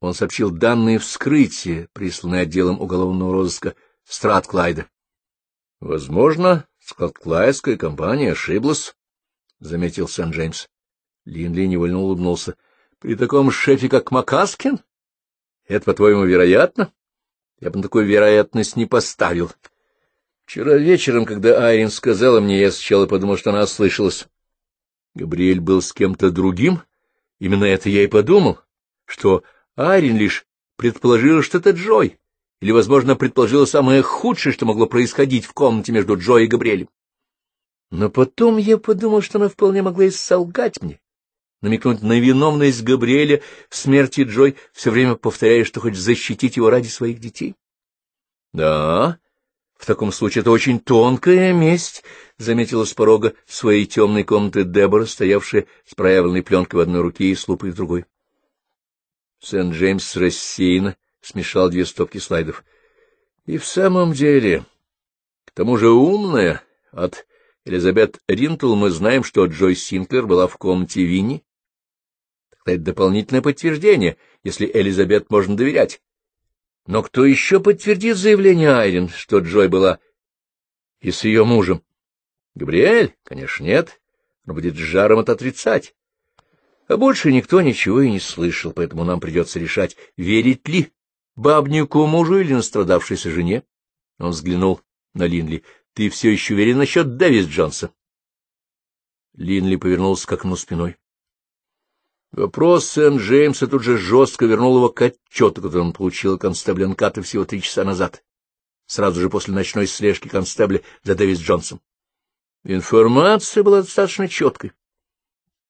Он сообщил данные вскрытия, присланные отделом уголовного розыска Стратклайда. — Возможно, Стратклайдская компания ошиблась, — заметил Сент-Джеймс. Линли невольно улыбнулся. — при таком шефе, как Макаскин? Это, по-твоему, вероятно? Я бы на такую вероятность не поставил. Вчера вечером, когда Айрин сказала мне, я сначала подумал, что она ослышалась. Габриэль был с кем-то другим? Именно это я и подумал, что Айрин лишь предположила, что это Джой, или, возможно, предположила самое худшее, что могло происходить в комнате между Джой и Габриэлем. Но потом я подумал, что она вполне могла и солгать мне, намекнуть на виновность Габриэля в смерти Джой, все время повторяя, что хочет защитить его ради своих детей. — Да, в таком случае это очень тонкая месть, — заметила с порога своей темной комнаты Дебора, стоявшая с проявленной пленкой в одной руке и с лупой в другой. Сент-Джеймс рассеянно смешал две стопки слайдов. — И в самом деле, к тому же умная от... Элизабет Ринтл мы знаем, что Джой Синклер была в комнате Винни, дает дополнительное подтверждение, если Элизабет можно доверять. Но кто еще подтвердит заявление Айрин, что Джой была и с ее мужем? Габриэль? Конечно, нет. Он будет жаром это отрицать. А больше никто ничего и не слышал, поэтому нам придется решать, верить ли бабнику мужу или настрадавшейся жене. Он взглянул на Линли. — Ты все еще уверен насчет Дэвис Джонса? Линли повернулся к окну спиной. Вопрос Сент-Джеймса тут же жестко вернул его к отчету, который он получил от констебля Нката всего три часа назад, сразу же после ночной слежки констебля за Дэвис Джонсом. Информация была достаточно четкой.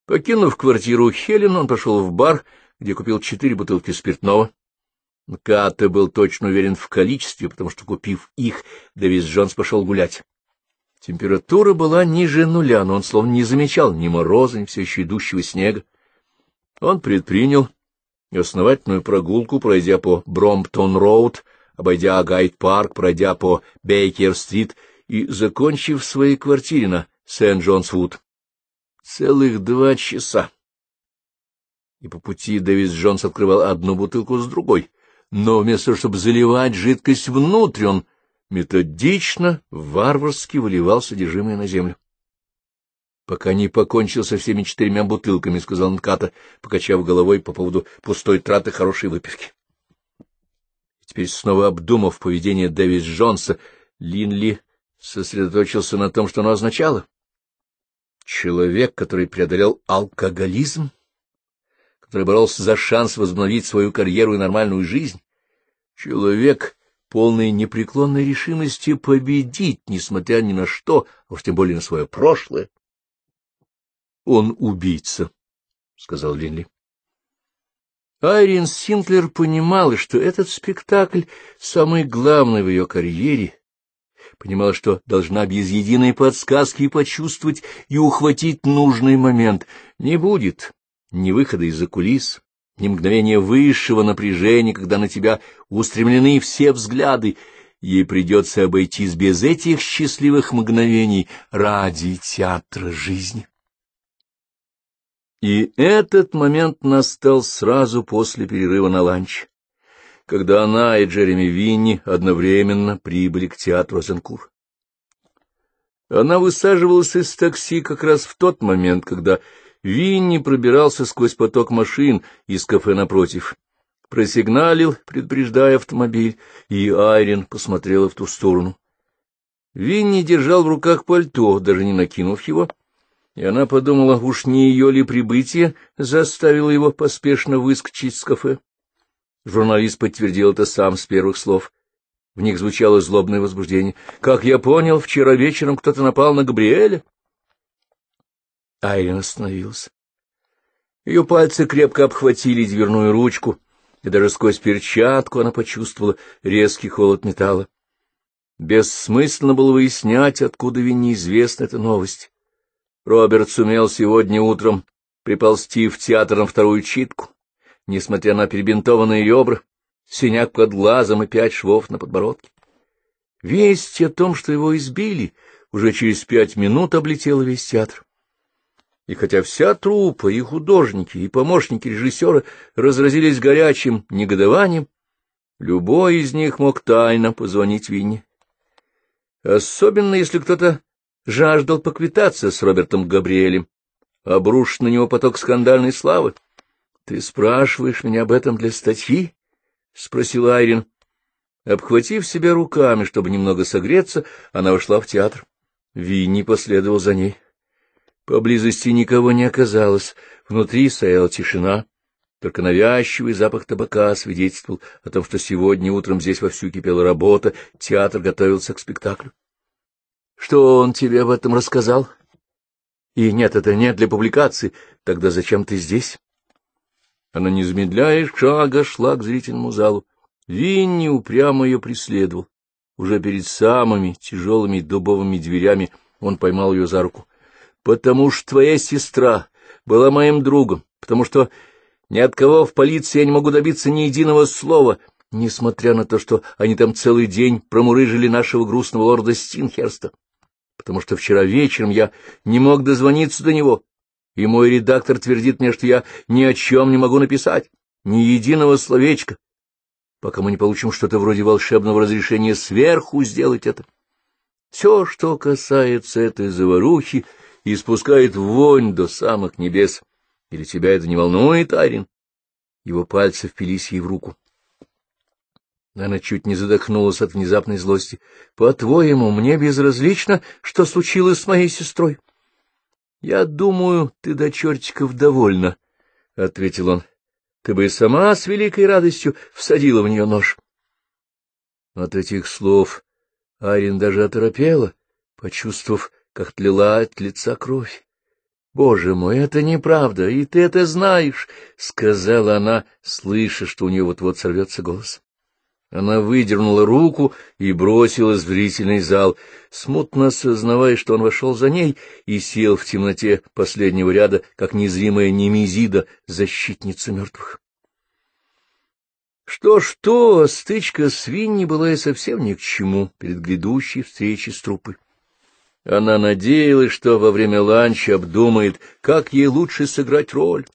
Покинув квартиру Хелен, он пошел в бар, где купил четыре бутылки спиртного. Ката был точно уверен в количестве, потому что, купив их, Дэвис Джонс пошел гулять. Температура была ниже нуля, но он словно не замечал ни мороза, ни все еще идущего снега. Он предпринял основательную прогулку, пройдя по Бромптон-Роуд, обойдя Гайд-парк, пройдя по Бейкер-стрит и закончив в своей квартире на Сент-Джонс-Вуд. Целых два часа. И по пути Дэвис Джонс открывал одну бутылку с другой, но вместо того, чтобы заливать жидкость внутрь, он методично, варварски выливал содержимое на землю пока не покончил со всеми четырьмя бутылками, — сказал Нката, покачав головой по поводу пустой траты хорошей выпивки. Теперь, снова обдумав поведение Дэвис Джонса, Линли сосредоточился на том, что оно означало. Человек, который преодолел алкоголизм, который боролся за шанс возобновить свою карьеру и нормальную жизнь. Человек, полный непреклонной решимости победить, несмотря ни на что, а уж тем более на свое прошлое он убийца, — сказал Линли. Айрин Синтлер понимала, что этот спектакль самый главный в ее карьере, понимала, что должна без единой подсказки почувствовать и ухватить нужный момент. Не будет ни выхода из-за кулис, ни мгновения высшего напряжения, когда на тебя устремлены все взгляды, ей придется обойтись без этих счастливых мгновений ради театра жизни. И этот момент настал сразу после перерыва на ланч, когда она и Джереми Винни одновременно прибыли к театру Зенкур. Она высаживалась из такси как раз в тот момент, когда Винни пробирался сквозь поток машин из кафе напротив. Просигналил, предупреждая автомобиль, и Айрин посмотрела в ту сторону. Винни держал в руках пальто, даже не накинув его, — и она подумала, уж не ее ли прибытие заставило его поспешно выскочить с кафе. Журналист подтвердил это сам с первых слов. В них звучало злобное возбуждение. «Как я понял, вчера вечером кто-то напал на Габриэля». Айрин остановился. Ее пальцы крепко обхватили дверную ручку, и даже сквозь перчатку она почувствовала резкий холод металла. Бессмысленно было выяснять, откуда ведь неизвестна эта новость. Роберт сумел сегодня утром приползти в театр на вторую читку, несмотря на перебинтованные ребра, синяк под глазом и пять швов на подбородке. Весть о том, что его избили, уже через пять минут облетела весь театр. И хотя вся труппа, и художники, и помощники режиссера разразились горячим негодованием, любой из них мог тайно позвонить Винни. Особенно, если кто-то жаждал поквитаться с Робертом Габриэлем. Обрушит на него поток скандальной славы. — Ты спрашиваешь меня об этом для статьи? — спросила Айрин. Обхватив себя руками, чтобы немного согреться, она вошла в театр. Винни последовал за ней. Поблизости никого не оказалось, внутри стояла тишина. Только навязчивый запах табака свидетельствовал о том, что сегодня утром здесь вовсю кипела работа, театр готовился к спектаклю. Что он тебе об этом рассказал? И нет, это не для публикации. Тогда зачем ты здесь? Она, не замедляя шага, шла к зрительному залу. Винни упрямо ее преследовал. Уже перед самыми тяжелыми дубовыми дверями он поймал ее за руку. — Потому что твоя сестра была моим другом, потому что ни от кого в полиции я не могу добиться ни единого слова, несмотря на то, что они там целый день промурыжили нашего грустного лорда Стинхерста потому что вчера вечером я не мог дозвониться до него, и мой редактор твердит мне, что я ни о чем не могу написать, ни единого словечка, пока мы не получим что-то вроде волшебного разрешения сверху сделать это. Все, что касается этой заварухи, испускает вонь до самых небес. Или тебя это не волнует, Арин? Его пальцы впились ей в руку. Она чуть не задохнулась от внезапной злости. — По-твоему, мне безразлично, что случилось с моей сестрой? — Я думаю, ты до чертиков довольна, — ответил он. — Ты бы и сама с великой радостью всадила в нее нож. От этих слов Арин даже оторопела, почувствовав, как тлила от лица кровь. — Боже мой, это неправда, и ты это знаешь, — сказала она, слыша, что у нее вот-вот сорвется голос. Она выдернула руку и бросила в зрительный зал, смутно осознавая, что он вошел за ней и сел в темноте последнего ряда, как незримая немезида, защитница мертвых. Что-что, стычка свиньи была и совсем ни к чему перед грядущей встречей с трупой. Она надеялась, что во время ланча обдумает, как ей лучше сыграть роль,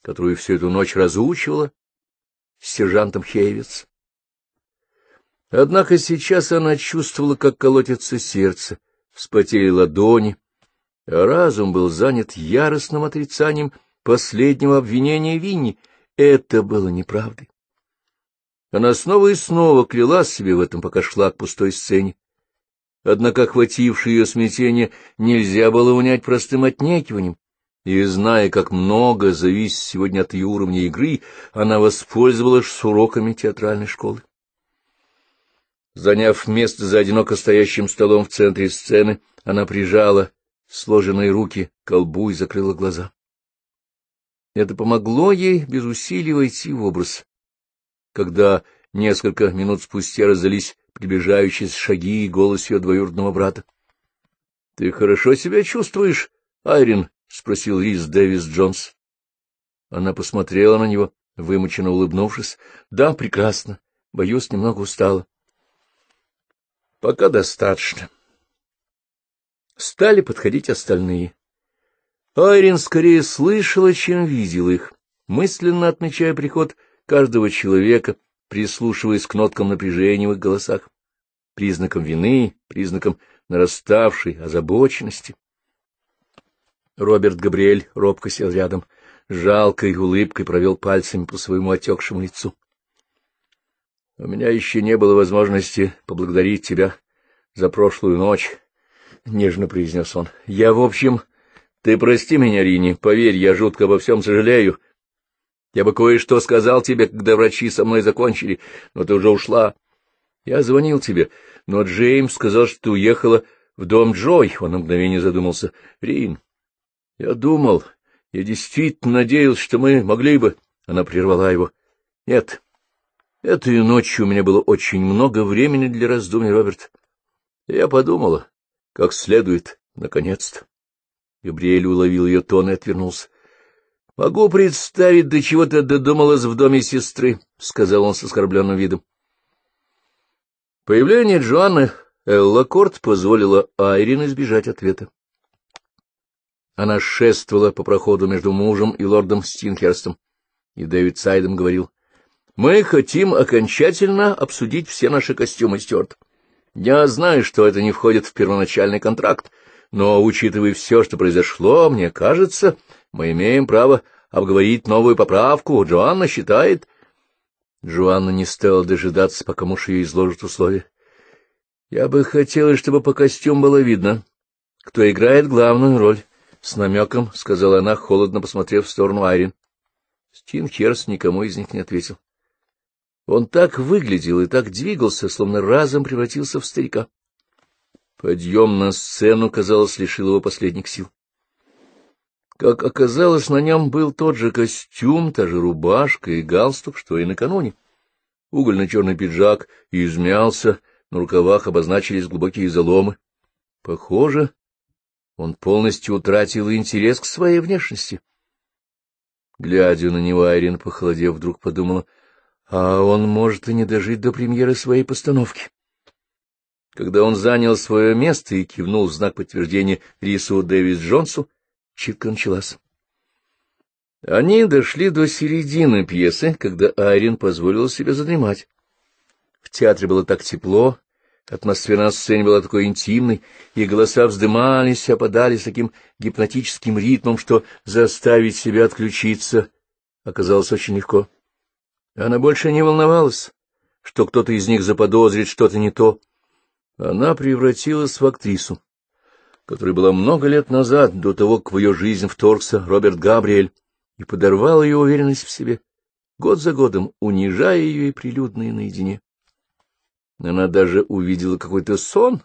которую всю эту ночь разучивала с сержантом Хейвиц. Однако сейчас она чувствовала, как колотится сердце, вспотели ладони, а разум был занят яростным отрицанием последнего обвинения Винни. Это было неправдой. Она снова и снова кляла себе в этом, пока шла к пустой сцене. Однако, охватившее ее смятение, нельзя было унять простым отнекиванием, и, зная, как много зависит сегодня от ее уровня игры, она воспользовалась уроками театральной школы. Заняв место за одиноко стоящим столом в центре сцены, она прижала сложенные руки к колбу и закрыла глаза. Это помогло ей без усилий войти в образ. Когда несколько минут спустя раздались приближающиеся шаги и голос ее двоюродного брата. — Ты хорошо себя чувствуешь, Айрин? — спросил Рис Дэвис Джонс. Она посмотрела на него, вымученно улыбнувшись. — Да, прекрасно. Боюсь, немного устала. Пока достаточно. Стали подходить остальные. Айрин скорее слышала, чем видела их, мысленно отмечая приход каждого человека, прислушиваясь к ноткам напряжения в их голосах, признакам вины, признакам нараставшей озабоченности. Роберт Габриэль робко сел рядом, жалкой улыбкой провел пальцами по своему отекшему лицу. У меня еще не было возможности поблагодарить тебя за прошлую ночь, — нежно произнес он. — Я, в общем... Ты прости меня, Рини, поверь, я жутко обо всем сожалею. Я бы кое-что сказал тебе, когда врачи со мной закончили, но ты уже ушла. Я звонил тебе, но Джеймс сказал, что ты уехала в дом Джой. Он на мгновение задумался. Рин, я думал, я действительно надеялся, что мы могли бы... Она прервала его. Нет, Этой ночью у меня было очень много времени для раздумий, Роберт. Я подумала, как следует, наконец-то. Габриэль уловил ее тон и отвернулся. — Могу представить, до чего ты додумалась в доме сестры, — сказал он с оскорбленным видом. Появление Джоанны Эллакорт позволило Айрин избежать ответа. Она шествовала по проходу между мужем и лордом Стинхерстом, и Дэвид Сайдом говорил — мы хотим окончательно обсудить все наши костюмы, Стюарт. Я знаю, что это не входит в первоначальный контракт, но, учитывая все, что произошло, мне кажется, мы имеем право обговорить новую поправку. Джоанна считает... Джоанна не стала дожидаться, пока муж ее изложит условия. Я бы хотела, чтобы по костюм было видно, кто играет главную роль. С намеком, — сказала она, холодно посмотрев в сторону Айрин. Стинхерс никому из них не ответил. Он так выглядел и так двигался, словно разом превратился в старика. Подъем на сцену, казалось, лишил его последних сил. Как оказалось, на нем был тот же костюм, та же рубашка и галстук, что и накануне. Угольно-черный пиджак измялся, на рукавах обозначились глубокие заломы. Похоже, он полностью утратил интерес к своей внешности. Глядя на него, Айрин, похолодев, вдруг подумала — а он может и не дожить до премьеры своей постановки. Когда он занял свое место и кивнул в знак подтверждения Рису Дэвис Джонсу, читка началась. Они дошли до середины пьесы, когда Айрин позволила себе задремать. В театре было так тепло, атмосфера на сцене была такой интимной, и голоса вздымались опадали с таким гипнотическим ритмом, что заставить себя отключиться оказалось очень легко. Она больше не волновалась, что кто-то из них заподозрит что-то не то. Она превратилась в актрису, которая была много лет назад, до того, как в ее жизнь вторгся Роберт Габриэль, и подорвал ее уверенность в себе, год за годом унижая ее и прилюдно и наедине. Она даже увидела какой-то сон,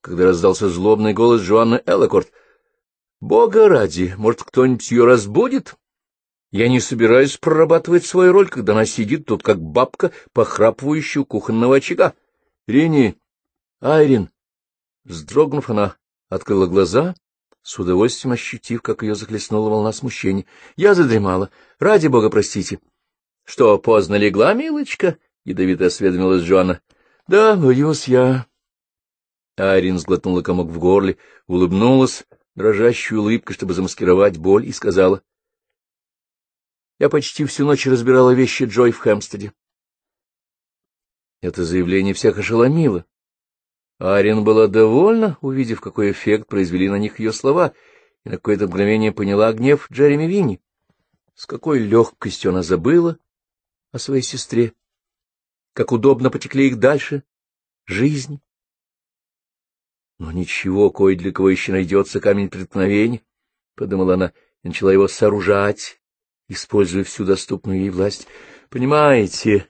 когда раздался злобный голос Джоанны Эллокорт. «Бога ради, может, кто-нибудь ее разбудит?» Я не собираюсь прорабатывать свою роль, когда она сидит тут, как бабка, похрапывающая у кухонного очага. — Рини! Айрин! Вздрогнув, она открыла глаза, с удовольствием ощутив, как ее захлестнула волна смущения. Я задремала. Ради бога, простите. — Что, поздно легла, милочка? — ядовито осведомилась Джоанна. — Да, боюсь я. Айрин сглотнула комок в горле, улыбнулась, дрожащую улыбкой, чтобы замаскировать боль, и сказала — я почти всю ночь разбирала вещи Джой в Хэмстеде. Это заявление всех ошеломило. Арин была довольна, увидев, какой эффект произвели на них ее слова, и на какое-то мгновение поняла гнев Джереми Винни. С какой легкостью она забыла о своей сестре, как удобно потекли их дальше жизнь. Но ничего, кое для кого еще найдется камень преткновения, — подумала она начала его сооружать, используя всю доступную ей власть. — Понимаете,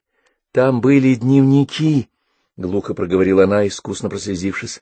там были дневники, — глухо проговорила она, искусно прослезившись.